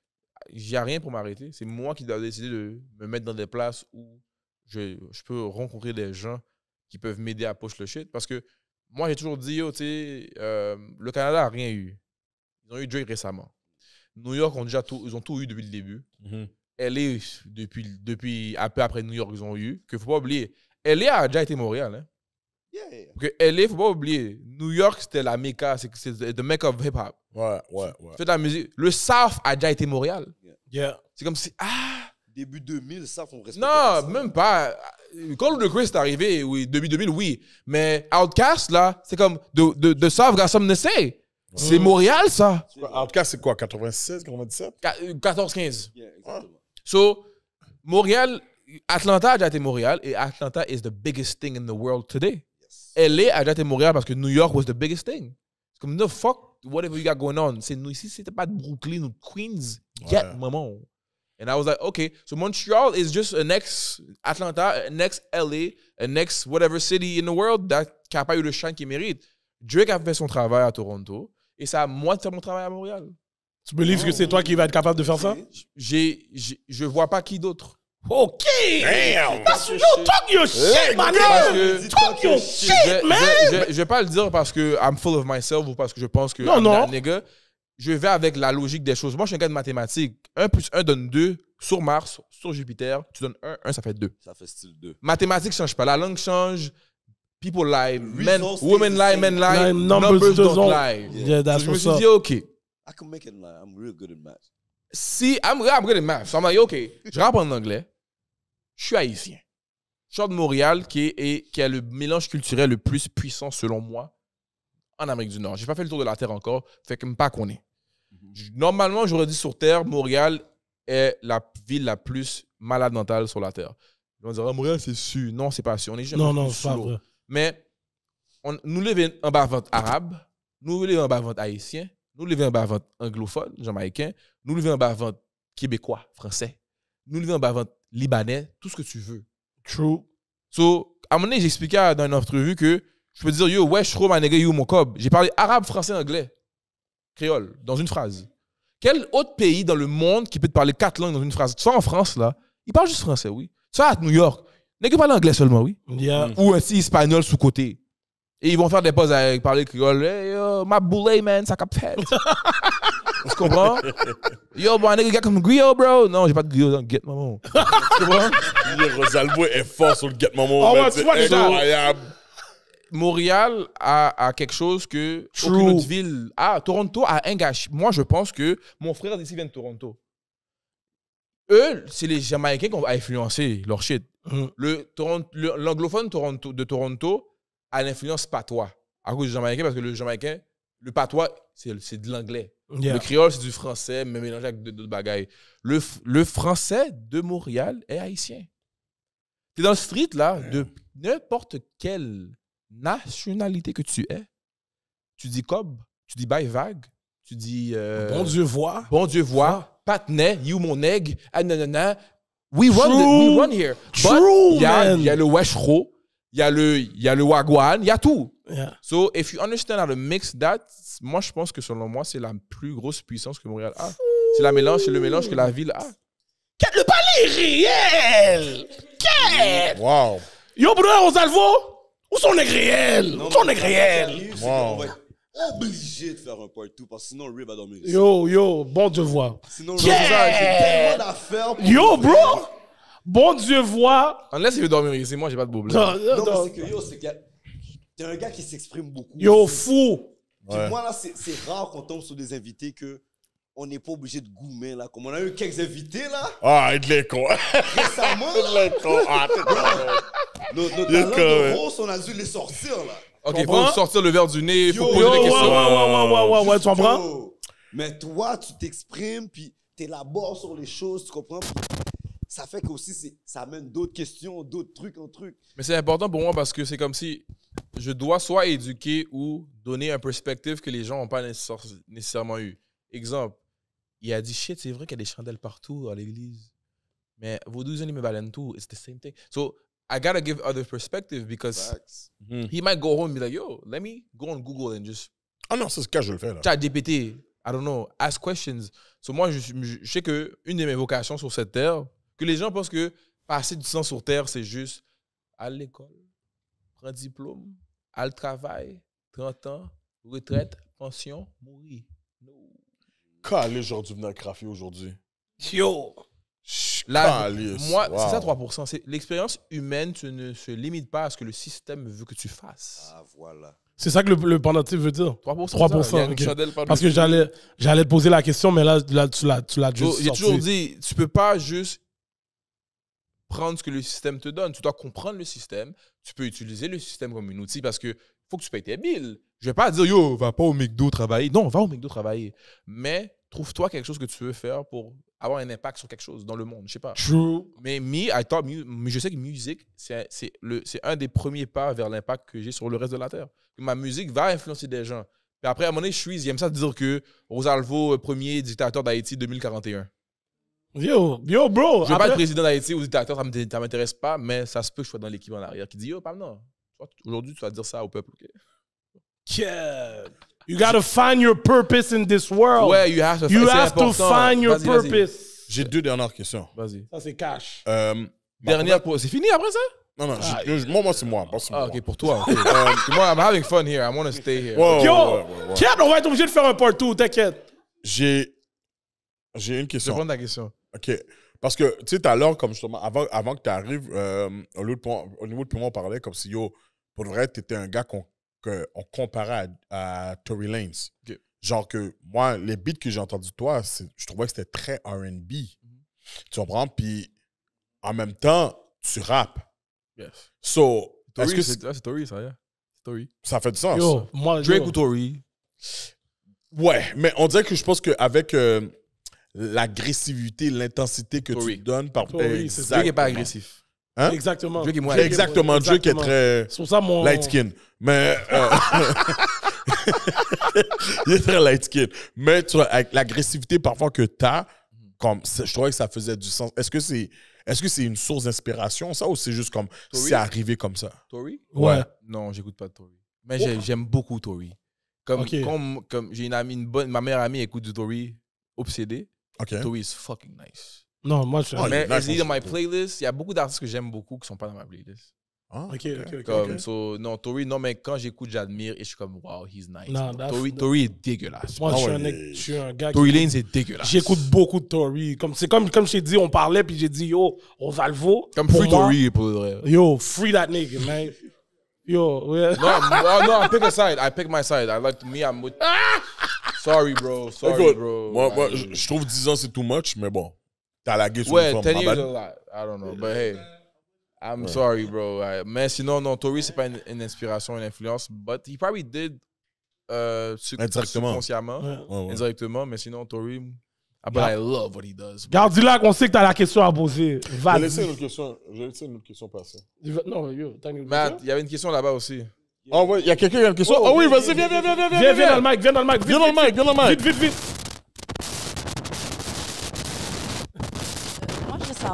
D: J'ai rien pour m'arrêter. C'est moi qui dois décider de me mettre dans des places où je, je peux rencontrer des gens qui peuvent m'aider à push le shit. Parce que moi, j'ai toujours dit, tu sais, euh, le Canada n'a rien eu. Ils ont eu Drake récemment. New York, ont déjà tout, ils ont tout eu depuis le début. elle est mhm. LA, depuis, depuis un peu après New York, ils ont eu. Que faut pas oublier. LA a déjà été Montréal. Hein? Yeah. Que LA, faut pas oublier. New York, c'était la mecca, c'est the make of hip-hop.
E: Ouais, ouais, ouais.
D: la musique. Le South a déjà été Montréal. yeah. C'est comme si, ah,
E: début 2000, ça qu'on
D: respecte. Non, même pas. Call of the Chris est arrivé, oui, début 2000, oui. Mais Outcast, là, c'est comme de, de, de somme de Nessé. C'est Montréal, ça. Outcast, c'est quoi, 96, 97? 14, 15. Yeah, ah. So, Montréal, Atlanta a déjà été Montréal et Atlanta is the biggest thing in the world today. Yes. LA a déjà été Montréal parce que New York was the biggest thing. C'est comme, no fuck, whatever you got going on. C'est nous ici, c'était pas Brooklyn ou Queens. Yet, maman. Et I was like, okay, so Montreal is just un ex Atlanta, un ex LA, un ex whatever city in the world qui n'a pas eu le champ qu'il mérite. Drake a fait son travail à Toronto et ça a moi de faire mon travail à Montréal. Tu me oh. que c'est toi qui vas être capable de faire ça? J'ai, ne je vois pas qui d'autre. OK!
C: Damn! talk your shit, man! talk your shit, je, man! Je,
D: vais pas le dire parce que I'm full of myself ou parce que je pense que non, I'm non. That je vais avec la logique des choses. Moi, je suis un gars de mathématiques. 1 plus 1 donne 2. Sur Mars, sur Jupiter, tu donnes 1, 1, ça
E: fait 2. Ça fait style 2.
D: Mathématiques ne changent pas. La langue change. People lie. Men, women lie, men lie. numbers, don't lie. Yeah, that's je me suis dit, OK. I can make it lie. I'm real good at math. Si, I'm, I'm good at math. So I'm like, OK, je rappe en anglais. Je suis haïtien. Je suis de Montréal qui, est, qui est le mélange culturel le plus puissant, selon moi, en Amérique du Nord. J'ai pas fait le tour de la Terre encore, fait que pas qu'on est. Normalement, j'aurais dit sur Terre, Montréal est la ville la plus malade mentale sur la Terre. On dirait, ah, Montréal, c'est sûr. Non, c'est pas sûr. On est jamais non, non, c'est pas vrai. Mais on, nous levons un bas vente arabe, nous levons un bas vente haïtien, nous levons un bas vente anglophone, jamaïcain, nous levons un bas vente québécois, français, nous levons un bas vente libanais, tout ce que tu veux. True. So, à un moment donné, j'expliquais dans une entrevue que je peux dire yo, wesh, my nigga, you, mon cob. J'ai parlé arabe, français, anglais, créole, dans une phrase. Quel autre pays dans le monde qui peut te parler quatre langues dans une phrase? Soit en France, là, il parle juste français, oui. Soit à New York, nigga parle anglais seulement, oui. Mm. Ou aussi espagnol sous-côté. Et ils vont faire des pauses avec, parler créole. yo, ma boulet, man, ça cap fait. tu comprends? Yo, bon, nigga, gars comme griot, bro. Non, j'ai pas de griot dans Get Maman. tu comprends?
A: Rosalbo est fort sur le Get Maman. Oh, ouais, tu vois, incroyable.
D: Montréal a, quelque chose que autre ville. Ah, Toronto a un gâchis. Moi, je pense que mon frère d'ici vient de Toronto. Eux, c'est les Jamaïcains qui ont influencé leur shit. Hmm. Le, l'anglophone de Toronto a l'influence patois à cause du Jamaïcain parce que le Jamaïcain, le patois, c'est, de l'anglais. Le créole, c'est du français, mais mélangé avec d'autres bagailles. Le, français de Montréal est haïtien. C'est dans le street, là, de hmm. n'importe quel nationalité que tu es, tu dis Cobb, tu dis bye Vague, tu dis. Euh, bon Dieu voit. Bon Dieu voit. Patnais, you mon egg, ananana. We won we run here. True, But Il y, a le Weshro, il y a le, Wagwan, il y a tout. So, if you understand how to mix that, moi, je pense que selon moi, c'est la plus grosse puissance que Montréal a. C'est mélange, le mélange que la ville a. Le palais réel!
E: Quel?
D: Wow!
C: Yo, Bruno Rosalvo! Où sont les réels? Où sont les réels?
E: obligé de faire un part 2 parce que sinon Rib va dormir.
C: Yo, yo, bon Dieu
E: voit. Sinon, yeah! Yo, bro! Bon Dieu voit.
D: laisse, il veut dormir ici, moi j'ai pas de
E: problème. Non, non, non. c'est que yo, c'est que t'es un gars qui s'exprime beaucoup. Yo, fou! moi là, c'est rare qu'on tombe sur des invités que on n'est pas obligé de goumer là. Comme on a eu quelques invités là.
A: Ah, il est con.
E: Récemment. il est con. Ah, t'es nos talents de on a dû les sortir, là. Ok, faut
D: sortir le verre du nez, faut poser des questions. Ouais, ouais, ouais, ouais, tu
E: comprends? Mais toi, tu t'exprimes, puis t'élabores sur les choses, tu comprends? ça fait qu'aussi, ça amène d'autres questions, d'autres trucs en trucs.
D: Mais c'est important pour moi parce que c'est comme si je dois soit éduquer ou donner un perspective que les gens n'ont pas nécessairement eu. Exemple, il a dit shit, c'est vrai qu'il y a des chandelles partout à l'église. Mais vos 12 ils me valent tout. It's the same thing. I gotta give other perspective because hmm. he might go home and be like, yo, let me go on Google and just. Ah non, c'est ce que je faire là. Chat GPT, I don't know, ask questions. So moi, je, je, sais que une de mes vocations sur cette terre, que les gens pensent que passer du temps sur terre, c'est juste à l'école, prendre diplôme, aller travailler travail, 30 ans, retraite, pension, mourir. No.
A: Quand les gens du aujourd'hui? Yo! moi, c'est ça
D: 3%. C'est, l'expérience humaine, tu ne se limite pas à ce que le système veut que tu fasses. Ah, voilà. C'est ça que
C: le, le pendentif veut dire. 3%. 3%. Parce que j'allais, j'allais te poser la question, mais là, tu
D: l'as, tu l'as juste. J'ai toujours dit, tu peux pas juste prendre ce que le système te donne. Tu dois comprendre le système. Tu peux utiliser le système comme un outil parce que faut que tu payes tes billes. Je vais pas dire, yo, va pas au McDo travailler. Non, va au McDo travailler. Mais trouve-toi quelque chose que tu veux faire pour avoir un impact sur quelque chose dans le monde, je sais pas. True. Mais mais je sais que musique, c'est un des premiers pas vers l'impact que j'ai sur le reste de la Terre. Ma musique va influencer des gens. Puis après, à un moment donné, je suis, j'aime ça de dire que Rosalvo, euh, premier dictateur d'Haïti 2041. Yo, yo, bro. Je veux pas être président d'Haïti ou dictateur, ça m'intéresse pas, mais ça se peut que je sois dans l'équipe en arrière qui dit, yo, pas non. Aujourd'hui, tu vas dire ça au peuple, OK?
C: You gotta find your purpose in this world. Ouais, you have to, you have to find your purpose.
A: J'ai deux dernières questions. Vas-y. Ça,
C: c'est cash.
A: Euh, Dernière pour. C'est fini après
D: ça? Non, non, ah, je, je, moi, moi c'est moi. Moi, ah, ok, pour toi. Okay. um, moi, I'm having fun here. I want to stay here. Wow, Yo, ouais, Cap, on va être obligé de faire un part t'inquiète.
A: J'ai. J'ai une question. Je prends ta question. Ok. Parce que, tu sais, tout à l'heure, comme justement, avant, avant que tu arrives, euh, au, niveau de, on parlait comme si, yo, pour vrai, tu étais un gars qu'on on comparait à, Tory Lanez. Genre que moi, les beats que j'ai entendus de toi, je trouvais que c'était très RB. Mhm. Tu comprends? Puis en même temps, tu rappes. Yes. So, est-ce que ça,
D: Ça fait du sens. Drake ou
A: Tory? Ouais, mais on dirait que je pense qu'avec euh, l'agressivité, l'intensité que tu donnes par Tory, qui n'est pas agressif. Exactement. Hein? exactement. Dieu qui est très light skin. Mais. Euh, il est très light skin. Mais avec l'agressivité parfois que tu as, comme, je trouvais que ça faisait du sens. Est-ce que c'est. Est-ce que c'est une source d'inspiration, ça, ou
D: c'est juste comme c'est arrivé comme ça? Tory? Ouais. Non, j'écoute pas de Tory. Mais j'aime beaucoup Tory. Comme, comme, comme j'ai une amie, une bonne, ma meilleure amie écoute du Tory obsédé. Tory is fucking nice. Non, moi, je. Oh, mais It's dans ma Playlist, il y a beaucoup d'artistes que j'aime beaucoup qui sont pas dans ma playlist. Ah, ok, ok, ok. Comme, non, Tori, non, mais quand j'écoute, j'admire et je suis comme, wow, he's nice. Non, Tori, Tori est dégueulasse. Moi, ah je, suis un, je, suis un, gars Tory qui. Lane, c'est dégueulasse. J'écoute
C: beaucoup de Tori. Comme, c'est comme, comme je t'ai dit, on parlait, puis j'ai dit, yo, on Ovalvo. Comme Free Tori, pour le vrai. Yo, free that nigga, man. Yo, yeah. Non,
D: non, I pick a side. I pick my side. I like, me, I'm with. Sorry, bro. Sorry, bro. Moi, moi je, je trouve 10 ans, c'est too much, mais bon. T'as ouais, lot. I don't know. But hey, I'm sorry, bro. Mais sinon, non, Tori, c'est pas une, inspiration, une influence. But he probably did euh, Indirectement. Mais sinon, Tori, but I love what he does. Garde là qu'on sait
C: que t'as la question à poser. Va. Je laisser une
D: question. une question passer. Non, Matt, il y avait une question là-bas aussi. oh, ouais, il y a quelqu'un qui a une question. oh, ah oui, vas-y, viens, viens, viens, viens, viens. Viens, viens dans le mic. Viens dans le mic, viens dans le mic.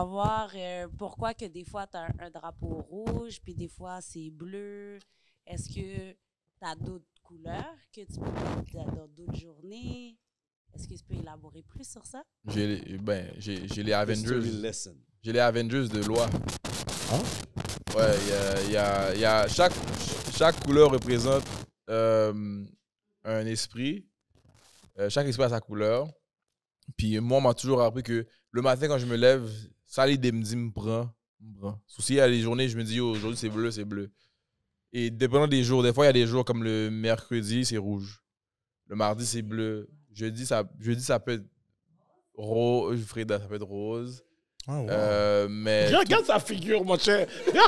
E: voir euh, pourquoi que des fois, tu as un, drapeau rouge, puis des fois, c'est bleu. Est-ce que tu as d'autres couleurs que tu peux dans d'autres journées? Est-ce que tu peux élaborer plus sur ça?
D: J'ai ben, les Avengers. J'ai les Avengers de loi. Hein? Ouais, il y a, y a chaque, chaque, couleur représente euh, un esprit. Euh, chaque esprit a sa couleur. Puis moi, on m'a toujours appris que le matin, quand je me lève, ça, les me dit, me prend, Souci, il y journées, je me dis, aujourd'hui, c'est bleu, c'est bleu. Et dépendant des jours, des fois, il y a des jours comme le mercredi, c'est rouge. Le mardi, c'est bleu. Jeudi, ça, jeudi, ça peut être rose. Frida, ça peut rose. Ah, euh, mais regarde, sa
C: figure, mon cher.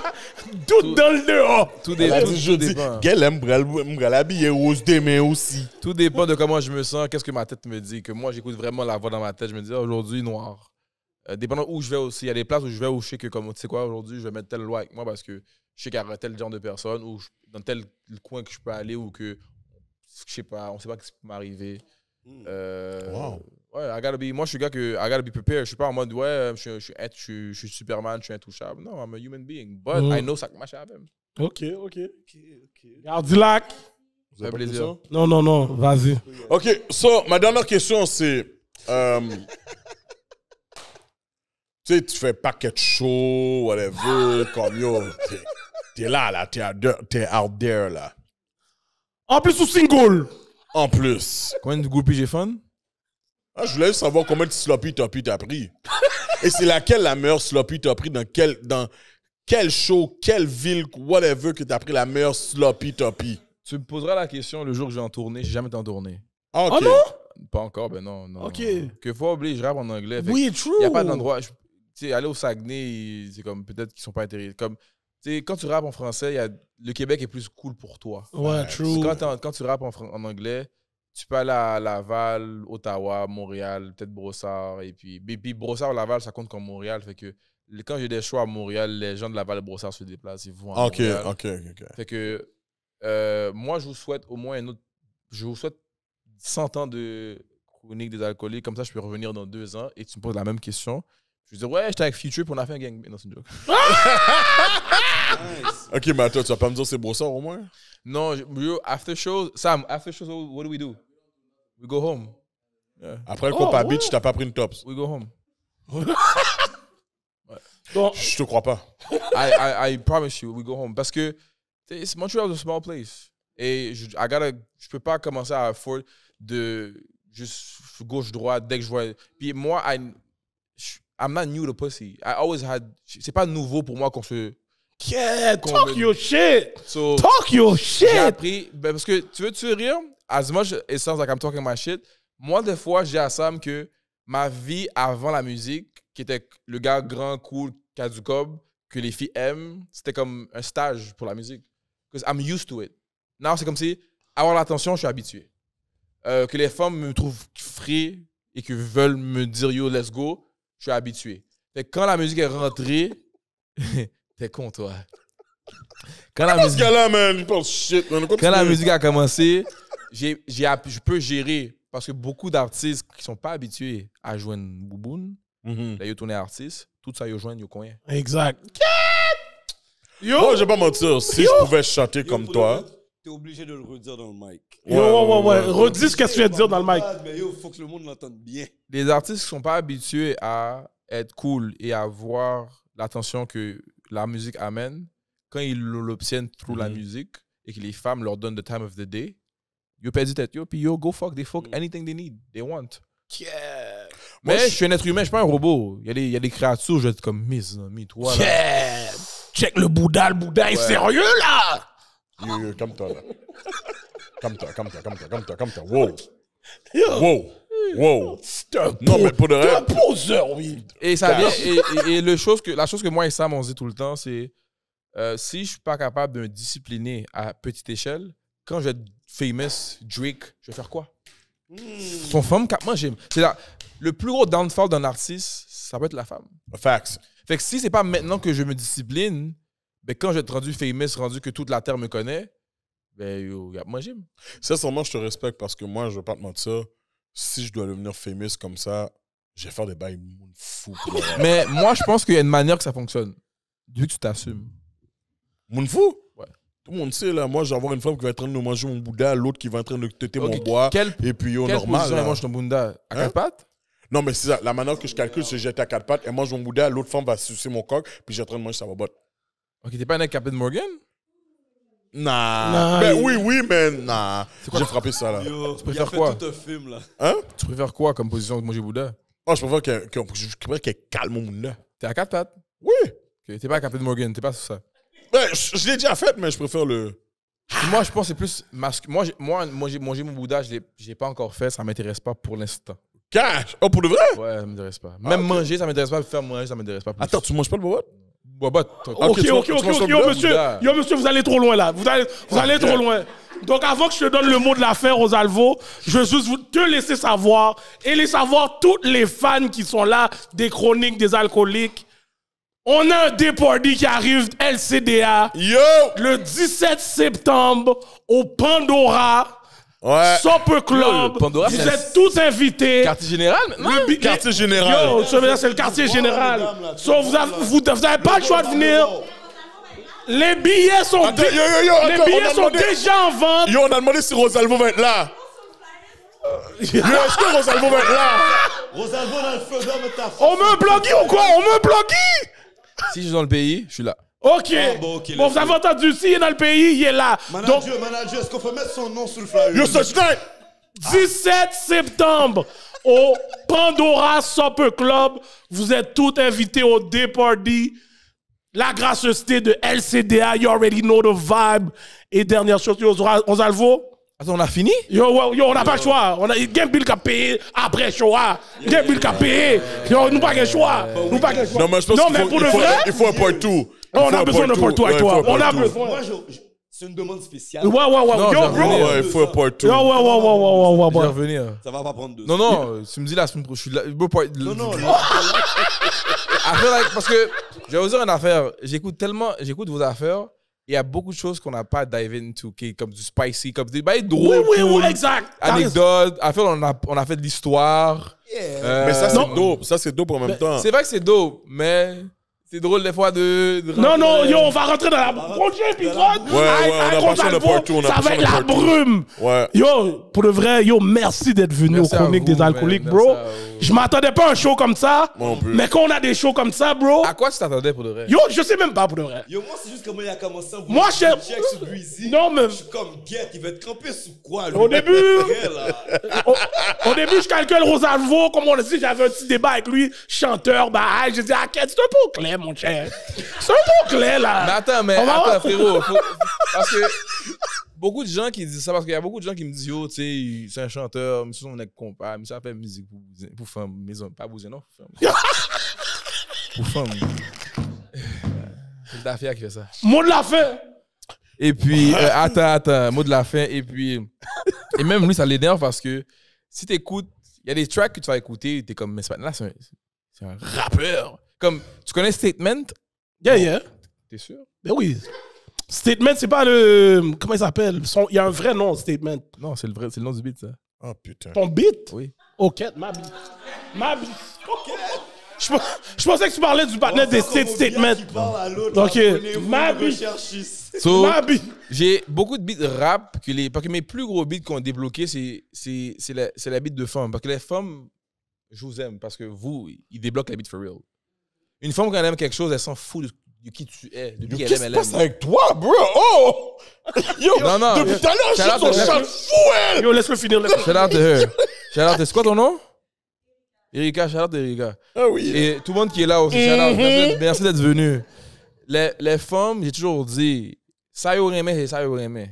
C: tout,
A: dans le dehors. Oh. Tout, tout jeudi, dépend.
D: aime l'habiller
A: rose demain aussi.
D: Tout dépend de comment je me sens, qu'est-ce que ma tête me dit. Que moi, j'écoute vraiment la voix dans ma tête. Je me dis, oh, aujourd'hui, noir. Euh, dépendant où je vais aussi, il y a des places où je vais où je sais que, comme tu sais quoi, aujourd'hui, je vais mettre telle loi avec moi parce que je sais qu'il y aura tel genre de personnes ou dans tel coin que je peux aller ou que je sais pas, on sait pas ce qui peut m'arriver. Hmm. Euh, wow. Ouais, I gotta be, moi, je suis gars que I gotta be prepared. Je suis pas en mode, ouais, je, je, je, je, suis Superman, je suis intouchable. Non, I'm a human being. But hmm. I know ça que match avec. Ok, ok. Ok, ok. avez Ça fait
C: plaisir. Non, non, non, vas-y.
A: Ok, so, ma dernière question, c'est. Euh, Tu sais, tu fais pas de chaud, whatever, comme yo. T'es là, là, t'es out there, là. En plus,
D: au single!
A: En plus. Combien de goupilles j'ai fun? Ah, je voulais juste savoir combien de sloppy toppy t'as pris. Et c'est laquelle la meilleure sloppy t'as pris dans quel, dans
D: quel show, quelle ville, whatever, que t'as pris la meilleure sloppy toppy? Tu me poseras la question le jour que j'ai en tournée. J'ai jamais été en tournée. Ah, ah non? Pas encore, ben non. non. Ok. Que faut oublier, je rappe en anglais. Oui, true. Il n'y a pas d'endroit aller au Saguenay, c'est comme peut-être qu'ils sont pas intéressés. Comme, sais, quand tu rappes en français, y a, le Québec est plus cool pour toi. Ouais, true. Quand, tu rappes en, anglais, tu peux aller à Laval, Ottawa, Montréal, peut-être Brossard. Et puis, Brossard, Laval, ça compte comme Montréal. Fait que quand j'ai des choix à Montréal, les gens de Laval et Brossard se déplacent. Ils vont à Montréal. OK, OK, OK. Fait que euh, moi, je vous souhaite au moins un autre. Je vous souhaite 100 ans de chronique des alcooliques. Comme ça, je peux revenir dans deux ans et tu me poses la même question. Je lui dis, ouais, j'étais avec Future pour on a fait un Mais Non, c'est une joke. Ok, mais attends, tu vas pas me dire c'est beau au moins? Non, après after show, Sam, after show, what do we do? We go home. Après le Oh, compas ouais. bitch, t'as pas pris une tops. we go home. Donc, Je te crois pas. I, I, I promise you, we go home. Parce que tu sais, Montreal is a small place. Et je, I gotta- je peux pas commencer à afford de juste gauche-droite dès que je vois. Puis moi, je- I'm not new to pussy. I always had. C'est pas nouveau pour moi qu'on se. Yeah, talk your shit. talk your shit. J'ai appris. Ben, parce que tu veux tu rire? As much it sounds like I'm talking my shit. Moi, des fois, j'ai à que ma vie avant la musique, qui était le gars grand, cool, qui du cob, que les filles aiment, c'était comme un stage pour la musique. Because I'm used to it. Now, c'est comme si avoir l'attention, je suis habitué. Euh, que les femmes me trouvent frais et que veulent me dire yo, let's go je suis habitué. Fait quand la musique est rentrée, t'es con, toi. Quand la, musique... a commencé, j'ai, j'ai, je peux gérer. Parce que beaucoup d'artistes qui sont pas habitués à jouer une bouboune, mm là, artiste, tout ça, ils jouent au coin. Exact. Yo! Moi, pas mentir, si je pouvais chanter comme toi,
E: t'es obligé de le redire dans le mic. Ouais,
D: ouais, ouais. ouais, Redis ce que tu viens de dire dans le
E: mic. Mais yo, faut que le monde l'entende bien.
D: Les artistes qui sont pas habitués à être cool et à voir l'attention que la musique amène. Quand ils l'obtiennent through la mhm. musique et que les femmes leur donnent the time of the day, yo perdu tête, yo, puis yo, go fuck, they fuck mhm. anything they need, they want. Yeah. Mais je suis un être humain, je suis pas un robot. Il y a des, y a des créatures, je vais être comme Miss, Miss, toi.
C: Check le Bouddha, le
D: Bouddha est sérieux
C: là!
A: Yo, yo, calme-toi là. Calme-toi, calme-toi, calme-toi, calme-toi, calme-toi. Wow. Wow. Wow. non, mais pour de poseur, oui. Et, ça vient,
D: et, le chose que, la chose que moi et Sam, on se dit tout le temps, c'est euh, si je ne suis pas capable de me discipliner à petite échelle, quand je vais être famous, Drake, je vais faire quoi? Ton hmm. Son femme, moi, j'aime. C'est là. Le plus gros downfall d'un artiste, ça peut être la femme. Facts. Fait que si c'est pas maintenant que je me discipline, mais ben, quand je vais être rendu famous, rendu que toute la terre me connaît, ben, yo, moi, j'aime.
A: Sincèrement, je te respecte parce que moi, je veux pas te mentir, si je dois devenir famous comme ça, je vais faire des bails fous. Mais
D: moi, je pense qu'il y a une manière que ça fonctionne. Vu que tu t'assumes. Moon Ouais. Tout le monde sait, là. Moi, j'ai avoir une femme qui va être en train de manger mon bouddha, l'autre
A: qui va être en train de têter mon bois. et puis, au normal. Quelle mange ton bouddha À quatre hein? pattes? Non, mais c'est ça. La manière que je calcule, c'est que j'étais à quatre pattes, elle mange mon bouddha, l'autre femme va sucer mon coq, puis j'ai en train de manger sa
D: Ok, t'es pas un Captain Morgan? Nah. Mais Ben oui, oui, mais nah. J'ai frappé ça, là. Tu préfères il a quoi tout un film, là. Hein? Tu préfères quoi comme position de manger Bouddha? Moi, ah, je préfère que- que- qu'elle calme mon là. T'es à quatre pattes. Oui. t'es pas à Captain Morgan, t'es pas sur ça. Ben, je, je l'ai déjà fait, mais je préfère le. Moi, je pense que c'est plus masque. Moi, moi, moi, j'ai mon Bouddha, je l'ai- pas encore fait, ça m'intéresse pas pour l'instant. Cash! Oh, pour de vrai? Ouais, ça m'intéresse pas. Ah, Même manger, ça m'intéresse pas. Faire manger, ça m'intéresse pas. plus. Attends, tu manges pas le bobot? Bah, ok, ok, ok, ok, yo, monsieur, yo, monsieur, vous allez trop loin là. Vous allez, vous allez trop loin.
C: Donc, avant que je te donne le mot de l'affaire aux Alvos, je veux juste vous te laisser savoir et laisser savoir toutes les fans qui sont là des chroniques des alcooliques. On a un déporté qui arrive LCDA le 17 septembre au Pandora. Ouais. Club. vous êtes tous invités. Quartier général maintenant le Quartier général. Yo, c'est le quartier général. So, vous n'avez vous, pas le choix de venir. Les billets sont, les billets sont déjà en vente. Yo, on a demandé si Rosalvo va être là.
D: Euh, yo, est-ce que
C: Rosalvo va être là Rosalvo dans le feu, de ta
D: On me bloqué ou quoi On me bloqué Si je suis dans le pays, je suis là.
C: Ok. bon, vous avez entendu, s'il est dans le pays, il est là. Manager,
E: Donc, manager, est-ce qu'on peut mettre son nom sur le flyer? Yo,
C: 17 septembre au Pandora Supper Club. Vous êtes tous invités au Day Party. La gracieuseté de LCDA, you already know the vibe. Et dernière chose, on a le vaut? Attends, ah, on a fini? Yo, yo on n'a pas le choix. On a game bill qui a payé après choix. Game bill qui a payé. Yo, nous pas le choix. Nous pas le choix. Non, mais je pense qu'il faut, faut, vrai, il faut un point tout on a besoin d'un pour toi et toi. On a besoin. c'est une demande spéciale. Ouais, ouais, ouais. Non, il faut un
E: part
A: 2. Ouais, ouais, ouais, revenir. Ça
D: va pas prendre deux. Non, non, tu me dis la je suis là. Non, Non, non. parce que je vais vous dire une affaire. J'écoute tellement, j'écoute vos affaires. Il y a beaucoup de choses qu'on n'a pas dive into, qui est comme du spicy, comme des bails drôles. Oui, oui, oui, exact. Anecdotes. Affaires, on a, on a fait de l'histoire. Euh, mais ça, c'est dope. Ça, c'est dope en même temps. C'est vrai que c'est dope, mais. C'est drôle des fois de. non, non, yo, on va rentrer dans la prochaine épisode. Ouais, ouais, ça va être la
C: brume. Ouais. Yo, pour de vrai, yo, merci d'être venu au aux des alcooliques, man, bro. Je m'attendais pas à un show comme ça. Mais quand on a des shows comme ça, bro. À quoi tu t'attendais pour de vrai Yo, je sais même pas pour de vrai.
E: Yo, moi, c'est juste comment il a commencé à vous Moi, je. Sur Non, mais. Je suis comme guette, il va être campé sous quoi, lui? Au début. au, début, je calcule
C: Rosalvo. Comme on le sait, j'avais un petit débat avec lui, chanteur, bah, je dis, ah, c'est un peu clair, mon cher. C'est un peu clair, là. Mais attends, mais. attends, frérot.
D: Parce que beaucoup de gens qui disent ça parce qu'il y a beaucoup de gens qui me disent Yo, tu sais, c'est un chanteur, monsieur, on est compas, monsieur, ça fait musique pour, pour femmes, mais pas vous, non Pour femmes. C'est l'affaire qui fait ça. Mot de la fin Et puis, euh, attends, attends, mot de la fin. Et puis, et même lui, ça l'énerve parce que si t'écoutes, il y a des tracks que tu vas écouter, t'es comme, mais c'est un, c'est un rappeur. Comme, tu connais Statement Yeah, yeah. T'es sûr?
C: Ben oui. Statement, c'est pas le. Comment il s'appelle Il y a un vrai nom, Statement.
D: Non, c'est le vrai, c'est le nom du beat, ça. Oh putain. Ton beat Oui. Ok,
C: ma beat. Ma beat. Ok.
E: Je,
D: pensais que tu parlais du partner des Statement. Ok. Ma beat. Ma beat. j'ai beaucoup de beats rap que les. Parce que mes plus gros beats qu'on a débloqués, c'est, la, c'est la beat de femme. Parce que les femmes, je vous aime. Parce que vous, ils débloquent la beat for real. Une femme, quand elle aime quelque chose, elle s'en fout de de qui tu es depuis qu'elle Qu'est-ce qui se passe avec toi, bro? Oh! Yo, non, non, depuis tout à l'heure, je suis ton chat fou, elle! Yo, laisse moi finir. le shout out to her. Shout out C'est quoi ton nom? Erika, shout Erika. Ah oui. Et tout le monde qui est là aussi, shout mhm. Merci d'être venu. Les, les femmes, j'ai toujours dit, ça y aurait aimé, ça y aurait aimé.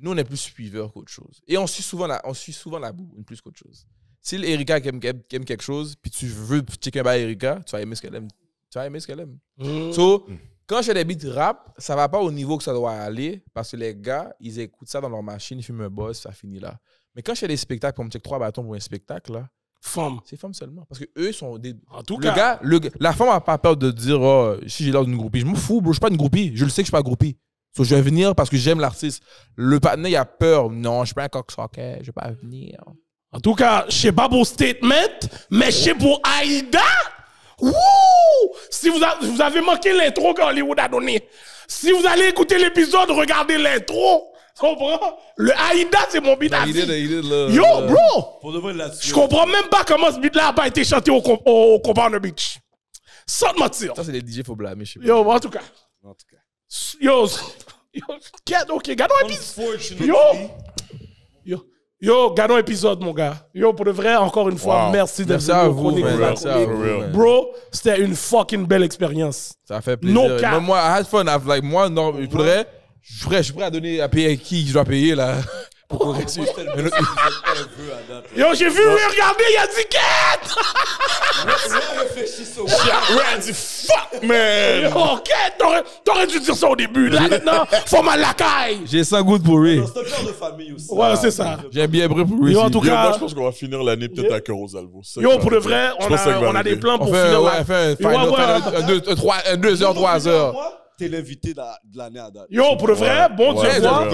D: Nous, on est plus suiveurs qu'autre chose. Et on suit souvent la, on suit souvent la boue, plus qu'autre chose. Si Erika aime, quelque chose, puis tu veux checker un Erika, tu vas aimer ce qu'elle aime tu vas aimer ce qu'elle aime. Mm. Mm. quand je fais des beats rap, ça va pas au niveau que ça doit aller parce que les gars, ils écoutent ça dans leur machine, ils fument un boss, ça finit là. Mais quand je fais des spectacles, comme check trois bâtons pour un spectacle, là, C'est femme seulement. Parce que eux sont des. En tout cas. Gars, le, la femme n'a pas peur de dire oh, si j'ai l'air d'une groupie. Je m'en fous, je Je suis pas une groupie. Je le sais que je suis pas groupie. je vais venir parce que j'aime l'artiste. Le partenaire, il a peur. Non, je suis pas un coq Je vais pas venir. En tout cas, je sais pas pour statement, mais je pour
C: Aïda. Wouh! Si vous, avez manqué l'intro qu'Hollywood a donné, si vous allez écouter l'épisode, regardez l'intro. Comprends? Le Aïda, c'est mon beat à Yo, bro! Je comprends même pas comment ce beat-là n'a pas été chanté au, au, au Compounder Beach.
D: Sans mentir. Ça, c'est les DJ, faut blâmer, je sais
C: Yo, en tout cas. En tout cas. Yo, yo, ok, gardons Yo! Yo, gagnons épisode, mon gars. Yo, pour de vrai, encore une fois, merci d'être venu au Chronique de la
D: Bro, c'était une fucking belle expérience. Ça fait plaisir. No Moi, I had fun. like, moi, non, je pourrais, je suis prêt à donner, à payer qui je dois payer, là. pour qu'on oh, réussisse. Yo, j'ai vu Ray regarder, il a dit quête!
E: Ray réfléchit sur Ray a dit fuck, man! Yo, quête, oh,
C: t'aurais dû dire ça au début. Là, maintenant, faut ma lacaille! J'ai 100 gouttes pour Ray. C'est un cœur de famille aussi. Ouais, hein, c'est
D: ça. J'ai bien bref pour Ray. Yo, en tout cas. Moi, je pense qu'on
A: va finir l'année peut-être à albums. Yo, pour de vrai, on
D: a des plans pour finir. On va faire un 2h, 3h
E: t'es l'invité de
D: l'année à date. Yo, pour le vrai, bon Dieu, quoi?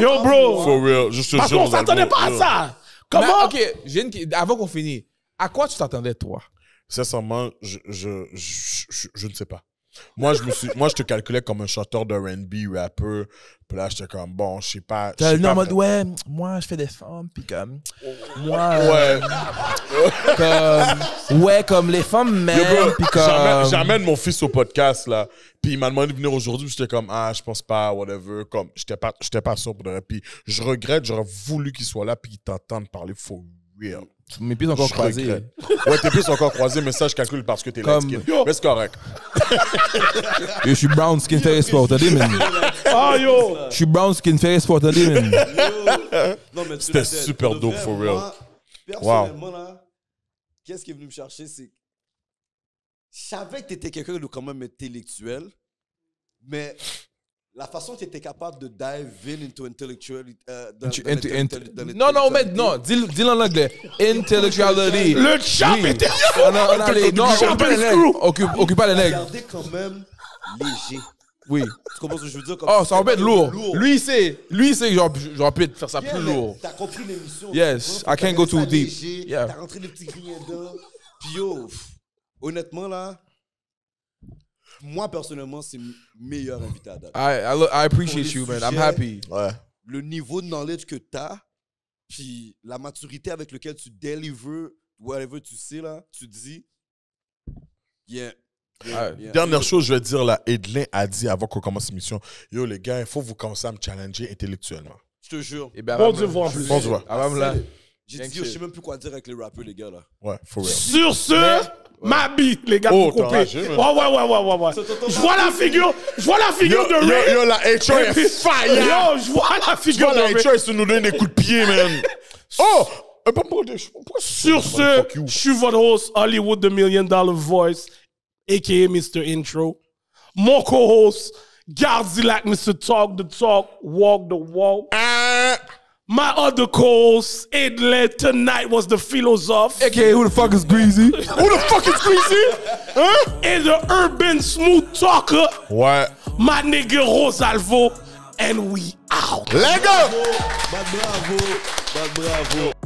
D: Yo, bro. For real, Parce qu'on s'attendait pas à ça. Comment? ok, avant qu'on finisse, à quoi tu t'attendais,
A: toi? Sincèrement, je, ne sais pas. Moi, je me suis, moi, je te calculais comme un chanteur de R&B, rappeur. Puis là, j'étais comme, bon, je sais pas. T'as le en mode, ouais,
D: moi, je fais des femmes, puis comme, moi, ouais. Euh, comme, ouais, comme les femmes mais puis comme... J'amène
A: mon fils au podcast, là. Puis il m'a demandé de venir aujourd'hui, j'étais comme, ah, je pense pas, whatever. Comme, j'étais pas, j'étais pas sûr Puis je regrette, j'aurais voulu qu'il soit là, puis qu'il t'entende parler for real mes pieds sont encore croisé. Ouais, tes pieds encore croisé, mais ça, je calcule parce que t'es Comme... light skin. Mais c'est correct.
D: je suis brown skin t'as dit man.
E: Ah, yo! Je
D: suis brown skin Non
E: mais man. C'était super dope, for real. personnellement, wow. là, qu'est-ce qui est venu me chercher, c'est... Je savais que t'étais quelqu'un de quand même intellectuel, mais la façon que tu étais capable de dive into intellectuality. Euh,
D: into, non, non, mais non, dis-le en anglais. Intellectuality. Le chap était. Ah non, les, non, Regardez
E: quand même léger. Oui. Tu comprends ce que je veux dire? oh, ça va lourd. Lui,
D: il Lui, il sait que j'aurais pu faire ça plus lourd. T'as compris l'émission. Yes, I can't go too deep. yeah.
E: rentré les petits honnêtement, là, moi, personnellement, c'est meilleur invité à date. I, I, appreciate you, man. I'm happy. Le niveau de knowledge que tu as, puis la maturité avec laquelle tu délivres whatever tu sais, là, tu dis, yeah. Dernière chose,
A: je vais dire, là, Edlin a dit avant qu'on commence l'émission, yo les gars, il faut vous commencer à me challenger intellectuellement. Je te jure. Et eh ben, bon Dieu, voir plus.
E: Bon Dieu. J'ai dit, je sais même plus quoi dire avec les rappeurs, les gars, là. Ouais, for real. Sur ce...
C: Ma bite, les gars, oh, vous coupez. Ouais, ouais, ouais, ouais, ouais. Je vois la figure, je vois la figure de Ray. Yo, la HR est fire. Yo, je vois la figure de Ray. Yo, la HR, c'est nous donner des coups de pied, man. Oh! Eh ben, Sur ce, je suis votre host, Hollywood The Million Dollar Voice, a.k.a. Mr. Intro. Mon co-host, Gardzilak, Mr. Talk the Talk, Walk the Walk. My other calls it led tonight was the philosoph. AKA who the fuck is Greasy? who the fuck is Greasy? huh? And the urban smooth talker. What? My nigga Rosalvo. And we out. Let go! But bravo, but bravo.